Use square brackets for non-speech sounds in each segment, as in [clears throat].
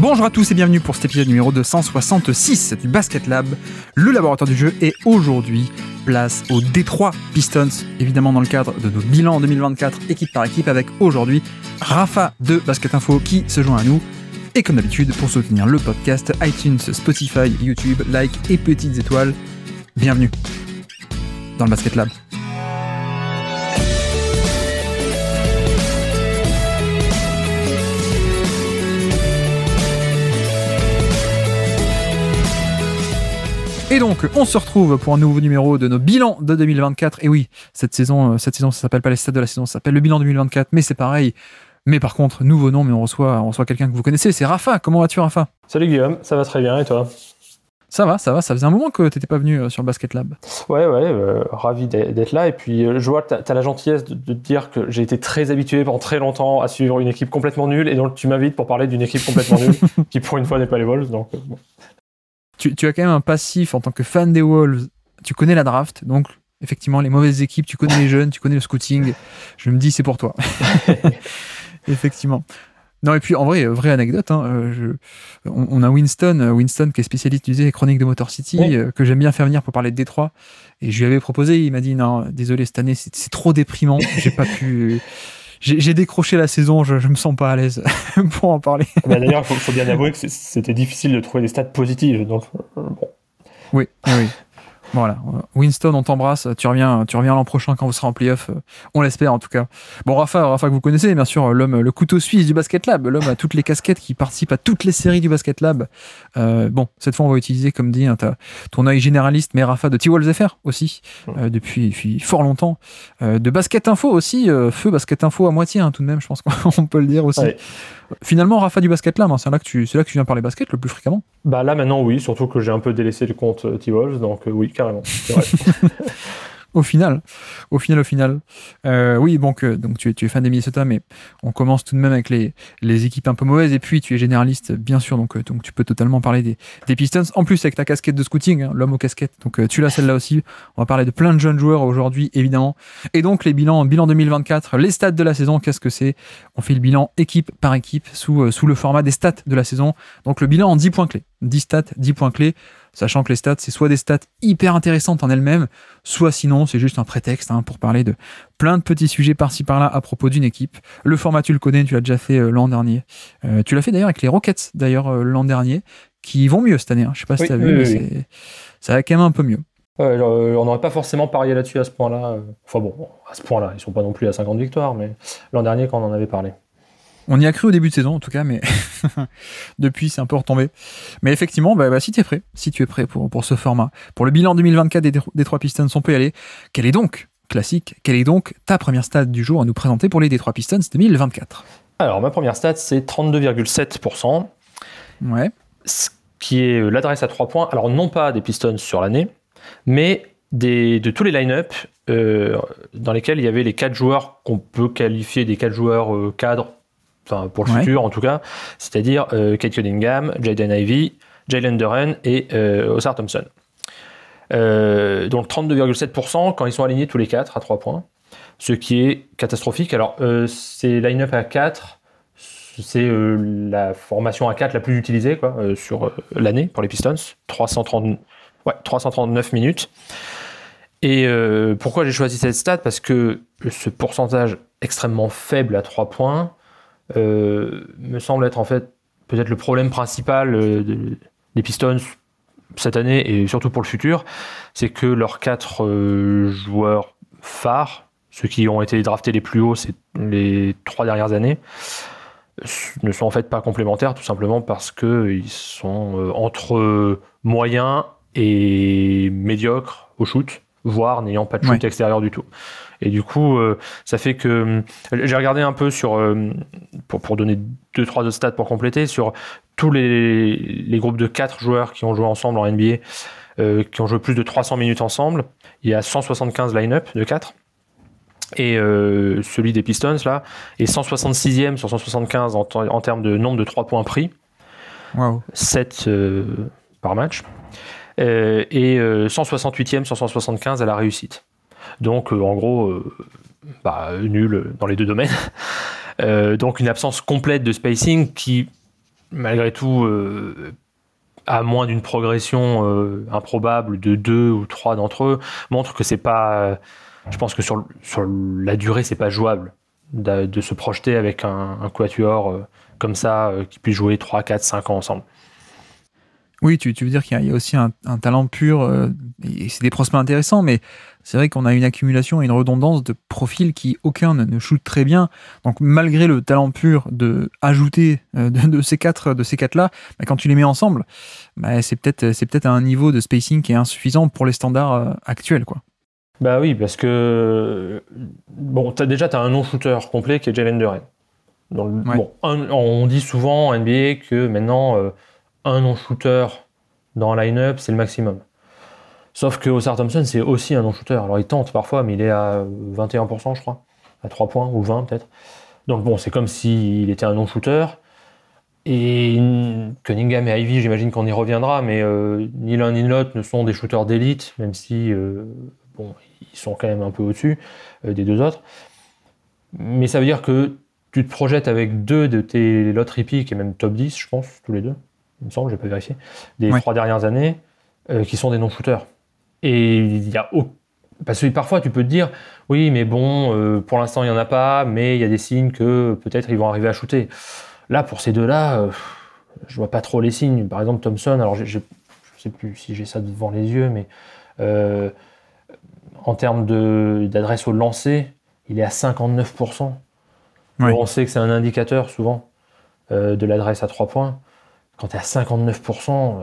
Bonjour à tous et bienvenue pour cet épisode numéro 266 du Basket Lab, le laboratoire du jeu. Et aujourd'hui, place aux Detroit Pistons, évidemment dans le cadre de nos bilans 2024, équipe par équipe, avec aujourd'hui Rafa de Basket Info qui se joint à nous. Et comme d'habitude, pour soutenir le podcast, iTunes, Spotify, YouTube, like et petites étoiles, bienvenue dans le Basket Lab. Et donc, on se retrouve pour un nouveau numéro de nos bilans de 2024. Et oui, cette saison, euh, cette saison, ça s'appelle pas les stats de la saison, ça s'appelle le bilan 2024, mais c'est pareil. Mais par contre, nouveau nom, mais on reçoit, on reçoit quelqu'un que vous connaissez, c'est Rafa. Comment vas-tu, Rafa Salut Guillaume, ça va très bien et toi ça va, ça va, ça faisait un moment que tu t'étais pas venu euh, sur Basket Lab. Ouais, ouais, euh, ravi d'être là. Et puis, je vois que as la gentillesse de, te dire que j'ai été très habitué pendant très longtemps à suivre une équipe complètement nulle. Et donc, tu m'invites pour parler d'une équipe complètement nulle [laughs] qui, pour une fois, n'est pas les Vols, Donc, tu, as quand même un passif en tant que fan des Wolves. Tu connais la draft, donc effectivement les mauvaises équipes, tu connais les jeunes, tu connais le scouting. Je me dis c'est pour toi. [laughs] effectivement. Non et puis en vrai, vraie anecdote. Hein, euh, on, a Winston, euh, Winston qui est spécialiste du musée chronique de Motor City, euh, que j'aime bien faire venir pour parler de Détroit. Et je lui avais proposé, il m'a dit non, désolé cette année c'est trop déprimant, j'ai pas pu j'ai décroché la saison, je, je me sens pas à l'aise [laughs] pour en parler. Ah bah, d'ailleurs, il faut, bien avouer que c'était difficile de trouver des stats positives. Donc, euh, bon. Oui, oui. Voilà. Winston, on t'embrasse. Tu reviens, tu reviens l'an prochain quand vous serez en off euh, On l'espère en tout cas. Bon, Rafa, Rafa que vous connaissez, bien sûr, l'homme, le couteau suisse du Basket Lab, l'homme à toutes les casquettes qui participe à toutes les séries du Basket Lab. Euh, bon, cette fois, on va utiliser, comme dit, hein, ton œil généraliste, mais Rafa de T-Walls FR aussi, euh, depuis, fort longtemps. de Basket Info aussi, feu Basket Info à moitié, hein, tout de même, je pense [laughs] qu'on peut le dire aussi. Finalement, Rafa du basket là, hein, c'est là, que tu, là que tu viens parler basket le plus fréquemment. Bah là maintenant oui, surtout que j'ai un peu délaissé le compte euh, T-Wolves, donc euh, oui, carrément. [laughs] au final, au final, au final. Euh, oui, que donc tu, es, tu es fan des Minnesota, mais on commence tout de même avec les, les équipes un peu mauvaises. Et puis, tu es généraliste, bien sûr, donc, euh, donc tu peux totalement parler des, des Pistons. En plus, avec ta casquette de scouting, hein, l'homme aux casquettes. Donc, euh, tu l'as celle-là aussi. On va parler de plein de jeunes joueurs aujourd'hui, évidemment. Et donc, les bilans, bilan 2024, les stats de la saison, qu'est-ce que c'est On fait le bilan équipe par équipe sous, euh, sous le format des stats de la saison. Donc, le bilan en 10 points clés. 10 stats, 10 points clés sachant que les stats, c'est soit des stats hyper intéressantes en elles-mêmes, soit sinon c'est juste un prétexte hein, pour parler de plein de petits sujets par-ci par-là à propos d'une équipe. Le format, tu le connais, tu l'as déjà fait euh, l'an dernier. Euh, tu l'as fait d'ailleurs avec les Rockets, d'ailleurs, euh, l'an dernier, qui vont mieux cette année. Hein. Je sais pas si tu as vu, mais ça va quand même un peu mieux. on n'aurait pas forcément parié là-dessus à ce point-là. Enfin bon, à ce point-là, ils sont pas non plus à 50 victoires, mais l'an dernier quand on en avait parlé. On y a cru au début de saison, en tout cas, mais [laughs] depuis, c'est un peu retombé. Mais effectivement, bah, bah si tu es prêt, si tu es prêt pour, pour ce format, pour le bilan 2024 des, des trois Pistons, on peut y aller. Quel est donc, classique, quelle est donc ta première stade du jour à nous présenter pour les Détroit Pistons 2024 Alors, ma première stade, c'est 32,7%. Ouais. Ce qui est euh, l'adresse à trois points. Alors, non pas des Pistons sur l'année, mais de tous les line-up euh, dans lesquels il y avait les quatre joueurs qu'on peut qualifier des quatre joueurs euh, cadres pour le futur en tout cas, c'est-à-dire euh, Kate Cunningham, Jaden Ivey, Jalen Duren et euh, Osar Thompson. Euh, donc 32,7% quand ils sont alignés tous les quatre à 3 points, ce qui est catastrophique. Alors euh, c'est line-up à 4, c'est la formation à 4 la plus utilisée quoi, sur l'année pour les Pistons, 339 minutes. Et pourquoi j'ai choisi cette stat Parce que ce pourcentage extrêmement faible à 3 points, euh, me semble être en fait peut-être le problème principal euh, des Pistons cette année et surtout pour le futur, c'est que leurs quatre euh, joueurs phares, ceux qui ont été draftés les plus hauts ces, les trois dernières années, ne sont en fait pas complémentaires, tout simplement parce qu'ils sont entre moyens et médiocres au shoot, voire n'ayant pas de shoot extérieur du tout. Et du coup, euh, ça fait que euh, j'ai regardé un peu sur, euh, pour, pour, donner deux trois autres stats pour compléter, sur tous les, les, groupes de quatre joueurs qui ont joué ensemble en NBA, qui ont joué plus de 300 minutes ensemble. Il y a 175 line-up de 4 et celui des Pistons là est 166e sur 175 en, termes de nombre de trois points pris 7 par match et 168e sur 175 à la réussite donc, euh, en gros, euh, bah, nul dans les deux domaines. [laughs] Euh, donc, une absence complète de spacing qui, malgré tout, à moins d'une progression improbable de deux ou trois d'entre eux, montre que c'est pas. je pense que sur, sur la durée, c'est pas jouable de, se projeter avec un, quatuor comme ça qui puisse jouer 3, 4, 5 ans ensemble. Oui, tu, veux dire qu'il y, a aussi un, un talent pur, et c'est des prospects intéressants, mais c'est vrai qu'on a une accumulation et une redondance de profils qui aucun ne shoot très bien. Donc malgré le talent pur de ajouter euh, de, ces quatre de ces quatre là, bah, quand tu les mets ensemble, bah, c'est peut-être c'est peut-être un niveau de spacing qui est insuffisant pour les standards euh, actuels quoi. Bah oui, parce que bon, déjà tu as un non-shooter complet qui est Jalen Duren. on dit souvent en NBA que maintenant euh, un non-shooter dans un line-up, c'est le maximum. Sauf que Osar Thompson, c'est aussi un non-shooter. Alors il tente parfois, mais il est à 21%, je crois, à 3 points, ou 20 peut-être. Donc bon, c'est comme s'il était un non-shooter. Et Cunningham et Ivy, j'imagine qu'on y reviendra, mais euh, ni l'un ni l'autre ne sont des shooters d'élite, même si euh, bon, ils sont quand même un peu au-dessus euh, des deux autres. Mais ça veut dire que tu te projettes avec deux de tes lots picks, et même top 10, je pense, tous les deux, il me semble, n'ai pas vérifié, des trois dernières années, qui sont des non-shooters. Et il y a Parce que parfois, tu peux te dire, oui, mais bon, euh, pour l'instant, il n'y en a pas, mais il y a des signes que peut-être ils vont arriver à shooter. Là, pour ces deux-là, euh, je vois pas trop les signes. Par exemple, Thompson, alors je ne sais plus si j'ai ça devant les yeux, mais euh, en termes d'adresse au lancer, il est à 59%. On sait que c'est un indicateur, souvent, de l'adresse à trois points. Quand tu es à 59%,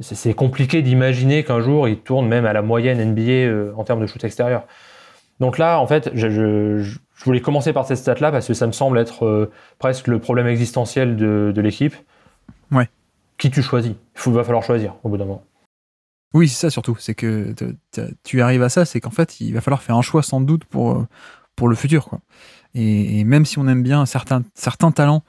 c'est compliqué d'imaginer qu'un jour il tourne même à la moyenne NBA euh, en termes de shoot extérieur. Donc là, en fait, je, voulais commencer par cette stat-là parce que ça me semble être euh, presque le problème existentiel de, l'équipe. Ouais. Qui tu choisis Il va falloir choisir au bout d'un moment. Oui, c'est ça surtout. C'est que tu arrives à ça, c'est qu'en fait, il va falloir faire un choix sans doute pour, euh, pour le futur. Quoi. Et, et, même si on aime bien certains, certains talents,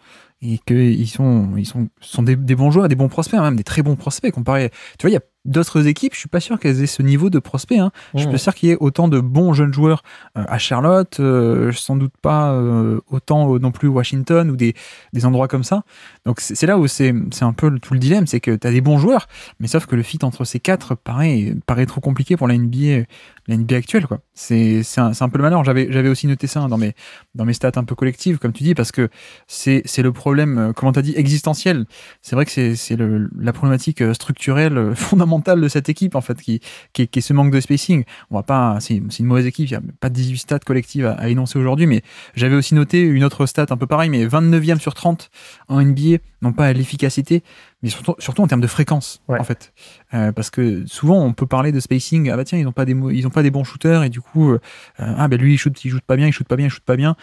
et ils sont, ils sont, sont des, bons joueurs des bons prospects, hein, même des très bons prospects comparés. Tu vois, il y a D'autres équipes, je suis pas sûr qu'elles aient ce niveau de prospect. Hein. Je suis hmm. pas sûr qu'il y ait autant de bons jeunes joueurs euh, à Charlotte, euh, sans doute pas euh, autant non plus Washington ou des, des endroits comme ça. Donc c'est là où c'est un peu tout le dilemme, c'est que tu as des bons joueurs, mais sauf que le fit entre ces quatre paraît, paraît trop compliqué pour la NBA, la NBA actuelle. C'est un, un, peu le malheur. J'avais aussi noté ça hein, dans, mes, dans mes stats un peu collectives, comme tu dis, parce que c'est le problème, comment tu as dit, existentiel. C'est vrai que c'est la problématique structurelle [laughs] fondamentale de cette équipe, en fait, qui, qui, est ce manque de spacing. On va pas, c'est une mauvaise équipe, il n'y a pas 18 stats collectives à, énoncer aujourd'hui, mais j'avais aussi noté une autre stat un peu pareil mais 29e sur 30 en NBA, non pas à l'efficacité, mais surtout, en termes de fréquence, en fait. Euh, parce que souvent, on peut parler de spacing. Ah bah tiens, ils n'ont pas, des, ils ont pas des bons shooters, et du coup, euh, ah bah lui, il shoot, il joue pas bien, il shoot pas bien, il shoot pas bien.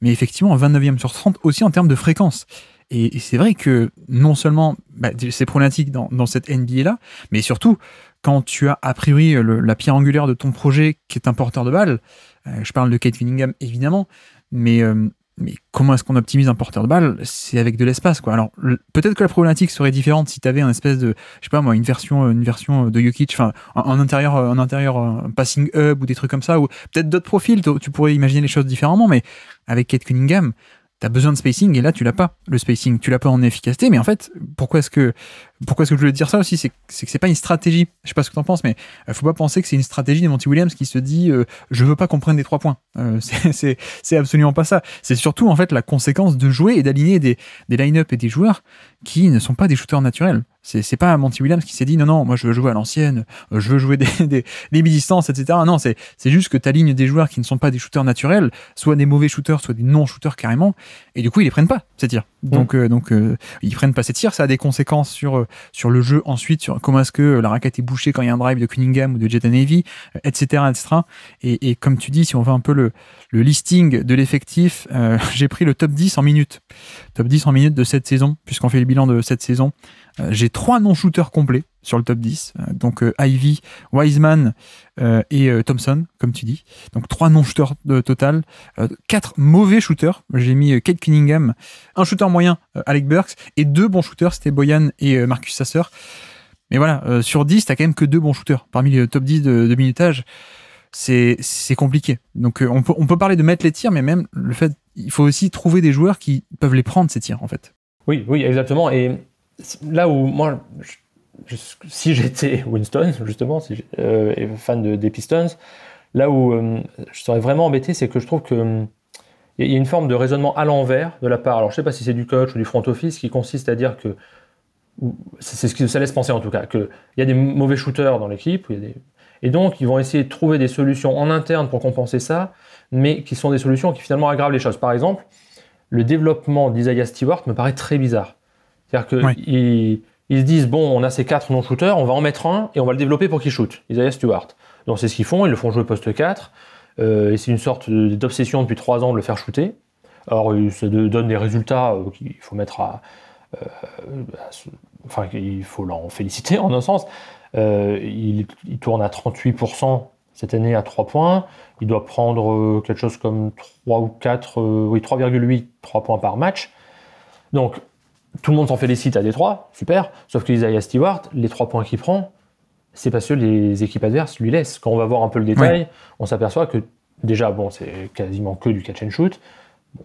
Mais effectivement, 29e sur 30 aussi en termes de fréquence. Et, c'est vrai que non seulement bah, c'est problématique dans, cette NBA-là, mais surtout, quand tu as a priori la pierre angulaire de ton projet qui est un porteur de balle, euh, je parle de Kate Cunningham évidemment, mais, euh, mais comment est-ce qu'on optimise un porteur de balle C'est avec de l'espace quoi. Alors peut-être que la problématique serait différente si tu avais un espèce de, je sais pas moi, une version, euh, une version de Jokic, enfin en, intérieur, en intérieur, un passing hub ou des trucs comme ça, ou peut-être d'autres profils, tu pourrais imaginer les choses différemment, mais avec Kate Cunningham, T'as besoin de spacing et là tu l'as pas le spacing, tu l'as pas en efficacité mais en fait pourquoi est-ce que pourquoi est-ce que je veux dire ça aussi C'est que c'est pas une stratégie. Je sais pas ce que t'en penses, mais il euh, faut pas penser que c'est une stratégie de Monty Williams qui se dit euh, je veux pas qu'on prenne des trois points. Euh, [laughs] c'est absolument pas ça. C'est surtout en fait la conséquence de jouer et d'aligner des, line-up et des joueurs qui ne sont pas des shooters naturels. C'est pas Monty Williams qui s'est dit non, non, moi je veux jouer à l'ancienne, je veux jouer des, des, des distances etc. Non, c'est juste que tu alignes des joueurs qui ne sont pas des shooters naturels, soit des mauvais shooters, soit des non-shooters carrément, et du coup ils les prennent pas, ces tirs. Mmh. Donc, donc ils prennent pas ces tirs, ça a des conséquences sur sur le jeu ensuite, sur comment est-ce que euh, la raquette est bouchée quand il y a un drive de Cunningham ou de Jetta Navy, euh, etc. etc. Et, comme tu dis, si on veut un peu le, le listing de l'effectif, euh, [laughs] j'ai pris le top 10 en minutes. Top 10 en minutes de cette saison, puisqu'on fait le bilan de cette saison. Euh, j'ai trois non-shooters complets sur le top 10. Euh, donc euh, Ivy, Wiseman et Thompson, comme tu dis. Donc trois non-shooters total. quatre mauvais shooters. J'ai mis Kate Cunningham, un shooter moyen, Alec Burks, et deux bons shooters, c'était Boyan et Marcus Sasser. Mais voilà, sur 10, t'as quand même que deux bons shooters parmi les top 10 de, minutage c'est compliqué. Donc on peut, on peut, parler de mettre les tirs, mais même le fait, il faut aussi trouver des joueurs qui peuvent les prendre ces tirs en fait. Oui, oui, exactement. Et là où moi, si j'étais [laughs] Winston, justement, si euh, fan des Pistons, là où euh, je serais vraiment embêté, c'est que je trouve que euh, il y a une forme de raisonnement à l'envers de la part. Alors, je ne sais pas si c'est du coach ou du front office qui consiste à dire que c'est ce que ça laisse penser en tout cas, qu'il y a des mauvais shooters dans l'équipe, et donc ils vont essayer de trouver des solutions en interne pour compenser ça, mais qui sont des solutions qui finalement aggravent les choses. Par exemple, le développement d'Isaiah Stewart me paraît très bizarre. C'est-à-dire qu'ils se disent, bon, on a ces quatre non-shooters, on va en mettre un et on va le développer pour qu'il shoote. Isaiah Stewart. Donc c'est ce qu'ils font, ils le font jouer poste 4, euh, et c'est une sorte d'obsession depuis 3 ans de le faire shooter. Alors ça donne des résultats euh, qu'il faut mettre à... Euh, enfin, il faut l'en féliciter en un sens. Il, tourne à 38% cette année à 3 points. Il doit prendre quelque chose comme 3 ou 4, oui 3,8 3 points par match. Donc tout le monde s'en félicite à Détroit, super, sauf que Isaiah Stewart, les trois points qu'il prend, c'est parce que les équipes adverses lui laissent. Quand on va voir un peu le détail, on s'aperçoit que déjà, bon, c'est quasiment que du catch and shoot,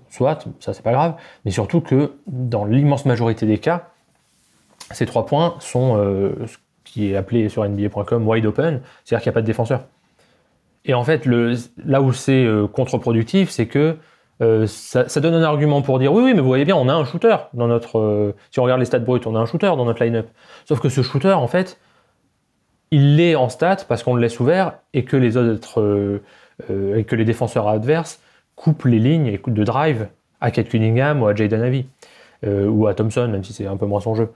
soit, ça c'est pas grave, mais surtout que dans l'immense majorité des cas, ces trois points sont euh, ce qui est appelé sur NBA.com wide open, c'est-à-dire qu'il n'y a pas de défenseur. Et en fait, le, là où c'est euh, contre-productif, c'est que euh, ça, donne un argument pour dire oui, oui, mais vous voyez bien, on a un shooter dans notre. Euh, si on regarde les stats brutes, on a un shooter dans notre line-up. Sauf que ce shooter, en fait, il l'est en stats parce qu'on le laisse ouvert et que les autres, euh, et que les défenseurs adverses coupent les lignes de drive à Kate Cunningham ou à Jaden Avi ou à Thompson, même si c'est un peu moins son jeu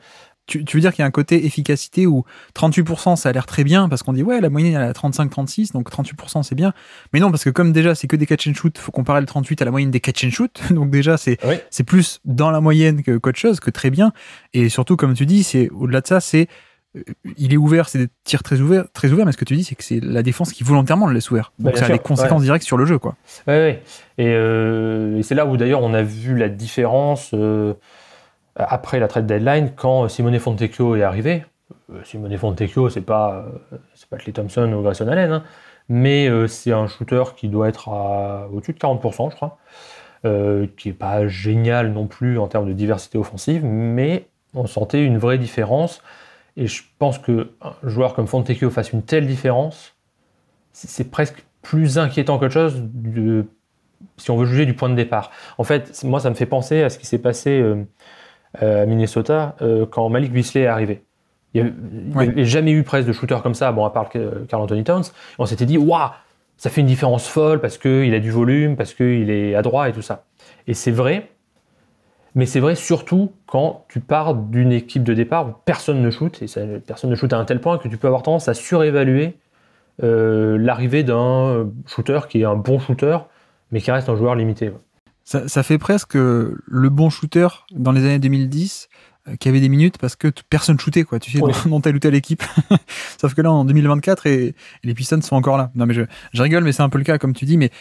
tu, veux dire qu'il y a un côté efficacité où 38% ça a l'air très bien parce qu'on dit ouais la moyenne elle est à 35-36 donc 38% c'est bien mais non parce que comme déjà c'est que des catch and shoot faut comparer le 38 à la moyenne des catch and shoot [laughs] donc déjà c'est c'est plus dans la moyenne que qu'autre chose que très bien et surtout comme tu dis c'est au-delà de ça c'est euh, il est ouvert, c'est des tirs très ouverts, très ouverts, mais ce que tu dis, c'est que c'est la défense qui volontairement le laisse ouvert. Bah, donc ça a des conséquences directes sur le jeu. Quoi. ouais. Euh, et, c'est là où d'ailleurs on a vu la différence. Euh, euh, après la trade deadline, quand euh, Simone Fontecchio est arrivé, euh, Simone Fontecchio, c'est pas, pas Clay Thompson ou Grayson Allen, hein, mais c'est un shooter qui doit être au-dessus de 40%, je crois, qui n'est pas génial non plus en termes de diversité offensive, mais on sentait une vraie différence. Et je pense qu'un joueur comme Fontecchio fasse une telle différence, c'est presque plus inquiétant qu'autre chose de, si on veut juger du point de départ. En fait, moi, ça me fait penser à ce qui s'est passé. Euh, à Minnesota euh, quand Malik Beasley est arrivé. Il n'y jamais eu presse de shooter comme ça, bon, à part Carl Anthony Towns. On s'était dit, waouh, ça fait une différence folle parce qu'il a du volume, parce qu'il est adroit et tout ça. Et c'est vrai, mais c'est vrai surtout quand tu pars d'une équipe de départ où personne ne shoot, et personne ne shoot à un tel point que tu peux avoir tendance à surévaluer euh, l'arrivée d'un shooter qui est un bon shooter, mais qui reste un joueur limité. Ça, fait presque le bon shooter dans les années 2010 euh, qui avait des minutes parce que personne shootait quoi, tu sais, dans, telle ou telle équipe. [laughs] Sauf que là, en 2024, et, les Pistons sont encore là. Non mais je, rigole, mais c'est un peu le cas comme tu dis. Mais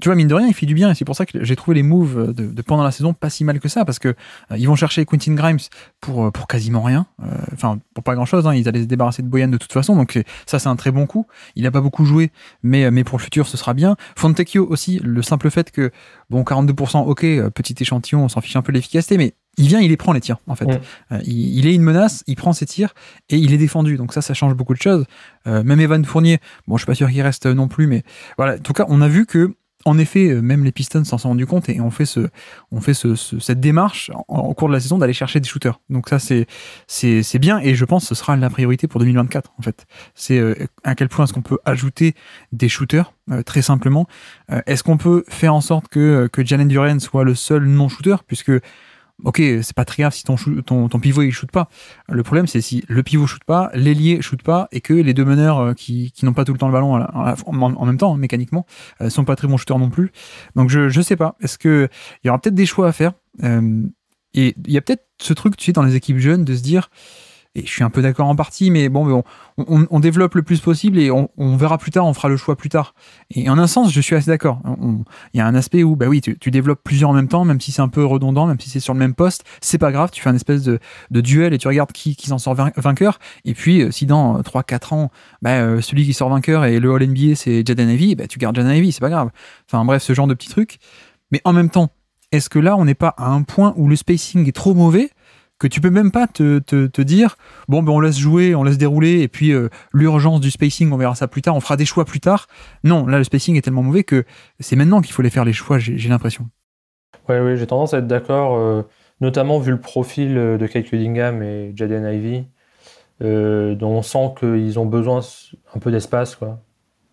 tu vois, mine de rien, il fait du bien. Et c'est pour ça que j'ai trouvé les moves de, pendant la saison pas si mal que ça, parce que euh, ils vont chercher Quentin Grimes pour euh, pour quasiment rien, enfin pour pas grand chose. Hein. ils allaient se débarrasser de Boyan de toute façon, donc ça c'est un très bon coup. Il a pas beaucoup joué, mais mais pour le futur, ce sera bien. Fontecchio aussi, le simple fait que bon 42%, ok, petit échantillon, on s'en fiche un peu l'efficacité, mais il vient, il les prend les tirs, en fait. Mm. Euh, il, est une menace, il prend ses tirs et il est défendu. Donc ça, ça change beaucoup de choses. Euh, même Evan Fournier, bon, je suis pas sûr qu'il reste non plus, mais voilà. En tout cas, on a vu que, en effet, euh, même les Pistons s'en sont rendus compte et on fait, ce, on fait ce, cette démarche en, cours de la saison d'aller chercher des shooters. Donc ça, c'est, c'est, c'est bien et je pense que ce sera la priorité pour 2024, en fait. C'est à quel point est-ce qu'on peut ajouter des shooters très simplement. Est-ce qu'on peut faire en sorte que, que Jalen Duren soit le seul non-shooter Puisque ok, c'est pas très grave si ton, pivot il shoot pas. Le problème, c'est si le pivot shoot pas, l'ailier shoot pas, et que les deux meneurs euh, qui, n'ont pas tout le temps le ballon en, même temps, hein, mécaniquement, euh, sont pas très bons shooters non plus. Donc je, je sais pas. Est-ce il y aura peut-être des choix à faire euh, Et il y a peut-être ce truc, tu sais, dans les équipes jeunes, de se dire et je suis un peu d'accord en partie, mais bon, on, développe le plus possible et on, verra plus tard, on fera le choix plus tard. Et en un sens, je suis assez d'accord. Il y a un aspect où, bah oui, tu, développes plusieurs en même temps, même si c'est un peu redondant, même si c'est sur le même poste, c'est pas grave, tu fais un espèce de, duel et tu regardes qui, qui s'en sort vainqueur. Et puis, euh, si dans 3-4 euh, ans, bah, euh, celui qui sort vainqueur et le All NBA, c'est Jaden Ivey, bah, tu gardes Jaden Ivey, c'est pas grave. Enfin bref, ce genre de petits trucs. Mais en même temps, est-ce que là, on n'est pas à un point où le spacing est trop mauvais que tu peux même pas te, dire bon ben on laisse jouer, on laisse dérouler et puis euh, l'urgence du spacing, on verra ça plus tard, on fera des choix plus tard. Non, là le spacing est tellement mauvais que c'est maintenant qu'il faut les faire les choix, j'ai l'impression. Oui, oui, j'ai tendance à être d'accord, euh, notamment vu le profil euh, de Kate Cunningham et Jaden Ivy. dont on sent qu'ils ont besoin un peu d'espace, quoi,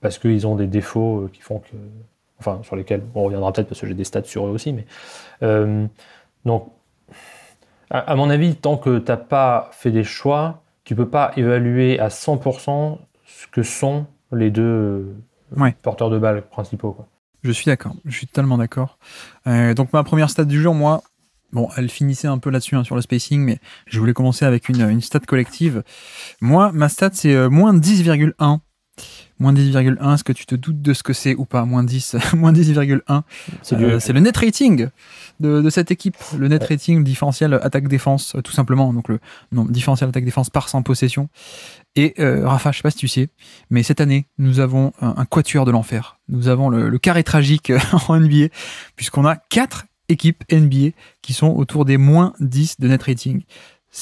parce qu'ils ont des défauts qui font que, enfin sur lesquels on reviendra peut-être parce que j'ai des stats sur eux aussi, mais donc à, mon avis, tant que tu n'as pas fait des choix, tu peux pas évaluer à 100% ce que sont les deux euh, porteurs de balles principaux. Je suis d'accord, je suis totalement d'accord. Euh, donc ma première stat du jour, moi, bon, elle finissait un peu là-dessus, hein, sur le spacing, mais je voulais commencer avec une, une stat collective. Moi, ma stat, c'est euh, moins 10,1. Moins 10,1, est-ce que tu te doutes de ce que c'est ou pas Moins 10, [laughs] moins 10,1. Euh, c'est le net rating de, cette équipe. Le net rating, différentiel euh, attaque-défense, euh, tout simplement. Donc le non, différentiel attaque-défense par 100 possession. Et Rafa, je sais pas si tu sais, mais cette année, nous avons un, quatuor de l'enfer. Nous avons le, carré tragique [laughs] en NBA, puisqu'on a quatre équipes NBA qui sont autour des moins 10 de net rating.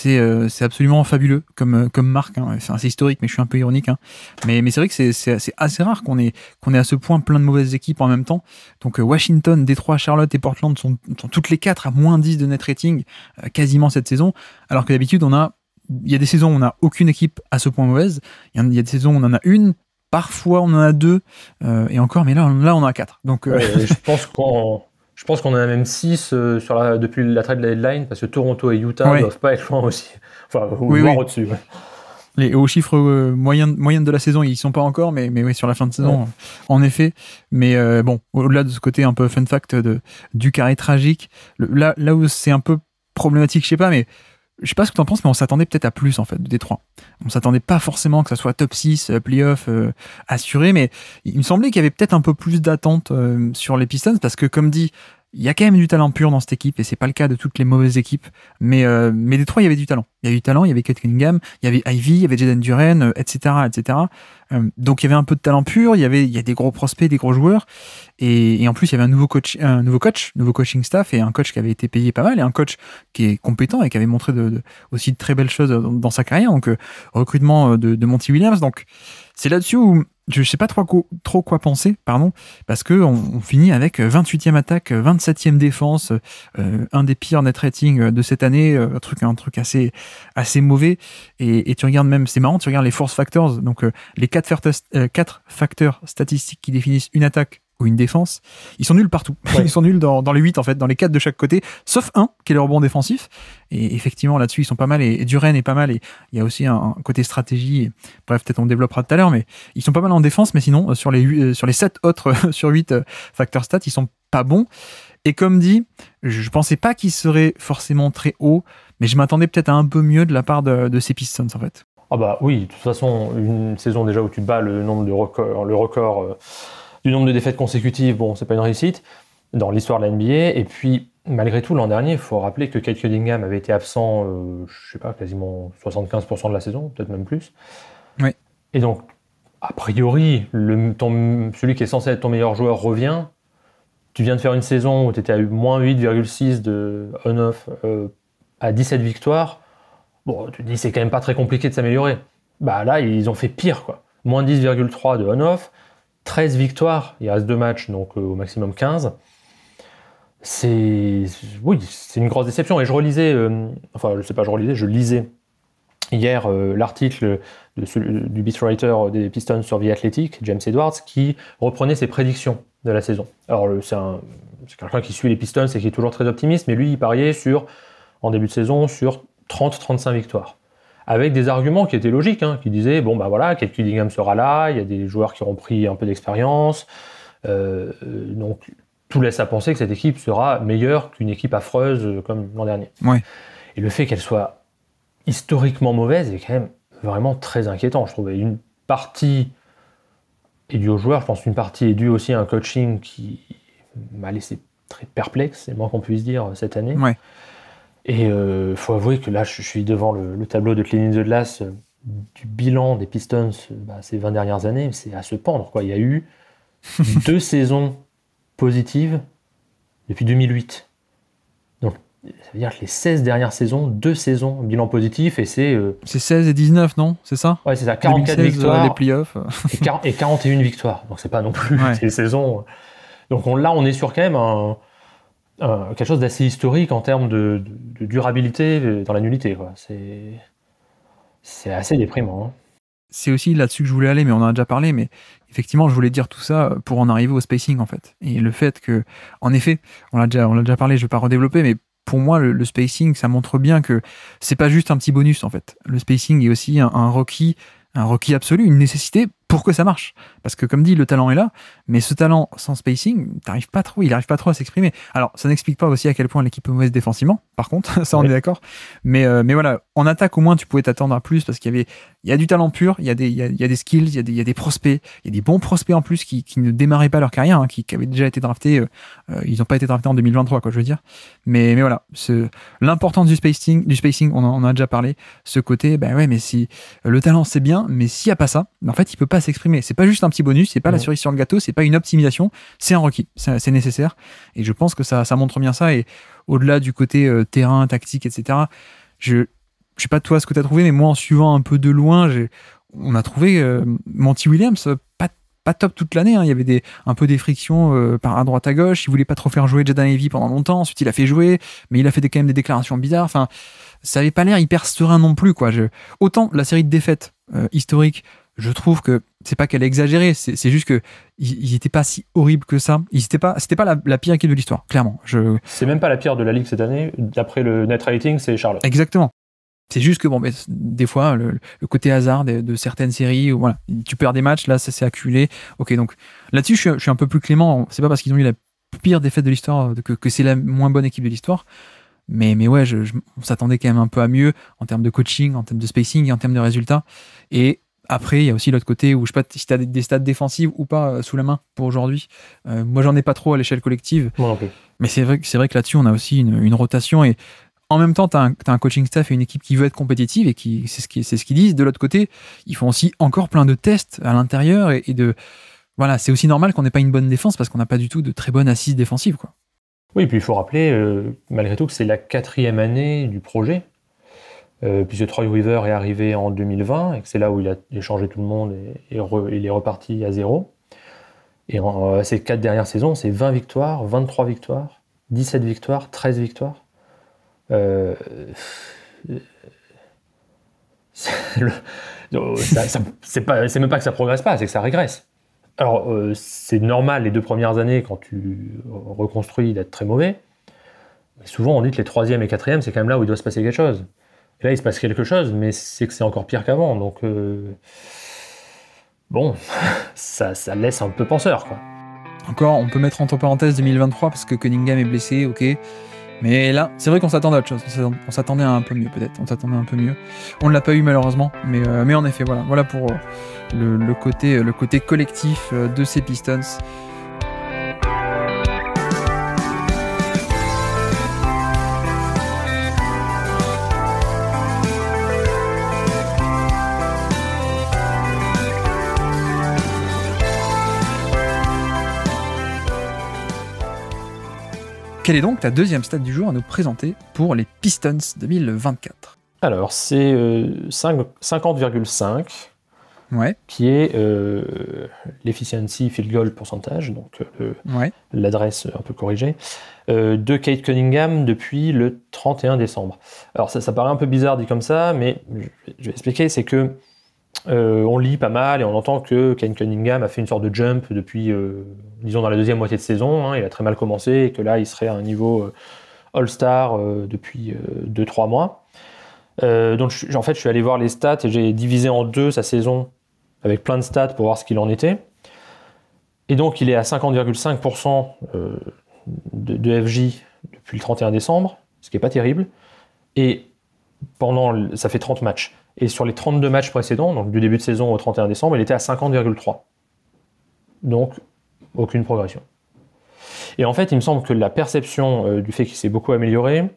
Euh, c'est absolument fabuleux comme, euh, comme marque. Hein. C'est assez historique, mais je suis un peu ironique. Hein. Mais, mais c'est vrai que c'est assez rare qu'on ait, qu'on ait à ce point plein de mauvaises équipes en même temps. Donc euh, Washington, Détroit, Charlotte et Portland sont, toutes les quatre à moins 10 de net rating quasiment cette saison. Alors que d'habitude, on a. Il y a des saisons où on n'a aucune équipe à ce point mauvaise. Il y a des saisons où on en a une, parfois on en a deux, et encore, mais là, là on en a quatre. Donc, je pense [laughs] qu'on je pense qu'on en a même 6 depuis sur la, depuis la trade deadline parce que Toronto et Utah ne doivent pas être loin aussi. [laughs] Enfin, oui, au-dessus. Les hauts chiffres euh, moyens de la saison, ils ne sont pas encore, mais, mais oui, sur la fin de saison, en effet. Mais euh, bon, au-delà de ce côté un peu fun fact de, du carré tragique, là, là où c'est un peu problématique, je sais pas, mais je sais pas ce que en penses, mais on s'attendait peut-être à plus en fait de Détroit. On s'attendait pas forcément que ça soit top 6, euh, playoff euh, assuré, mais il me semblait qu'il y avait peut-être un peu plus d'attente euh, sur les Pistons parce que comme dit, il y a quand même du talent pur dans cette équipe et c'est pas le cas de toutes les mauvaises équipes. Mais mais Détroit, il y avait du talent il y a eu talent, il y avait Kate Cunningham, il y avait Ivy, il y avait Jaden Duren, etc., euh, etc. Euh, donc il y avait un peu de talent pur, il y avait il y a des gros prospects, des gros joueurs, et, en plus il y avait un nouveau coach, un nouveau coach, nouveau coaching staff et un coach qui avait été payé pas mal et un coach qui est compétent et qui avait montré de, aussi de très belles choses dans, sa carrière. Donc euh, recrutement de, Monty Williams. Donc c'est là-dessus où je sais pas trop, trop quoi penser, pardon, parce que on, finit avec 28e attaque, 27e défense, un des pires net rating de cette année, un truc un truc assez assez mauvais. Et, tu regardes même, c'est marrant, tu regardes les force factors, donc euh, les quatre, euh, quatre facteurs statistiques qui définissent une attaque ou une défense, ils sont nuls partout. [laughs] Ils sont nuls dans, les 8 en fait, dans les 4 de chaque côté, sauf un qui est le rebond défensif. Et effectivement, là-dessus, ils sont pas mal. Et, du Duren est pas mal. Et il y a aussi un, côté stratégie. bref, peut-être on développera tout à l'heure, mais ils sont pas mal en défense. Mais sinon, euh, sur les, sur les 7 autres, [laughs] sur 8 facteurs stats, ils sont pas bons. Et comme dit, je pensais pas qu'il serait forcément très haut, mais je m'attendais peut-être à un peu mieux de la part de, de ces Pistons en fait. Ah bah oui, de toute façon, une saison déjà où tu bats le nombre de records, le record euh, du nombre de défaites consécutives, bon, c'est pas une réussite dans l'histoire de la NBA. Et puis, malgré tout, l'an dernier, il faut rappeler que Kate Cunningham avait été absent, je euh, je sais pas, quasiment 75% de la saison, peut-être même plus. Oui. Et donc, a priori, le, celui qui est censé être ton meilleur joueur revient tu viens de faire une saison où tu étais à moins 8,6 de on-off euh, à 17 victoires. Bon, tu te dis, c'est quand même pas très compliqué de s'améliorer. Bah là, ils ont fait pire, quoi. Moins 10,3 de on-off, 13 victoires, il reste deux matchs, donc euh, au maximum 15. C'est. Oui, c'est une grosse déception. Et je relisais, euh, enfin, je sais pas, je relisais, je lisais hier l'article du beat writer des Pistons sur The Athletic, James Edwards, qui reprenait ses prédictions de la saison. Alors, c'est quelqu'un qui suit les Pistons et qui est toujours très optimiste, mais lui, il pariait sur, en début de saison sur 30-35 victoires. Avec des arguments qui étaient logiques, hein, qui disaient bon, bah voilà, Kate Cunningham sera là, il y a des joueurs qui auront pris un peu d'expérience. Euh, donc, tout laisse à penser que cette équipe sera meilleure qu'une équipe affreuse euh, comme l'an dernier. Et le fait qu'elle soit historiquement mauvaise est quand même vraiment très inquiétant. Je trouvais une partie et due aux joueurs. Je pense qu'une partie est due aussi à un coaching qui m'a laissé très perplexe, c'est moins qu'on puisse dire, euh, cette année. Et il euh, faut avouer que là, je suis devant le, tableau de Cleaning the euh, du bilan des Pistons bah, ces 20 dernières années. C'est à se pendre. Quoi. Il y a eu [laughs] deux saisons positives depuis 2008 ça veut dire que les 16 dernières saisons, deux saisons bilan positif et c'est. Euh, c'est 16 et 19, non C'est ça Ouais, c'est ça. 44 victoires. les playoffs. et, et, 41 victoires. Donc c'est pas non plus ouais. [laughs] saisons. Donc là, on est sur quand même un, quelque chose d'assez historique en termes de, durabilité euh, dans la nullité. C'est assez déprimant. Hein. C'est aussi là-dessus que je voulais aller, mais on en a déjà parlé. Mais effectivement, je voulais dire tout ça euh, pour en arriver au spacing, en fait. Et le fait que, en effet, on l'a déjà, on a déjà parlé, je ne vais pas redévelopper, mais pour moi, le, spacing, ça montre bien que c'est pas juste un petit bonus en fait. Le spacing est aussi un, un un requis absolu, une nécessité pour que ça marche. Parce que, comme dit, le talent est là, mais ce talent sans spacing, t'arrives pas trop, il arrive pas trop à s'exprimer. Alors, ça n'explique pas aussi à quel point l'équipe est mauvaise défensivement, par contre, [laughs] ça on est d'accord. Mais, euh, mais voilà, en attaque, au moins, tu pouvais t'attendre à plus parce qu'il y avait, il y a du talent pur, il y a des, il y a, des skills, il y a des, y a des, prospects, il y a des bons prospects en plus qui, ne démarraient pas leur carrière, hein, qui, avaient déjà été draftés, euh, euh, ils n'ont pas été draftés en 2023, quoi, je veux dire. Mais, mais voilà, l'importance du spacing, du spacing, on en, a déjà parlé, ce côté, ben ouais, mais si le talent c'est bien, mais s'il n'y a pas ça, en fait, il peut pas s'exprimer. C'est pas juste un petit bonus, c'est pas la cerise sur le gâteau, c'est pas une optimisation, c'est un requis, c'est nécessaire. Et je pense que ça, ça montre bien ça. Et au-delà du côté euh, terrain, tactique, etc., je, je sais pas toi ce que tu as trouvé, mais moi en suivant un peu de loin, on a trouvé euh, Monty Williams pas, pas top toute l'année. Hein. Il y avait des, un peu des frictions euh, par à droite à gauche. Il voulait pas trop faire jouer Jaden Navy pendant longtemps. Ensuite, il a fait jouer, mais il a fait des, quand même des déclarations bizarres. Enfin, ça avait pas l'air hyper serein non plus. Quoi. Je, autant la série de défaites historiques je trouve que c'est pas qu'elle a exagéré, c'est juste que il était pas si horrible que ça. Il pas, c'était pas la, pire équipe de l'histoire, clairement. Je... C'est même pas la pire de la ligue cette année. D'après le net rating, c'est Charlotte. Exactement. C'est juste que bon, mais des fois, le, côté hasard de, certaines séries, voilà, tu perds des matchs, là, ça s'est acculé. Ok, donc là-dessus, je, suis un peu plus clément. C'est pas parce qu'ils ont eu la pire défaite de l'histoire euh, que, que c'est la moins bonne équipe de l'histoire. Mais, mais ouais, je, on s'attendait quand même un peu à mieux en termes de coaching, en termes de spacing en termes de résultats. Et après, il y a aussi l'autre côté où je sais pas si tu as des stades défensives ou pas euh, sous la main pour aujourd'hui. Euh, moi, j'en ai pas trop à l'échelle collective. Mais c'est vrai, vrai que là-dessus, on a aussi une, rotation. Et en même temps, tu as, un coaching staff et une équipe qui veut être compétitive et qui c'est ce qu'ils ce disent. De l'autre côté, ils font aussi encore plein de tests à l'intérieur. Et, de voilà, c'est aussi normal qu'on n'ait pas une bonne défense parce qu'on n'a pas du tout de très bonne assise défensive. Quoi. Oui, puis il faut rappeler, euh, malgré tout, que c'est la quatrième année du projet. Euh, puisque Troy Weaver est arrivé en 2020 et que c'est là où il a échangé tout le monde et, il est reparti à zéro. Et euh, ces quatre dernières saisons, c'est 20 victoires, 23 victoires, 17 victoires, 13 victoires. Euh, [laughs] oh, c'est même pas que ça progresse pas, c'est que ça régresse. Alors, c'est normal les deux premières années quand tu reconstruis d'être très mauvais. Mais souvent, on dit que les troisième et quatrième, c'est quand même là où il doit se passer quelque chose là, il se passe quelque chose, mais c'est que c'est encore pire qu'avant. Donc, euh, bon, [laughs] ça, ça, laisse un peu penseur. Quoi. Encore, on peut mettre entre parenthèses 2023 parce que Cunningham est blessé, ok. Mais là, c'est vrai qu'on s'attendait à autre chose. On s'attendait à un peu mieux, peut-être. On s'attendait un peu mieux. On ne l'a pas eu, malheureusement. Euh, mais, en effet, voilà. Voilà pour euh, le, côté, le côté collectif de ces Pistons. Quel est donc ta deuxième stade du jour à nous présenter pour les Pistons 2024 Alors, c'est 50,5, euh, ouais. qui est euh, l'efficiency field goal pourcentage, donc euh, l'adresse un peu corrigée, de Kate Cunningham depuis le 31 décembre. Alors, ça, ça paraît un peu bizarre dit comme ça, mais je vais expliquer, c'est que euh, on lit pas mal et on entend que Ken Cunningham a fait une sorte de jump depuis, euh, disons, dans la deuxième moitié de saison. Hein. il a très mal commencé et que là, il serait à un niveau euh, All-Star depuis 2-3 mois. donc, en fait, je suis allé voir les stats et j'ai divisé en deux sa saison avec plein de stats pour voir ce qu'il en était. Et donc, il est à 50,5% de, de FJ depuis le 31 décembre, ce qui n'est pas terrible. Et pendant, ça fait 30 matchs. Et sur les 32 matchs précédents, donc du début de saison au 31 décembre, il était à 50,3. Donc, aucune progression. Et en fait, il me semble que la perception euh, du fait qu'il s'est beaucoup amélioré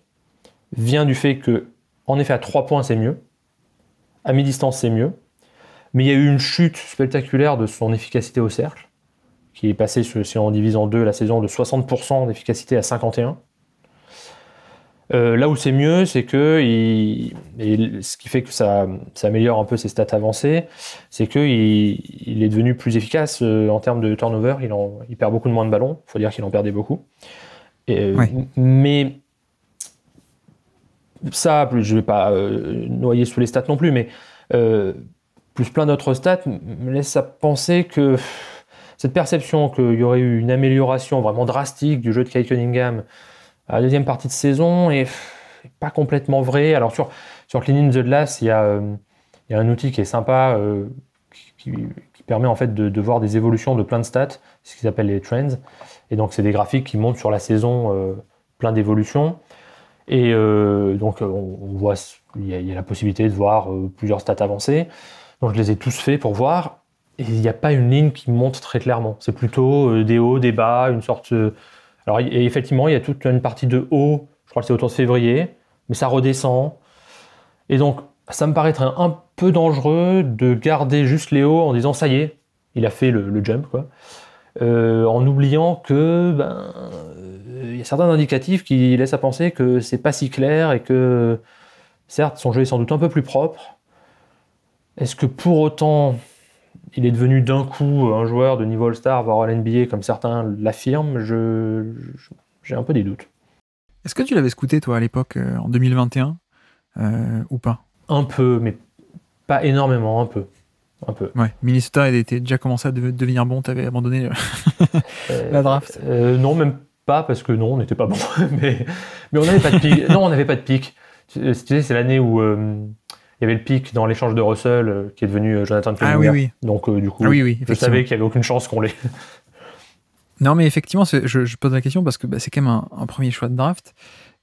vient du fait que, en effet, à 3 points, c'est mieux. À mi-distance, c'est mieux. Mais il y a eu une chute spectaculaire de son efficacité au cercle, qui est passée, si on divise en deux la saison, de 60% d'efficacité à 51%. Euh, là où c'est mieux, c'est que ce qui fait que ça, améliore un peu ses stats avancées, c'est qu'il il est devenu plus efficace euh, en termes de turnover. Il, perd beaucoup de moins de ballons. Il faut dire qu'il en perdait beaucoup. Euh, mais ça, je ne vais pas noyer sous les stats non plus, mais plus plein d'autres stats me laisse à penser que cette perception qu'il y aurait eu une amélioration vraiment drastique du jeu de Kai Cunningham la deuxième partie de saison est pas complètement vraie. Alors sur, sur Clean in the Glass, il y, a, euh, y a un outil qui est sympa, euh, qui, permet en fait de, voir des évolutions de plein de stats, ce qu'ils appellent les trends. Et donc c'est des graphiques qui montent sur la saison euh, plein d'évolutions. Et donc on, voit, il y, a, la possibilité de voir plusieurs stats avancées. Donc je les ai tous faits pour voir. Et il n'y a pas une ligne qui monte très clairement. C'est plutôt des hauts, des bas, une sorte alors effectivement, il y a toute une partie de haut, je crois que c'est autour de février, mais ça redescend. Et donc, ça me paraîtrait un peu dangereux de garder juste les hauts en disant ça y est, il a fait le, jump, quoi. Euh, en oubliant que ben, euh, il y a certains indicatifs qui laissent à penser que c'est pas si clair et que certes son jeu est sans doute un peu plus propre. Est-ce que pour autant il est devenu d'un coup un joueur de niveau All-Star, voire All-NBA, comme certains l'affirment, je, j'ai un peu des doutes. Est-ce que tu l'avais scouté, toi, à l'époque, euh, en 2021, euh, ou pas Un peu, mais pas énormément, un peu. Un peu. Ouais, Minnesota était déjà commencé à devenir bon, tu avais abandonné [laughs] euh, la draft. non, même pas, parce que non, on n'était pas bon. [laughs] mais, mais on n'avait pas de pic. non, on n'avait pas de pic. c'est l'année où il y avait le pic dans l'échange de Russell euh, qui est devenu euh, Jonathan ah Kuminga. Euh, ah oui, oui. Donc du coup, oui, je savais qu'il n'y avait aucune chance qu'on l'ait. [laughs] non, mais effectivement, je, pose la question parce que bah, c'est quand même un, premier choix de draft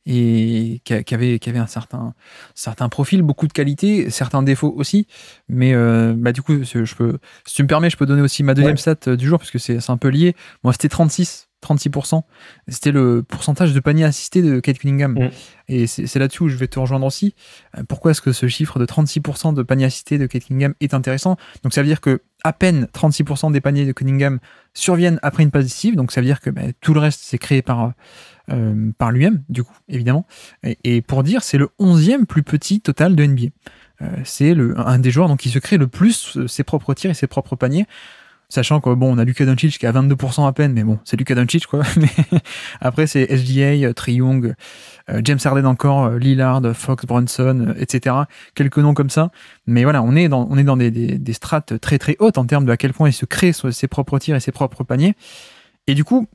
et qui, avait, avait, un certain, certain profil, beaucoup de qualités, certains défauts aussi. Mais bah, du coup, je peux, si tu me permets, je peux donner aussi ma deuxième stat du jour parce que c'est un peu lié. Moi, c'était 36 36%. C'était le pourcentage de paniers assistés de Kate Cunningham. Mm. Et c'est là-dessus où je vais te rejoindre aussi. Euh, pourquoi est-ce que ce chiffre de 36% de paniers assisté de Kate Cunningham est intéressant Donc ça veut dire que à peine 36% des paniers de Cunningham surviennent après une passe Donc ça veut dire que ben, tout le reste c'est créé par, euh, par lui-même, du coup, évidemment. Et, pour dire, c'est le 11e plus petit total de NBA. Euh, c'est un des joueurs donc, qui se crée le plus ses propres tirs et ses propres paniers. Sachant que bon, on a Luka Doncic qui a 22% à peine, mais bon, c'est Luka Doncic quoi. [laughs] après, c'est SGA, euh, Triung, euh, James Harden encore, euh, Lillard, Fox, Brunson, etc. Quelques noms comme ça. Mais voilà, on est dans, on est dans des, strates très très hautes en termes de à quel point il se crée ses propres tirs et ses propres paniers. Et du coup,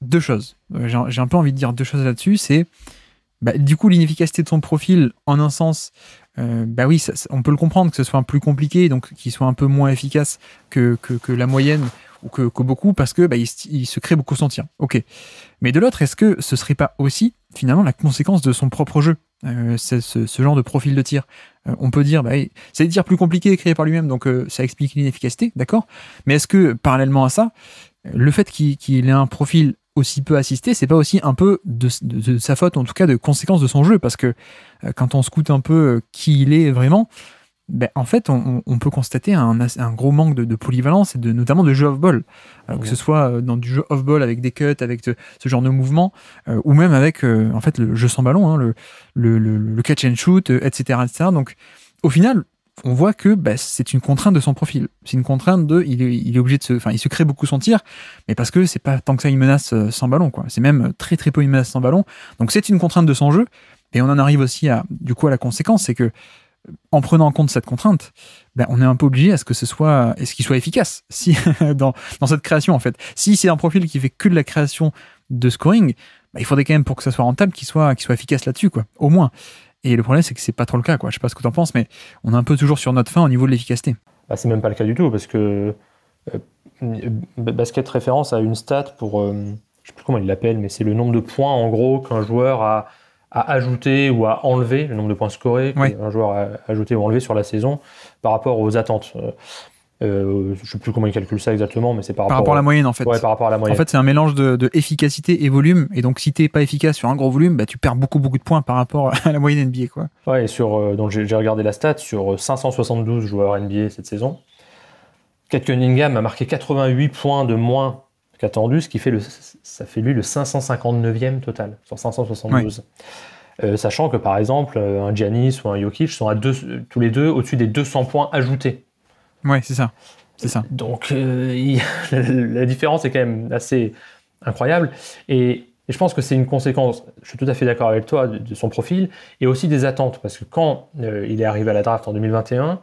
deux choses. J'ai un peu envie de dire deux choses là-dessus. C'est bah, du coup l'inefficacité de son profil en un sens euh, bah oui, on peut le comprendre que ce soit plus compliqué, donc qu'il soit un peu moins efficace que, la moyenne ou que, beaucoup, parce que bah, il, se crée beaucoup tir Ok. Mais de l'autre, est-ce que ce serait pas aussi finalement la conséquence de son propre jeu euh, ce, genre de profil de tir. Euh, on peut dire, bah, c'est des tirs plus compliqués créés par lui-même, donc ça explique l'inefficacité, d'accord Mais est-ce que parallèlement à ça, le fait qu'il ait un profil aussi peu assisté, c'est pas aussi un peu de, sa faute, en tout cas de conséquence de son jeu, parce que euh, quand on scoute un peu euh, qui il est vraiment, ben, en fait, on, peut constater un, gros manque de, polyvalence et de, notamment de jeu off-ball. Que ce soit euh, dans du jeu off-ball avec des cuts, avec ce genre de mouvement, ou même avec en fait le jeu sans ballon, hein, le, le, le, catch and shoot, etc., etc. Donc, au final, on voit que bah, c'est une contrainte de son profil. C'est une contrainte de, il est, obligé de se, enfin, il se crée beaucoup son tir, mais parce que c'est pas tant que ça une menace euh, sans ballon, quoi. C'est même euh, très très peu une menace sans ballon. Donc c'est une contrainte de son jeu, et on en arrive aussi à, du coup, à la conséquence, c'est que en prenant en compte cette contrainte, bah, on est un peu obligé à ce que ce soit, est ce qu'il soit efficace [laughs] si dans, dans, cette création en fait. Si c'est un profil qui fait que de la création de scoring, bah, il faudrait quand même pour que ça soit rentable qu'il soit, soit efficace là-dessus quoi, au moins. Et le problème, c'est que c'est pas trop le cas. Quoi. Je sais pas ce que tu en penses, mais on est un peu toujours sur notre fin au niveau de l'efficacité. Ce bah, c'est même pas le cas du tout, parce que euh, Basket référence à une stat pour, Je euh, je sais plus comment il l'appelle, mais c'est le nombre de points en gros qu'un joueur a, ajouté ou a enlevé, le nombre de points scorés qu'un joueur a ajouté ou enlevé sur la saison par rapport aux attentes. Euh, je euh, je sais plus comment ils calculent ça exactement, mais c'est par, rapport, à la moyenne en fait. la En fait, c'est un mélange de, efficacité et volume. Et donc, si tu n'es pas efficace sur un gros volume, bah, tu perds beaucoup de points par rapport à la moyenne NBA, quoi. et sur euh, donc j'ai regardé la stat sur 572 euh, joueurs NBA cette saison. Kate Cunningham a marqué 88 points de moins qu'attendu, ce qui fait le, ça fait lui le 559e total sur 572. sachant que par exemple, un Giannis ou un Jokic sont tous les deux au-dessus des 200 points ajoutés oui, c'est ça. C'est ça. Donc, euh, [laughs] la différence est quand même assez incroyable. Et, je pense que c'est une conséquence, je suis tout à fait d'accord avec toi, de, son profil et aussi des attentes. Parce que quand euh, il est arrivé à la draft en 2021,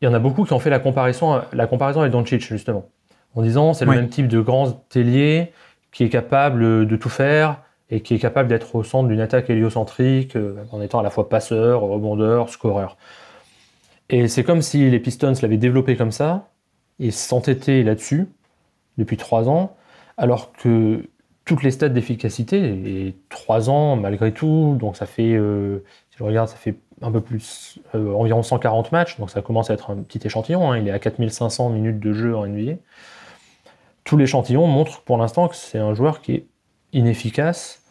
il y en a beaucoup qui ont fait la comparaison, la comparaison avec Doncic, justement. En disant, c'est le même type de grand telier qui est capable de tout faire et qui est capable d'être au centre d'une attaque héliocentrique euh, en étant à la fois passeur, rebondeur, scoreur. Et c'est comme si les Pistons l'avaient développé comme ça et s'entêtaient là-dessus depuis trois ans, alors que toutes les stats d'efficacité, et trois ans malgré tout, donc ça fait, euh, si je regarde, ça fait un peu plus, euh, environ 140 matchs, donc ça commence à être un petit échantillon, hein. il est à 4500 minutes de jeu en NBA. Tout l'échantillon montre pour l'instant que c'est un joueur qui est inefficace.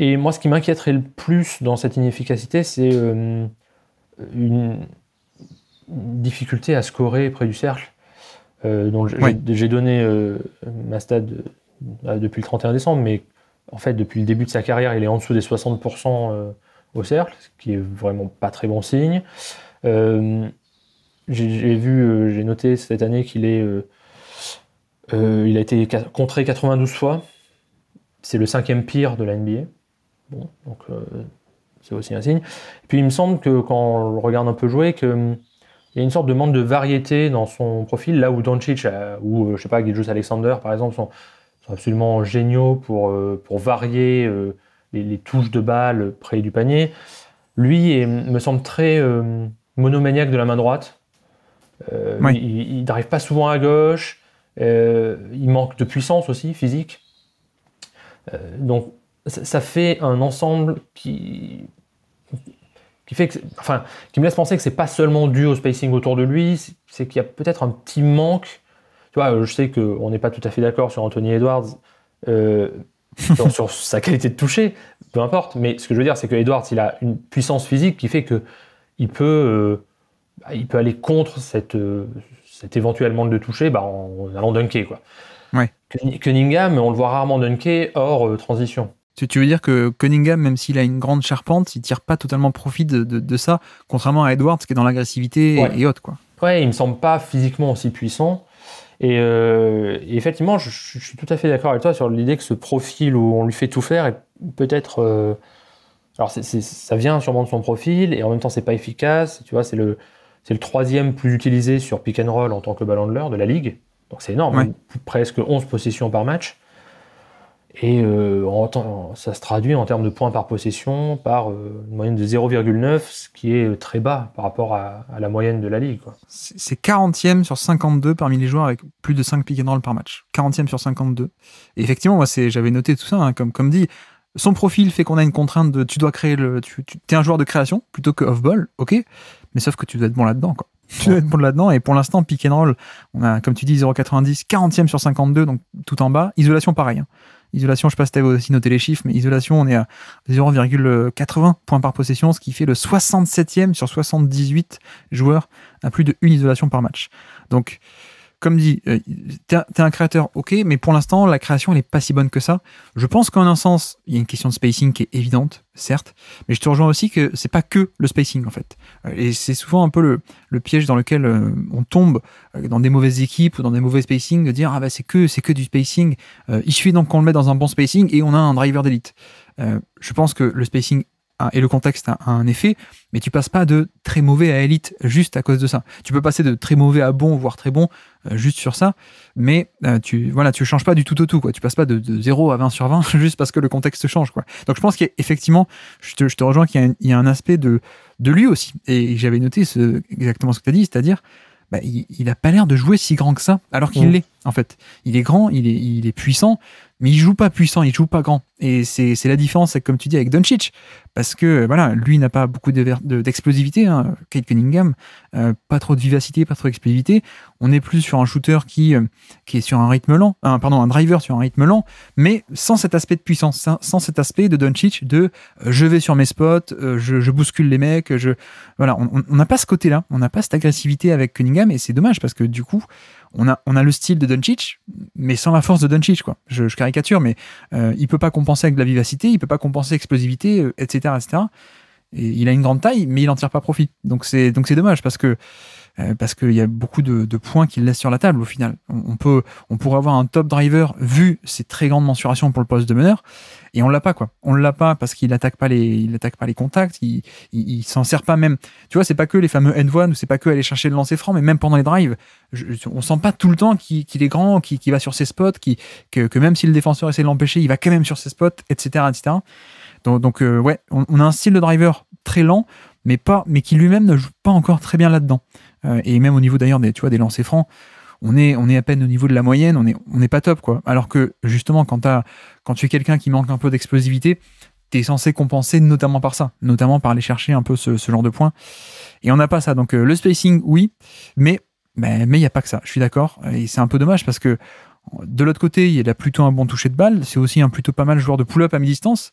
Et moi, ce qui m'inquiéterait le plus dans cette inefficacité, c'est euh, une, difficulté à scorer près du cercle. Euh, donc j'ai donné euh, ma stade depuis le 31 décembre, mais en fait depuis le début de sa carrière, il est en dessous des 60% euh, au cercle, ce qui est vraiment pas très bon signe. j'ai vu, j'ai noté cette année qu'il est, il a été contré 92 fois. C'est le cinquième pire de la NBA. donc c'est aussi un signe. Et puis il me semble que quand on regarde un peu jouer, que il y a une sorte de manque de variété dans son profil, là où Doncic euh, ou, euh, je sais pas, joue Alexander, par exemple, sont, absolument géniaux pour, euh, pour varier les, touches de balle près du panier. Lui il me semble très monomaniaque de la main droite. Il n'arrive pas souvent à gauche. il manque de puissance aussi, physique. donc, ça, fait un ensemble qui, qui fait enfin, qui me laisse penser que c'est pas seulement dû au spacing autour de lui, c'est qu'il y a peut-être un petit manque. Tu vois, euh, je sais qu'on n'est pas tout à fait d'accord sur Anthony Edwards, euh, [laughs] sur, sa qualité de toucher, peu importe. Mais ce que je veux dire, c'est que Edwards, il a une puissance physique qui fait que il peut, euh, bah, il peut aller contre cette, cet éventuel manque de toucher bah, en, allant dunker, quoi. Cunningham, on le voit rarement dunker hors transition. Tu, veux dire que Cunningham, même s'il a une grande charpente, il tire pas totalement profit de, ça, contrairement à Edwards qui est dans l'agressivité et autres. Quoi. Ouais, il me semble pas physiquement aussi puissant. Et, euh, effectivement, je, suis tout à fait d'accord avec toi sur l'idée que ce profil où on lui fait tout faire est peut-être. Euh, alors, ça vient sûrement de son profil et en même temps, c'est pas efficace. Tu vois, c'est le, c'est le troisième plus utilisé sur pick and roll en tant que ballon de l'heure de la ligue. Donc, c'est énorme. Presque 11 possessions par match. Et euh, ça se traduit en termes de points par possession par euh, une moyenne de 0,9, ce qui est très bas par rapport à, la moyenne de la ligue. C'est 40e sur 52 parmi les joueurs avec plus de 5 pick and roll par match. 40e sur 52. Et effectivement, moi, j'avais noté tout ça, hein, comme, comme dit. Son profil fait qu'on a une contrainte de tu dois créer le. Tu, es un joueur de création plutôt que off-ball, ok, mais sauf que tu dois être bon là-dedans, [laughs] tu dois être bon là-dedans. Et pour l'instant, pick and roll, on a, comme tu dis, 0,90, 40e sur 52, donc tout en bas. Isolation, pareil. Hein. Isolation, je ne sais pas si tu aussi noté les chiffres, mais isolation, on est à 0,80 points par possession, ce qui fait le 67e sur 78 joueurs à plus de une isolation par match. Donc, comme dit, euh, t'es un créateur, ok, mais pour l'instant, la création, n'est pas si bonne que ça. Je pense qu'en un sens, il y a une question de spacing qui est évidente, certes, mais je te rejoins aussi que c'est pas que le spacing, en fait. Euh, et c'est souvent un peu le, piège dans lequel euh, on tombe dans des mauvaises équipes ou dans des mauvais spacing, de dire, ah ben, c'est que, c'est que du spacing, il suffit donc qu'on le met dans un bon spacing et on a un driver d'élite. je pense que le spacing et le contexte a un effet, mais tu passes pas de très mauvais à élite juste à cause de ça. Tu peux passer de très mauvais à bon, voire très bon, euh, juste sur ça, mais euh, tu voilà, tu changes pas du tout au tout. Quoi. Tu passes pas de, 0 à 20 sur 20 [laughs] juste parce que le contexte change. Quoi. Donc je pense qu'effectivement, je te, rejoins qu'il y, a un aspect de, de lui aussi. Et j'avais noté exactement ce que tu as dit, c'est-à-dire bah, il, n'a pas l'air de jouer si grand que ça, alors qu'il mmh. l'est, en fait. Il est grand, il est puissant, mais il joue pas puissant, il joue pas grand. Et c'est la différence, comme tu dis, avec Doncic. Parce que voilà, lui n'a pas beaucoup d'explosivité, de, hein, Kate Cunningham, euh, pas trop de vivacité, pas trop d'explosivité. On est plus sur un shooter qui, euh, qui est sur un rythme lent, euh, pardon, un driver sur un rythme lent, mais sans cet aspect de puissance, hein, sans, cet aspect de Doncic de je vais sur mes spots, je, bouscule les mecs, je. Voilà, on n'a pas ce côté-là, on n'a pas cette agressivité avec Cunningham, et c'est dommage parce que du coup, on a, le style de Doncic, mais sans la force de Doncic, quoi. Je, caricature, mais il euh, il peut pas compenser avec de la vivacité, il peut pas compenser explosivité, etc., euh, etc. Et il a une grande taille, mais il en tire pas profit. Donc c'est, donc c'est dommage parce que euh, parce qu'il y a beaucoup de, points qu'il laisse sur la table au final. On, peut, on pourrait avoir un top driver vu ses très grandes mensurations pour le poste de meneur, et on l'a pas quoi. On l'a pas parce qu'il attaque pas les, il attaque pas les contacts, il, il, s'en sert pas même. Tu vois, c'est pas que les fameux n 1 ou c'est pas que aller chercher le lancer franc, mais même pendant les drives, on on sent pas tout le temps qu'il est grand, qu'il va sur ses spots, qui que, même si le défenseur essaie de l'empêcher, il va quand même sur ses spots, etc., etc. Donc, euh, ouais, on, on a un style de driver très lent, mais pas, mais qui lui-même ne joue pas encore très bien là-dedans. Euh, et même au niveau d'ailleurs des, tu vois, des lancers francs, on est, on est à peine au niveau de la moyenne, on n'est on pas top. quoi. Alors que justement, quand, tu es quelqu'un qui manque un peu d'explosivité, tu es censé compenser notamment par ça, notamment par aller chercher un peu ce, genre de points. Et on n'a pas ça. Donc euh, le spacing, oui, mais mais il mais n'y a pas que ça, je suis d'accord. Et c'est un peu dommage parce que de l'autre côté, il a plutôt un bon toucher de balle. C'est aussi un plutôt pas mal joueur de pull-up à mi-distance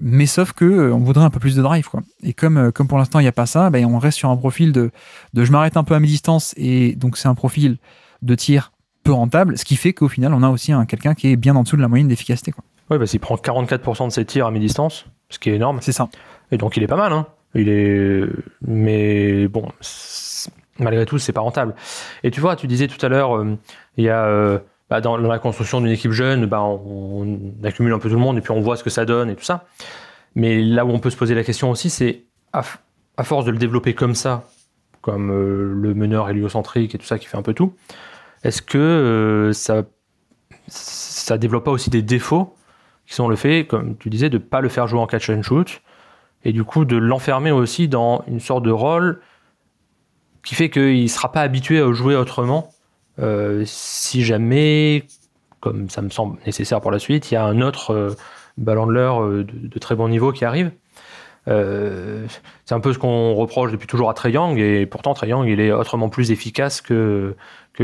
mais sauf que euh, on voudrait un peu plus de drive quoi. Et comme euh, comme pour l'instant il n'y a pas ça, ben, on reste sur un profil de, de je m'arrête un peu à mi-distance et donc c'est un profil de tir peu rentable, ce qui fait qu'au final on a aussi un quelqu'un qui est bien en dessous de la moyenne d'efficacité quoi. Oui, parce bah, qu'il prend 44% de ses tirs à mi-distance, ce qui est énorme. C'est ça. Et donc il est pas mal hein. Il est mais bon malgré tout c'est pas rentable. Et tu vois, tu disais tout à l'heure euh, il y a bah, dans, la construction d'une équipe jeune, bah, on, accumule un peu tout le monde et puis on voit ce que ça donne et tout ça. Mais là où on peut se poser la question aussi, c'est à, force de le développer comme ça, comme euh, le meneur héliocentrique et tout ça qui fait un peu tout, est-ce que euh, ça ça développe pas aussi des défauts qui sont le fait, comme tu disais, de ne pas le faire jouer en catch and shoot et du coup de l'enfermer aussi dans une sorte de rôle qui fait qu'il ne sera pas habitué à jouer autrement euh, si jamais, comme ça me semble nécessaire pour la suite, il y a un autre euh, ballon de l'heure euh, de, très bon niveau qui arrive. c'est un peu ce qu'on reproche depuis toujours à Trey et pourtant Trey il est autrement plus efficace que,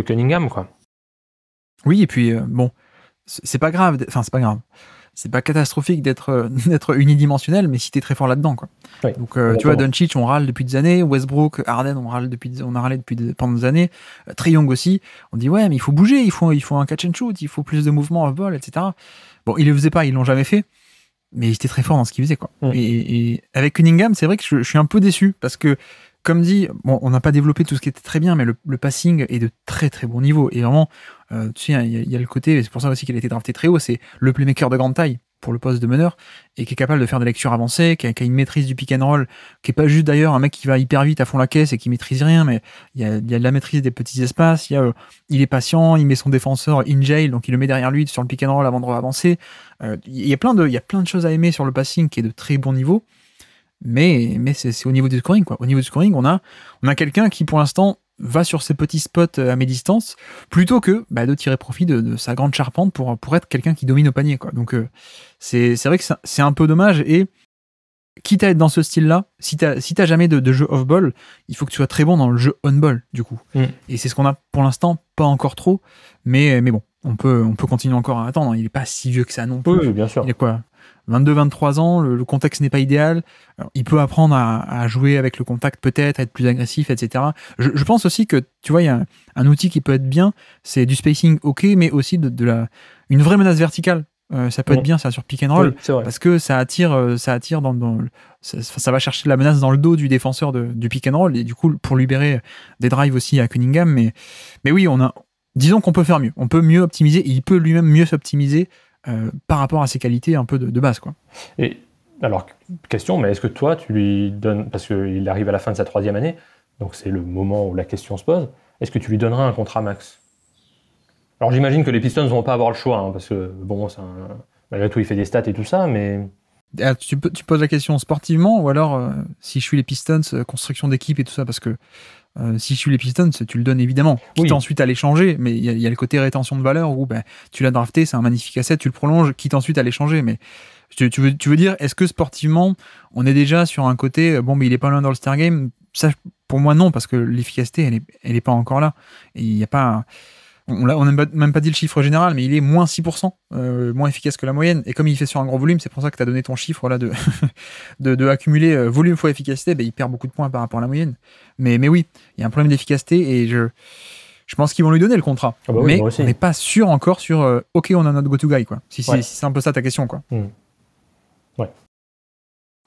Cunningham, quoi. Oui, et puis bon, c'est pas grave. Enfin, c'est pas grave c'est pas catastrophique d'être euh, [laughs] d'être unidimensionnel, mais si t'es très fort là-dedans, quoi. Donc, euh, tu vois, Doncic, on râle depuis des années. Westbrook, Harden, on râle depuis, on a râlé depuis des, pendant des années. Euh, triong aussi. On dit ouais, mais il faut bouger, il faut il faut un catch and shoot, il faut plus de mouvements off ball, etc. Bon, ils le faisaient pas, ils l'ont jamais fait. Mais ils étaient très forts dans ce qu'ils faisaient, quoi. Mm. Et, avec Cunningham, c'est vrai que je, je, suis un peu déçu parce que comme dit, bon, on n'a pas développé tout ce qui était très bien, mais le, passing est de très très bon niveau. Et vraiment, euh, tu sais, il y, a le côté, c'est pour ça aussi qu'il a été drafté très haut, c'est le playmaker de grande taille pour le poste de meneur et qui est capable de faire des lectures avancées, qui a, une maîtrise du pick and roll, qui est pas juste d'ailleurs un mec qui va hyper vite à fond la caisse et qui maîtrise rien, mais il y a, de la maîtrise des petits espaces, euh, il est patient, il met son défenseur in jail, donc il le met derrière lui sur le pick and roll avant de avancer. Euh, il y il y a plein de choses à aimer sur le passing qui est de très bon niveau mais, mais c'est au niveau du scoring. Quoi. Au niveau du scoring, on a, on a quelqu'un qui, pour l'instant, va sur ses petits spots euh, à mes distances plutôt que bah, de tirer profit de, sa grande charpente pour, pour être quelqu'un qui domine au panier. Quoi. Donc, euh, c'est vrai que c'est un peu dommage. Et quitte à être dans ce style-là, si t'as si jamais de, jeu off-ball, il faut que tu sois très bon dans le jeu on-ball, du coup. Mm. Et c'est ce qu'on a pour l'instant pas encore trop, mais, mais bon, on peut, on peut continuer encore à attendre. Hein. Il est pas si vieux que ça non plus. bien sûr. Il est quoi 22-23 ans, le, contexte n'est pas idéal. il peut apprendre à, jouer avec le contact peut-être, être plus agressif, etc. Je, pense aussi que, tu vois, il y a un, outil qui peut être bien, c'est du spacing ok, mais aussi de, la, une vraie menace verticale. Euh, ça peut être bien ça sur pick and roll parce que ça attire euh, ça attire dans, dans ça, va chercher la menace dans le dos du défenseur du pick and roll et du coup pour libérer des drives aussi à Cunningham mais mais oui on a disons qu'on peut faire mieux on peut mieux optimiser il peut lui-même mieux s'optimiser euh, par rapport à ses qualités un peu de, base. Quoi. Et alors, question, mais est-ce que toi, tu lui donnes, parce qu'il arrive à la fin de sa troisième année, donc c'est le moment où la question se pose, est-ce que tu lui donneras un contrat max Alors j'imagine que les Pistons ne vont pas avoir le choix, hein, parce que bon, malgré tout, il fait des stats et tout ça, mais... Ah, tu, poses la question sportivement, ou alors euh, si je suis les Pistons, euh, construction d'équipe et tout ça, parce que euh, si je suis les Pistons, tu le donnes évidemment. Quitte ensuite à l'échanger, mais il y, a le côté rétention de valeur où ben, tu l'as drafté, c'est un magnifique asset, tu le prolonges, quitte ensuite à l'échanger. Mais tu, veux, tu veux dire, est-ce que sportivement, on est déjà sur un côté, euh, bon, mais il est pas loin dans le Star Game Ça, pour moi, non, parce que l'efficacité, elle n'est est pas encore là. Et il n'y a pas on n'a même pas dit le chiffre général, mais il est moins 6%, euh, moins efficace que la moyenne. Et comme il fait sur un gros volume, c'est pour ça que tu as donné ton chiffre là de, [laughs] de, accumuler euh, volume fois efficacité, ben, il perd beaucoup de points par rapport à la moyenne. Mais, mais oui, il y a un problème d'efficacité et je, je pense qu'ils vont lui donner le contrat. Ah bah mais on n'est pas sûr encore sur euh, OK, on a notre go-to guy. Quoi. Si, c'est un peu ça ta question. Quoi. Hmm.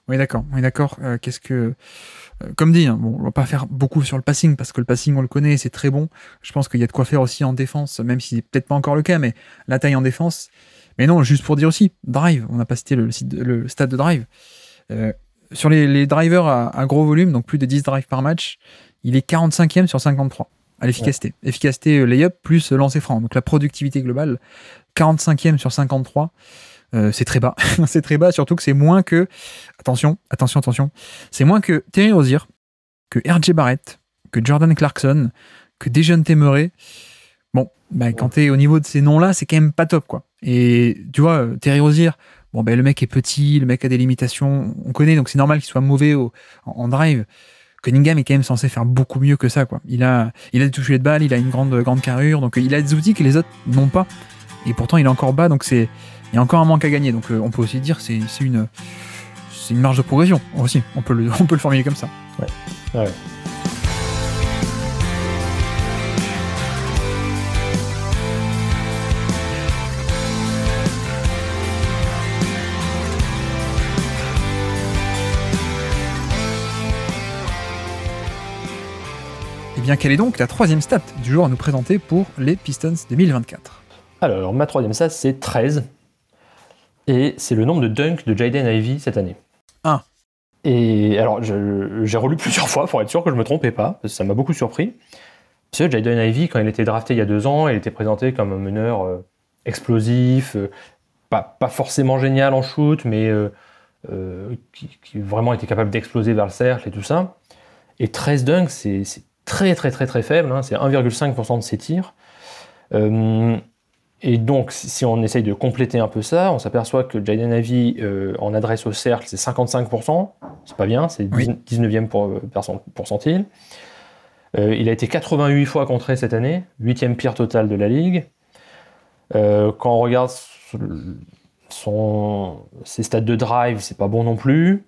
Oui, d'accord. Oui, d'accord. Euh, qu'est-ce que. Euh, comme dit, on hein, bon, on va pas faire beaucoup sur le passing parce que le passing, on le connaît, c'est très bon. Je pense qu'il y a de quoi faire aussi en défense, même si c'est peut-être pas encore le cas, mais la taille en défense. Mais non, juste pour dire aussi, drive. On n'a pas cité le, stade de drive. Euh, sur les, drivers à, gros volume, donc plus de 10 drives par match, il est 45e sur 53 à l'efficacité. Efficacité Efficacité layup plus lancer franc. Donc la productivité globale, 45e sur 53. Euh, c'est très bas. [laughs] c'est très bas, surtout que c'est moins que. Attention, attention, attention. C'est moins que Terry Rozier, que RJ Barrett, que Jordan Clarkson, que Dejan Temeré. Bon, bah, quand t'es au niveau de ces noms-là, c'est quand même pas top, quoi. Et tu vois, euh, Terry Rozier, bon, ben le mec est petit, le mec a des limitations, on connaît, donc c'est normal qu'il soit mauvais en, drive. Cunningham est quand même censé faire beaucoup mieux que ça. Quoi. Il a, il a des balles de balle, il a une grande, grande carrure, donc euh, il a des outils que les autres n'ont pas. Et pourtant, il est encore bas, donc c'est, il y a encore un manque à gagner, donc euh, on peut aussi dire c'est c'est une une marge de progression aussi. On peut le [laughs] on peut le formuler comme ça. Ouais. Ah eh bien, quelle est donc la troisième stat du jour à nous présenter pour les Pistons 2024 Alors, ma troisième stat, c'est 13 et c'est le nombre de dunks de Jaden Ivy cette année. 1. Ah. Et alors, j'ai relu [laughs] plusieurs fois pour être sûr que je ne me trompais pas, parce que ça m'a beaucoup surpris. Parce que Jaden Ivy, quand il était drafté il y a deux ans, il était présenté comme un meneur euh, explosif, euh, pas, forcément génial en shoot, mais euh, qui, vraiment était capable d'exploser vers le cercle et tout ça. Et 13 dunks, c'est très très très très faible, hein. c'est 1,5% de ses tirs. Et donc, si on essaye de compléter un peu ça, on s'aperçoit que Jaden Avi euh, en adresse au cercle, c'est 55%. C'est pas bien, c'est 19e pour, euh, pourcentile. Euh, il a été 88 fois contré cette année, 8e pire total de la ligue. quand on regarde son, ses stats de drive, c'est pas bon non plus.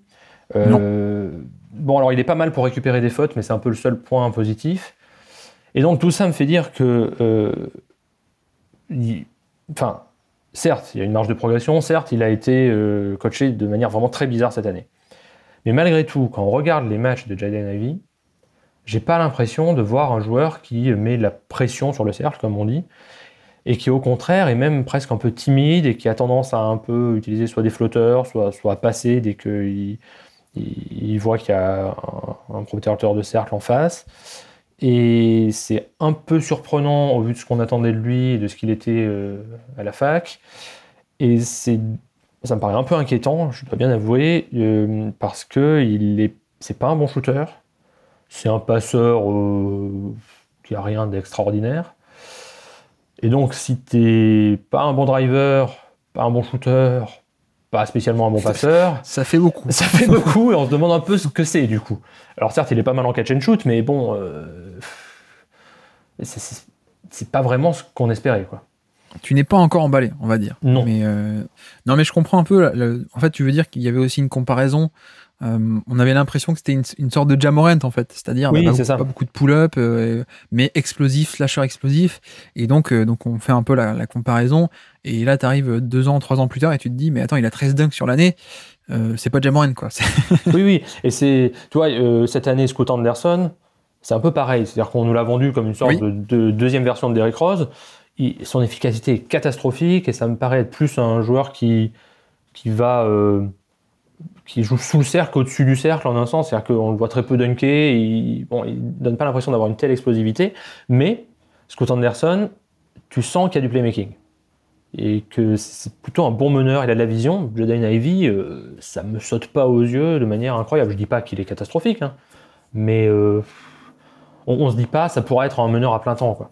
Bon, alors il est pas mal pour récupérer des fautes, mais c'est un peu le seul point positif. Et donc tout ça me fait dire que enfin, certes, il y a une marge de progression, certes, il a été euh, coaché de manière vraiment très bizarre cette année. Mais malgré tout, quand on regarde les matchs de Jaden Ivy, j'ai pas l'impression de voir un joueur qui met de la pression sur le cercle, comme on dit, et qui au contraire est même presque un peu timide et qui a tendance à un peu utiliser soit des flotteurs, soit, soit passer dès qu'il il, voit qu'il y a un, un de cercle en face. Et c'est un peu surprenant au vu de ce qu'on attendait de lui et de ce qu'il était euh, à la fac. Et ça me paraît un peu inquiétant, je dois bien avouer, euh, parce que il est, c'est pas un bon shooter. C'est un passeur euh, qui a rien d'extraordinaire. Et donc, si t'es pas un bon driver, pas un bon shooter, pas spécialement un bon passeur. Ça fait beaucoup. Ça fait beaucoup et on se demande un peu ce que c'est du coup. Alors certes, il est pas mal en catch and shoot, mais bon, euh, c'est pas vraiment ce qu'on espérait quoi. Tu n'es pas encore emballé, on va dire. Non. Mais euh, non, mais je comprends un peu. en fait, tu veux dire qu'il y avait aussi une comparaison euh, on avait l'impression que c'était une, sorte de Jamorant en fait, c'est-à-dire pas, beaucoup de pull-up, euh, mais explosif, slasher explosif, et donc, euh, donc on fait un peu la, comparaison, et là tu arrives deux ans, trois ans plus tard et tu te dis, mais attends, il a 13 dunks sur l'année, c'est pas Jamorant quoi. [laughs] oui, oui, et c'est, tu vois, cette année, Scott Anderson, c'est un peu pareil, c'est-à-dire qu'on nous l'a vendu comme une sorte de, deuxième version de Derrick Rose, son efficacité est catastrophique, et ça me paraît être plus un joueur qui, qui va qui joue sous le cercle, au-dessus du cercle en un sens, c'est-à-dire qu'on le voit très peu dunker, il, bon, donne pas l'impression d'avoir une telle explosivité, mais Scott Anderson, tu sens qu'il y a du playmaking. Et que c'est plutôt un bon meneur, il a de la vision. Jaden Ivy, euh, ça me saute pas aux yeux de manière incroyable. Je dis pas qu'il est catastrophique, hein, mais euh, on, on, se dit pas, ça pourrait être un meneur à plein temps. Quoi.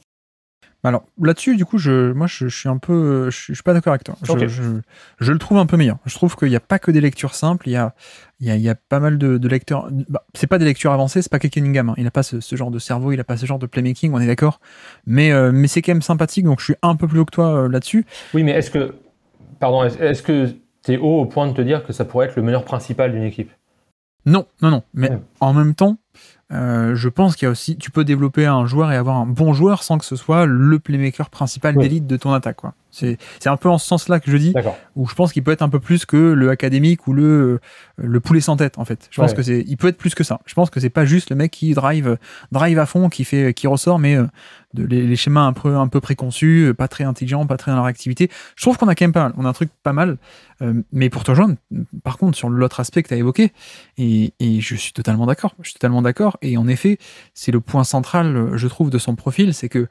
Alors là-dessus, du coup, je, moi, je, suis un peu, euh, je, suis pas d'accord avec toi. Je, le trouve un peu meilleur. Je trouve qu'il n'y a pas que des lectures simples. Il y a, il y a, pas mal de, lecteurs. Bah, c'est pas des lectures avancées. C'est pas de Il n'a pas ce, genre de cerveau. Il n'a pas ce genre de playmaking. On est d'accord. Mais, euh, mais c'est quand même sympathique. Donc je suis un peu plus haut que toi euh, là-dessus. Oui, mais est-ce que, pardon, est-ce que t'es haut au point de te dire que ça pourrait être le meneur principal d'une équipe Non, non, non. Mais en même temps, euh, je pense qu'il y a aussi, tu peux développer un joueur et avoir un bon joueur sans que ce soit le playmaker principal d'élite de ton attaque. Quoi. C'est, un peu en ce sens-là que je dis, où je pense qu'il peut être un peu plus que le académique ou le, euh, le poulet sans tête, en fait. Je pense qu'il que c'est, il peut être plus que ça. Je pense que c'est pas juste le mec qui drive, drive à fond, qui fait, qui ressort, mais euh, de, les, schémas un peu, un peu préconçus, pas très intelligents, pas très dans leur activité. Je trouve qu'on a quand même pas mal. On a un truc pas mal. mais pour toi rejoindre, par contre, sur l'autre aspect que tu as évoqué, et, et je suis totalement d'accord. Je suis totalement d'accord et en effet, c'est le point central, je trouve, de son profil, c'est que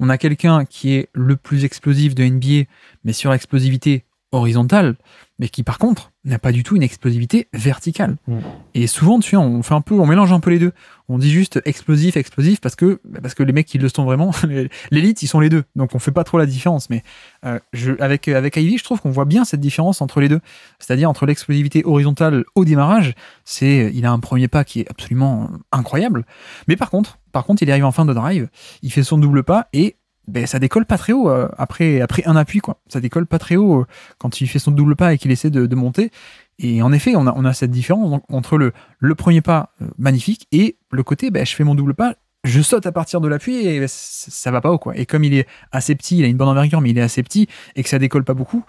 on a quelqu'un qui est le plus explosif de NBA, mais sur l'explosivité, horizontale, mais qui par contre n'a pas du tout une explosivité verticale. Mm. Et souvent, tu vois, on fait un peu, on mélange un peu les deux. On dit juste explosif, explosif, parce que bah, parce que les mecs qui le sont vraiment, [laughs] l'élite, ils sont les deux. Donc on fait pas trop la différence. Mais euh, avec avec Ivy, je trouve qu'on voit bien cette différence entre les deux, c'est-à-dire entre l'explosivité horizontale au démarrage. C'est, il a un premier pas qui est absolument incroyable. Mais par contre, par contre, il arrive en fin de drive, il fait son double pas et ben, ça décolle pas très haut euh, après, après un appui. quoi. Ça décolle pas très haut euh, quand il fait son double pas et qu'il essaie de, monter. Et en effet, on a, on a cette différence donc, entre le, le premier pas euh, magnifique et le côté ben, je fais mon double pas, je saute à partir de l'appui et ben, ça va pas haut. quoi. Et comme il est assez petit, il a une bonne envergure, mais il est assez petit et que ça décolle pas beaucoup,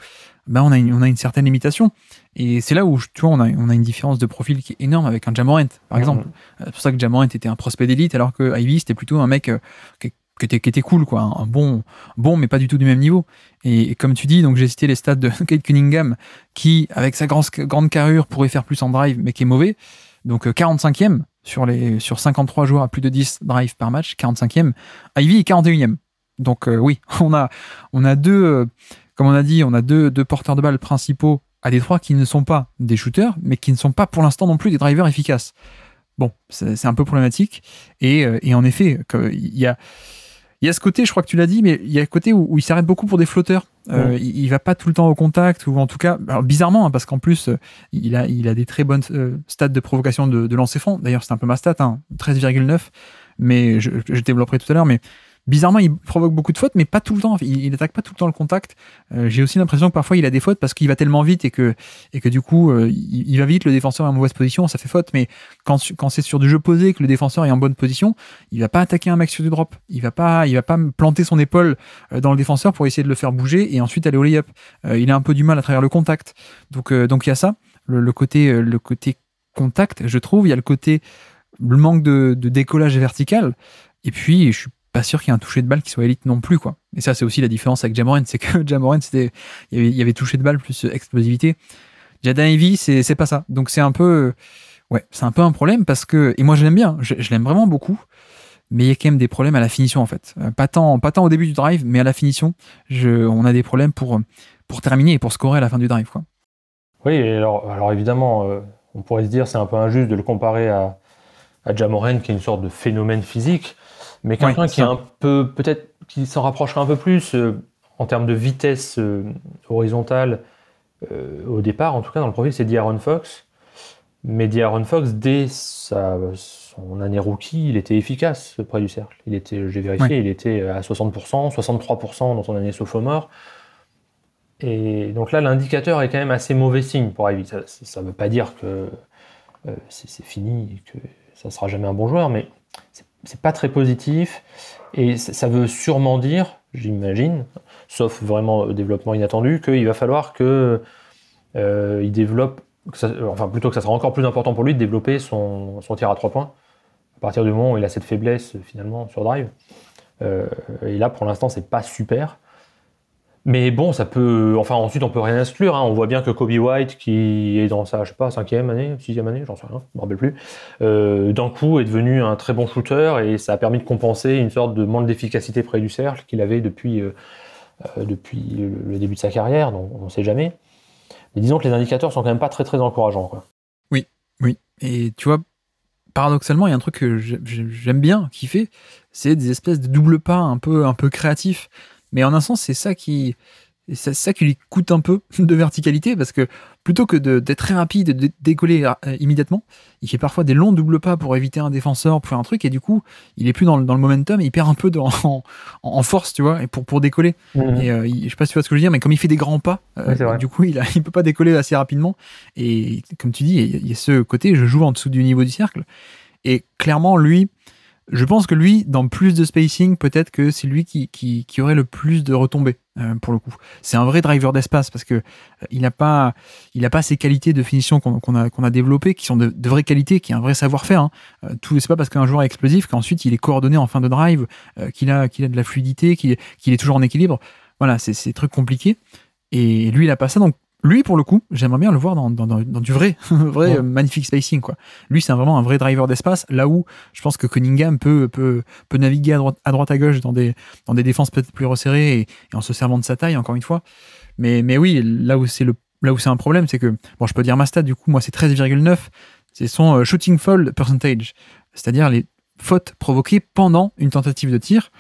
ben, on, a une, on a une certaine limitation. Et c'est là où, tu vois, on a, on a, une différence de profil qui est énorme avec un Jamorant, par exemple. C'est pour ça que Jamorant était un prospect d'élite, alors que Ivy, c'était plutôt un mec qui qui était, cool, quoi. Un bon, bon, mais pas du tout du même niveau. Et, comme tu dis, donc j'ai cité les stats de [laughs] Kate Cunningham, qui, avec sa grande carrure, pourrait faire plus en drive, mais qui est mauvais. Donc 45e euh, sur, les, sur 53 joueurs à plus de 10 drives par match, 45e. Ivy est 41e. Donc euh, oui, [laughs] on a, on a deux, euh, comme on a dit, on a deux, deux porteurs de balles principaux à Détroit qui ne sont pas des shooters, mais qui ne sont pas pour l'instant non plus des drivers efficaces. Bon, c'est un peu problématique. Et, et en effet, il y a il y a ce côté, je crois que tu l'as dit, mais il y a le côté où, il s'arrête beaucoup pour des flotteurs. Euh, il, ne va pas tout le temps au contact, ou en tout cas, bizarrement, hein, parce qu'en plus, euh, il a, il a des très bonnes euh, stats de provocation de, de lancer D'ailleurs, c'est un peu ma stat, 13,9, hein, mais je, je, développerai tout à l'heure, mais bizarrement, il provoque beaucoup de fautes, mais pas tout le temps. Il, n'attaque attaque pas tout le temps le contact. Euh, j'ai aussi l'impression que parfois il a des fautes parce qu'il va tellement vite et que, et que du coup, euh, il, va vite, le défenseur est en mauvaise position, ça fait faute. Mais quand, quand c'est sur du jeu posé, que le défenseur est en bonne position, il va pas attaquer un mec sur du drop. Il va pas, il va pas planter son épaule euh, dans le défenseur pour essayer de le faire bouger et ensuite aller au lay-up. il a un peu du mal à travers le contact. Donc, donc il y a ça. Le, côté, le côté contact, je trouve. Il y a le côté, le manque de, de décollage vertical. Et puis, je suis pas sûr qu'il y ait un toucher de balle qui soit élite non plus, quoi. Et ça, c'est aussi la différence avec Jamoran, c'est que [laughs] Jamoran, c'était, il y avait, touché toucher de balle plus explosivité. Jaden Ivy, c'est pas ça. Donc c'est un peu, ouais, c'est un peu un problème parce que, et moi je l'aime bien, je, l'aime vraiment beaucoup, mais il y a quand même des problèmes à la finition, en fait. Euh, pas tant, pas au début du drive, mais à la finition, je, on a des problèmes pour, pour terminer et pour scorer à la fin du drive, quoi. Oui, alors, alors évidemment, euh, on pourrait se dire c'est un peu injuste de le comparer à, à Jamoran, qui est une sorte de phénomène physique. Mais quelqu'un qui est un peu, peut-être, qui s'en rapprochera un peu plus euh, en termes de vitesse euh, horizontale euh, au départ, en tout cas dans le profil, c'est D'Aaron Fox. Mais D'Aaron Fox, dès son année rookie, il était efficace près du cercle. Il était, j'ai vérifié, il était à 60%, 63% dans son année sophomore. Et donc là, l'indicateur est quand même assez mauvais signe pour Ivy. Ça ne veut pas dire que c'est fini que ça sera jamais un bon joueur, mais c'est c'est pas très positif et ça veut sûrement dire, j'imagine, sauf vraiment euh, développement inattendu, qu'il va falloir que euh, il développe, ça, euh, enfin plutôt que ça sera encore plus important pour lui de développer son, tir à trois points à partir du moment où il a cette faiblesse finalement sur drive. et là, pour l'instant, c'est pas super. Mais bon, ça peut. Enfin, ensuite, on peut rien exclure. Hein. On voit bien que Kobe White, qui est dans sa, je sais pas, cinquième année, sixième année, j'en sais rien, je me rappelle plus, euh, d'un coup est devenu un très bon shooter et ça a permis de compenser une sorte de manque d'efficacité près du cercle qu'il avait depuis, euh, euh, depuis le début de sa carrière, donc on ne sait jamais. Mais disons que les indicateurs sont quand même pas très très encourageants. Oui, oui. Et tu vois, paradoxalement, il y a un truc que j'aime bien, qui fait, c'est des espèces de double pas un peu, un peu créatifs. Mais en un sens, c'est ça qui, c'est ça qui lui coûte un peu [laughs] de verticalité parce que plutôt que d'être très rapide de décoller euh, immédiatement, il fait parfois des longs doubles pas pour éviter un défenseur, pour un truc et du coup, il est plus dans le, dans momentum il perd un peu de, [laughs] en, force, tu vois, et pour, pour décoller. Mhm. Et euh, je sais pas si tu vois ce que je veux dire, mais comme il fait des grands pas, euh, du coup, il, ne [laughs] peut pas décoller assez rapidement. Et comme tu dis, il y a ce côté, je joue en dessous du niveau du cercle. Et clairement, lui, je pense que lui, dans plus de spacing, peut-être que c'est lui qui, aurait le plus de retombées euh, pour le coup. C'est un vrai driver d'espace parce que euh, il n'a pas pas ces qualités de finition qu'on a développées qui sont de, vraies qualités, qui est un vrai savoir-faire. Hein. Euh, tout c'est pas parce qu'un joueur est explosif qu'ensuite il est coordonné en fin de drive, qu'il a qu'il a de la fluidité, qu'il est toujours en équilibre. Voilà, c'est c'est très compliqué. Et lui, il a pas ça, lui, pour le coup, j'aimerais bien le voir dans, du vrai, [laughs] vrai euh, magnifique spacing. Quoi. Lui, c'est vraiment un vrai driver d'espace, là où je pense que Cunningham peut, peut, naviguer à droite, à gauche dans des, dans des défenses peut-être plus resserrées et, en se servant de sa taille, encore une fois. Mais, mais oui, là où c'est le là où c'est un problème, c'est que, bon, je peux dire ma stat, du coup, moi, c'est 13,9, c'est son euh, shooting foul percentage, c'est-à-dire les fautes provoquées pendant une tentative de tir.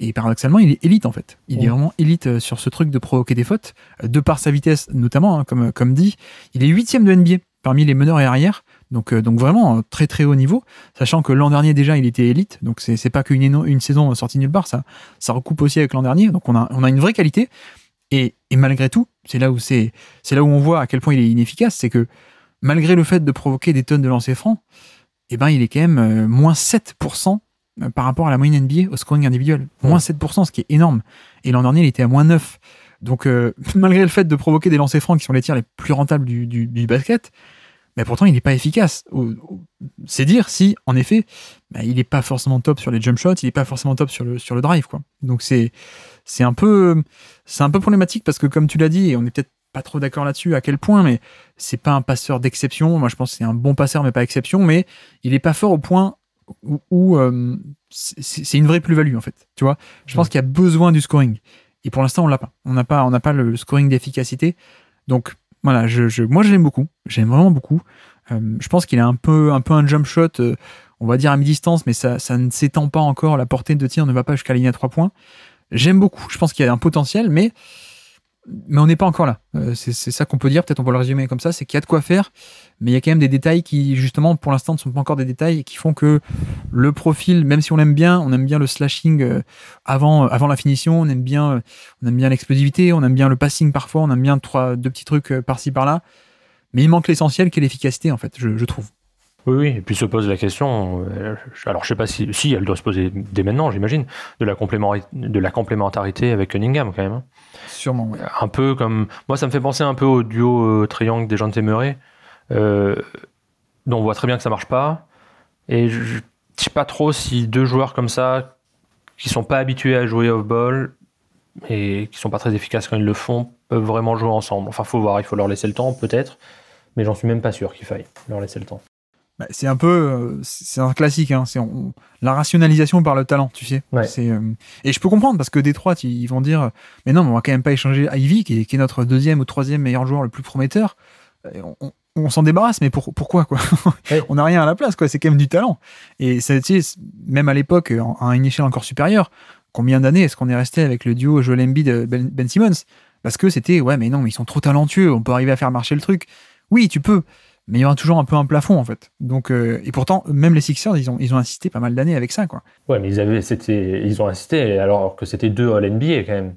Et paradoxalement, il est élite en fait. Il est oh. vraiment élite euh, sur ce truc de provoquer des fautes, euh, de par sa vitesse notamment, hein, comme, euh, comme dit. Il est huitième de NBA parmi les meneurs et arrières. Donc, donc vraiment très très haut niveau, sachant que l'an dernier déjà il était élite, donc c'est pas qu'une une saison sortie nulle part, ça, ça recoupe aussi avec l'an dernier, donc on a, on a une vraie qualité. Et, et malgré tout, c'est là où c'est là où on voit à quel point il est inefficace, c'est que malgré le fait de provoquer des tonnes de lancers francs, et eh ben il est quand même moins 7% euh, par rapport à la moyenne NBA au scoring individuel. Moins 7%, ce qui est énorme. Et l'an dernier, il était à moins 9. Donc, euh, [laughs] malgré le fait de provoquer des lancers francs qui sont les tirs les plus rentables du, basket, mais pourtant, il n'est pas efficace. C'est dire si, en effet, bah, il n'est pas forcément top sur les jump shots, il n'est pas forcément top sur le, sur le drive. Quoi. Donc, c'est un, peu, un peu problématique parce que, comme tu l'as dit, et on n'est peut-être pas trop d'accord là-dessus à quel point, mais c'est pas un passeur d'exception. Moi, je pense que c'est un bon passeur, mais pas exception. Mais il n'est pas fort au point où, euh, c'est une vraie plus-value en fait. Tu vois, je pense qu'il y a besoin du scoring. Et pour l'instant, on l'a pas. On n'a pas, on n'a pas le scoring d'efficacité. Donc voilà, je, moi, je l'aime beaucoup. J'aime vraiment beaucoup. Euh, je pense qu'il a un peu, un peu un jump shot. Euh, on va dire à mi-distance, mais ça, ça ne s'étend pas encore. La portée de tir ne va pas jusqu'à la ligne à trois points. J'aime beaucoup. Je pense qu'il y a un potentiel, mais mais on n'est pas encore là. Euh, c'est ça qu'on peut dire, peut-être on peut le résumer comme ça, c'est qu'il y a de quoi faire, mais il y a quand même des détails qui, justement, pour l'instant, ne sont pas encore des détails et qui font que le profil, même si on l'aime bien, on aime bien le slashing euh, avant, euh, avant la finition, on aime bien, bien l'explosivité, on aime bien le passing parfois, on aime bien trois, deux petits trucs par-ci par-là, mais il manque l'essentiel qui est l'efficacité, en fait, je trouve. Oui, oui, et puis se pose la question, euh, alors je sais pas si, si elle doit se poser dès maintenant, j'imagine, de, la complémentarité avec Cunningham quand même. Hein. Sûrement, oui. Un peu comme. Moi, ça me fait penser un peu au duo euh, triangle des gens de euh, dont on voit très bien que ça marche pas. Et je, ne sais pas trop si deux joueurs comme ça, qui sont pas habitués à jouer off-ball et qui sont pas très efficaces quand ils le font, peuvent vraiment jouer ensemble. Enfin, faut voir, il faut leur laisser le temps, peut-être, mais j'en suis même pas sûr qu'il faille leur laisser le temps. Bah, c'est un peu, euh, c'est un classique. Hein, c'est la rationalisation par le talent, tu sais. Euh, et je peux comprendre parce que Détroit, ils vont dire, mais non, on va quand même pas échanger Ivy, qui est, notre deuxième ou troisième meilleur joueur le plus prometteur. Euh, on, s'en débarrasse, mais pourquoi quoi [laughs] On n'a rien à la place, quoi. C'est quand même du talent. Et ça, tu même à l'époque, à une échelle encore supérieure, combien d'années est-ce qu'on est resté avec le duo Joel Embiid ben, ben Simmons Parce que c'était ouais, mais non, mais ils sont trop talentueux. On peut arriver à faire marcher le truc. Oui, tu peux mais il y aura toujours un peu un plafond en fait. Donc euh, et pourtant même les Sixers ils ont ils ont insisté pas mal d'années avec ça quoi. Ouais mais ils avaient c'était ils ont insisté alors que c'était deux All NBA quand même.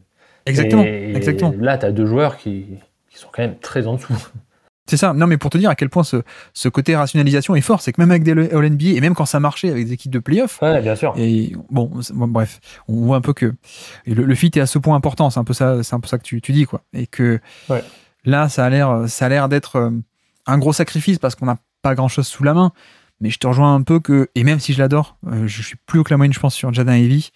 Exactement. exactement. là tu as deux joueurs qui, qui sont quand même très en dessous. C'est ça. Non mais pour te dire à quel point ce, ce côté rationalisation est fort, c'est que même avec des All NBA et même quand ça marchait avec des équipes de playoffs Ouais bien sûr. Et bon, bref, on voit un peu que le, fit est à ce point important. C'est un peu ça c'est un peu ça que tu, tu dis quoi et que là ça a l'air ça a l'air d'être euh, un gros sacrifice parce qu'on n'a pas grand chose sous la main. Mais je te rejoins un peu que, et même si je l'adore, euh, je suis plus haut que la moyenne, je pense, sur Jadin Heavy.